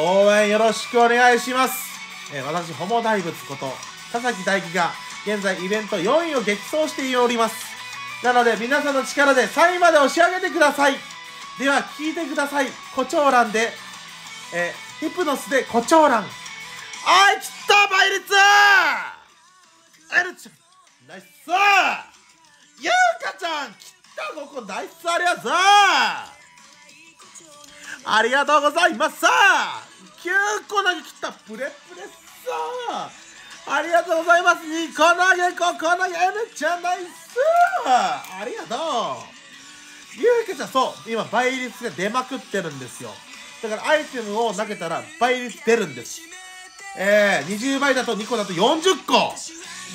応援よろしくお願いします、えー、私ホモ大仏こと田崎大輝が現在イベント4位を激走しておりますなので皆さんの力で3位まで押し上げてくださいでは聞いてください胡蝶蘭で、えー、ヒプノスで胡蝶蘭あいきた倍率エルチナイスゆうかちゃん来たここ大スありゃありがとうございますさあ9個投げ切ったプレプレさありがとうございます2個投げここ投げるちゃなナイスありがとうゆうかちゃんそう今倍率が出まくってるんですよだからアイテムを投げたら倍率出るんですえー、20倍だと2個だと40個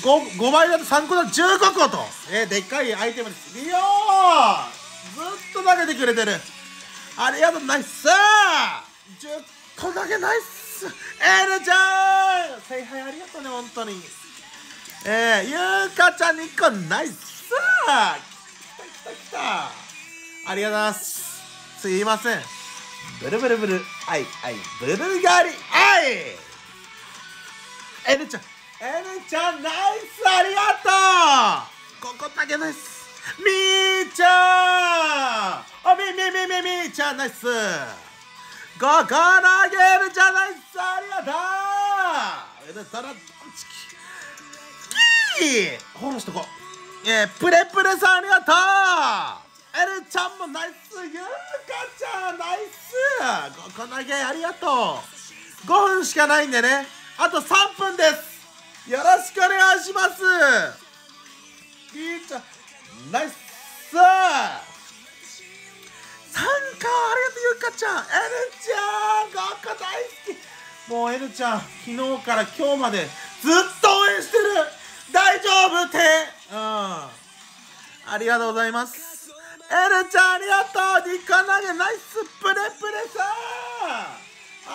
5, 枚だと3個だと15個と、えー、でっかいアイテムですよ。ずっと投げてくれてるありがとうナイス10個投げナイスエルちゃん聖杯ありがとうね本当にえー、ゆうかちゃん2個ナイス来た来た来たありがとうございますすいませんブルブルブルあいあいブルブルガリあいエルちゃんエルちゃんナイスありがとうここだけですみーちゃんあみみみみみーちゃんナイスここ投げるじゃないっすありがとうえうそらチキキーフォしとこうえー、プレプレさんありがとうエルちゃんもナイスゆうかちゃんナイスここ投げありがとう5分しかないんでねあと3分ですよろしくお願いしますいいちゃんナイス参加ありがとうゆかちゃんエルちゃん学科大好きもうエルちゃん昨日から今日までずっと応援してる大丈夫ってうんありがとうございますエルちゃんありがとうニカ投げナイスプレプレさ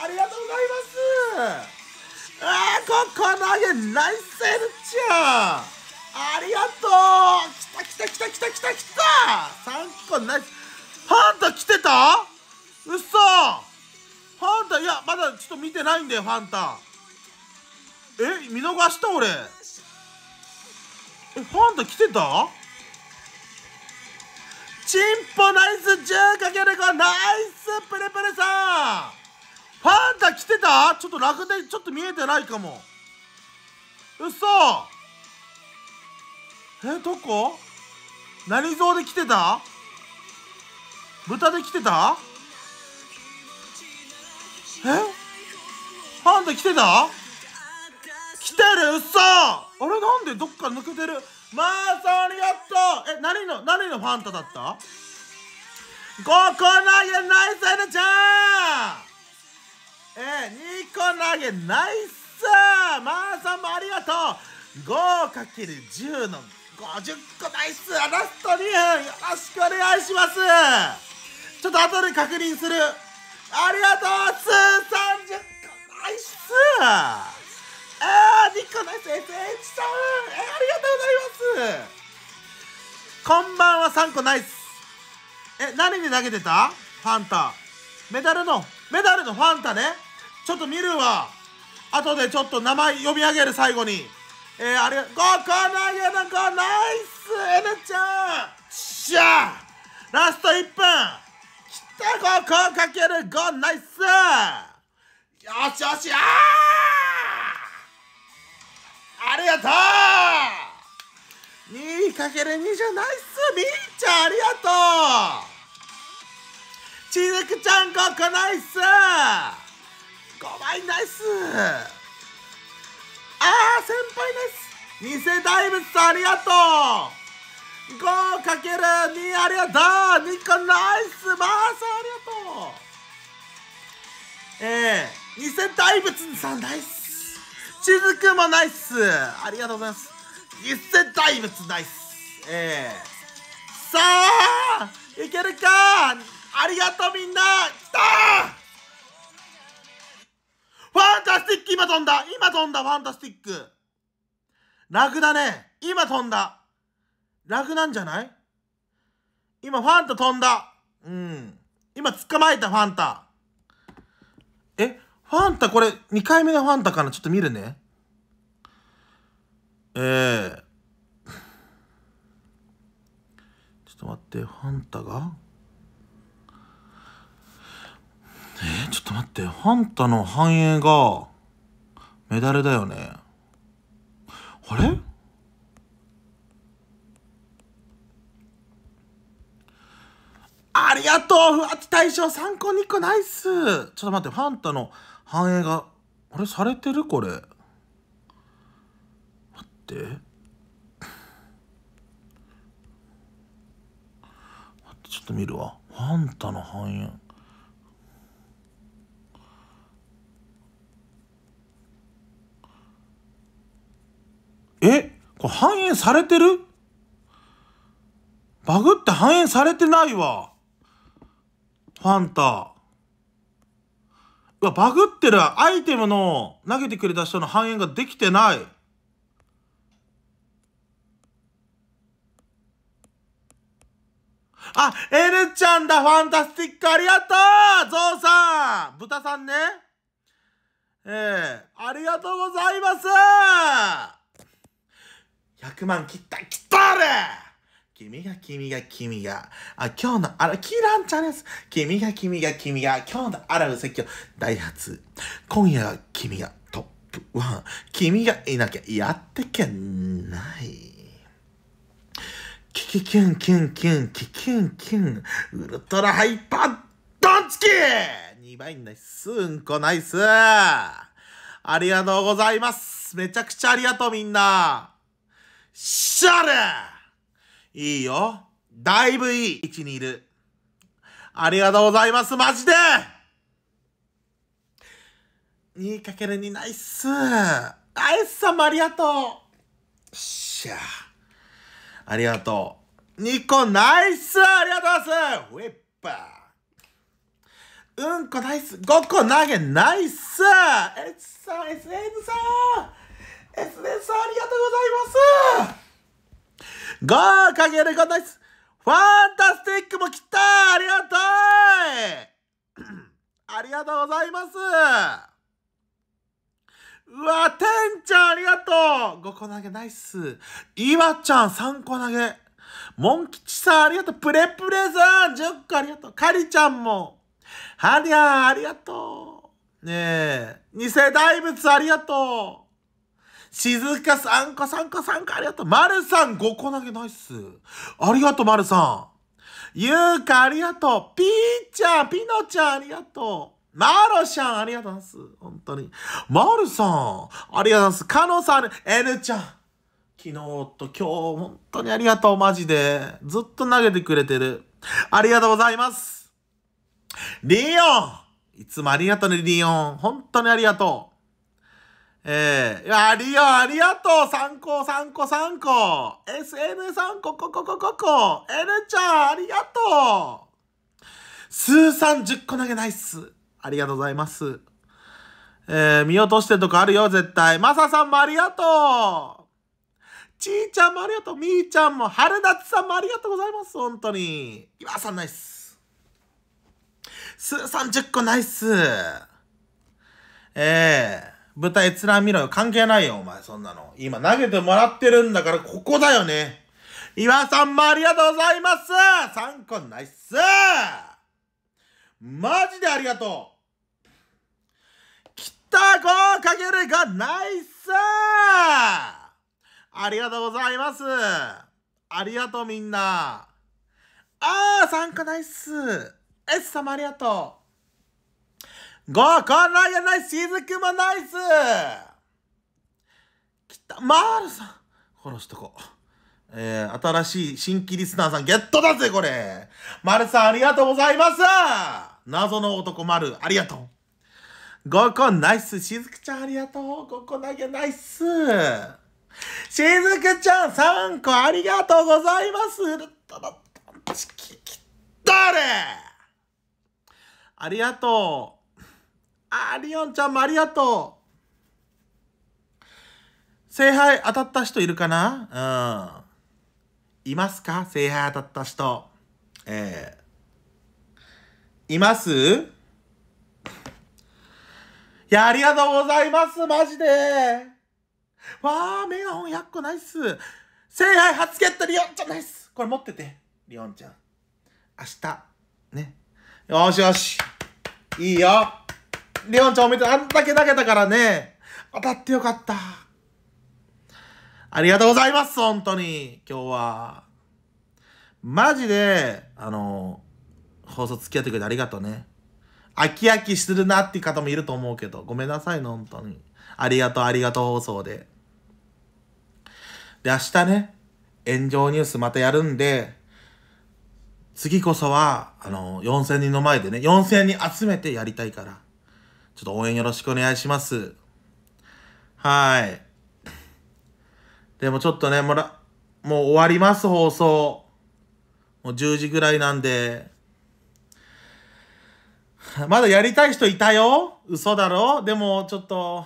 ありがとうございますあーここ投げナイスエルちゃんありがとうきたきたきたきたきたきた3個ナイスァンタ来てたうそファンタいやまだちょっと見てないんだよファンタえ見逃した俺えファンタ来てたチンポナイス 10×5 ナイスプレプレさんファンタ来てたちょっと楽天ちょっと見えてないかも嘘えどこ何像で来てた豚で来てたえファンタ来てた来てる嘘あれなんでどっか抜けてるまあサありがとうえ何の何のファンタだったここ投げナイスエルちゃんえー、2個投げナイスマーさんもありがとう 5×10 の50個ナイスラスト2分よろしくお願いしますちょっと後で確認するありがとうスー30個ナイスえー、2個ナイス SH さん、えー、ありがとうございますこんばんは3個ナイスえ何で投げてたファンタメダルのメダルのファンタねちょっと見るわ後でちょっと名前読み上げる最後にえー、あれがここ投げのナイス !N ちゃんしゃラスト1分きたここかける5ナイスよしよしあありがとう2 × 2なナイスみーちゃんありがとうちずくちゃんここナイス5枚ナイスあー先輩です偽大仏さんありがとう 5×2 ありがとう2個ナイスマーさんありがとうええー、偽大仏さんナイスちズくもナイスありがとうございます偽大仏ナイスええー、さあいけるかありがとうみんな来たファンタスティック今飛んだ今飛んだファンタスティック楽だね今飛んだ楽なんじゃない今ファンタ飛んだうん今捕まえたファンタえファンタこれ2回目のファンタかなちょっと見るねえー、ちょっと待ってファンタがと待って、ァンタの繁栄が、メダルだよね。あれありがとうふわち大参考に1個ナイスちょっと待って、ファンタの繁栄が、あれされてるこれ。待って。待って、ちょっと見るわ。ファンタの繁栄。えこれ反映されてるバグって反映されてないわ。ファンタ。うわ、バグってる。アイテムの投げてくれた人の反映ができてない。あ、エルちゃんだ、ファンタスティック、ありがとうゾウさん豚さんね。ええー、ありがとうございます100万切った切ったれ君が君が君が、あ、今日のあら、キーランちゃんです。君が君が君が、今日のあらう説教、ダイハツ今夜は君がトップワン。君がいなきゃやってけない。キキキュンキュンキュンキキュンキュンウルトラハイパードンチキ !2 倍ナイスうんこナイスありがとうございますめちゃくちゃありがとうみんなシャれ。いいよ。だいぶいい位置にいる。ありがとうございます、マジで !2×2 ナイスナイス様ありがとうしゃ。ありがとう。2個ナイスありがとうございますウィッパーうんこナイス !5 個投げナイスエ !S さん、s さん SNS さんありがとうございますゴーかげるごとですファンタスティックも来たありがとうありがとうございますうわ、てんちゃんありがとう !5 個投げナイスいわちゃん3個投げモン吉さんありがとうプレプレザー !10 個ありがとうかりちゃんもはりゃーありがとうねえ、世大仏ありがとう静香さんこさんこさんこありがとう。まるさん5個投げナイス。ありがとう、まるさん。ゆうかありがとう。ピーちゃん、ピノちゃんありがとう。マロちゃんありがとうございます。本当に。マルさんありがとうございます。カノさん、N ちゃん。昨日と今日本当にありがとう、マジで。ずっと投げてくれてる。ありがとうございます。リオンいつもありがとうね、リオン。本当にありがとう。えー、ありよ、ありがとう参個、参個、参個 !SN3 個、ここ、ここ、ここ !N ちゃん、ありがとうスーさん10個投げないっす。ありがとうございます。えー、見落としてるとこあるよ、絶対。マサさんもありがとうちーちゃんもありがとうみーちゃんも、春夏さんもありがとうございます、本当に。岩さんナイス。スーさん10個ナイス。ええー舞台面見ろよ。関係ないよ、お前、そんなの。今投げてもらってるんだから、ここだよね。岩さんもありがとうございます !3 個ナイスマジでありがとうこ郷かけるがナイスありがとうございますありがとうみんなああ参加ナイス S 様ありがとうゴーコンライアナイスしずくもナイスきた、マールさん殺しとこう。えー、新しい新規リスナーさんゲットだぜ、これマルさんありがとうございます謎の男マル、ありがとう合コンナイスしずくちゃんありがとう合コナ投げナイスしずくちゃん3個ありがとうございますき、き、誰ありがとうあー、リオンちゃんもありがとう。聖杯当たった人いるかなうん。いますか聖杯当たった人。ええー、いますいや、ありがとうございます。マジで。わー、メガホン100個ないっす。聖杯初ゲット、リオンちゃんナイス。これ持ってて、リオンちゃん。明日、ね。よしよし。いいよ。レオンちゃんを見てあんだけ投げたからね、当たってよかった。ありがとうございます、本当に。今日は。マジで、あの、放送付き合ってくれてありがとうね。飽き飽きするなっていう方もいると思うけど、ごめんなさいね、本当に。ありがとう、ありがとう放送で。で、明日ね、炎上ニュースまたやるんで、次こそは、あの、4000人の前でね、4000人集めてやりたいから。ちょっと応援よろしくお願いします。はい。でもちょっとね、もら、もう終わります、放送。もう10時ぐらいなんで。まだやりたい人いたよ嘘だろでもちょっと、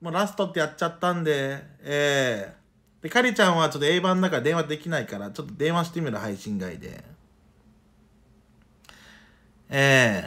もうラストってやっちゃったんで、ええー、で、かりちゃんはちょっと A 版の中電話できないから、ちょっと電話してみる、配信外で。ええー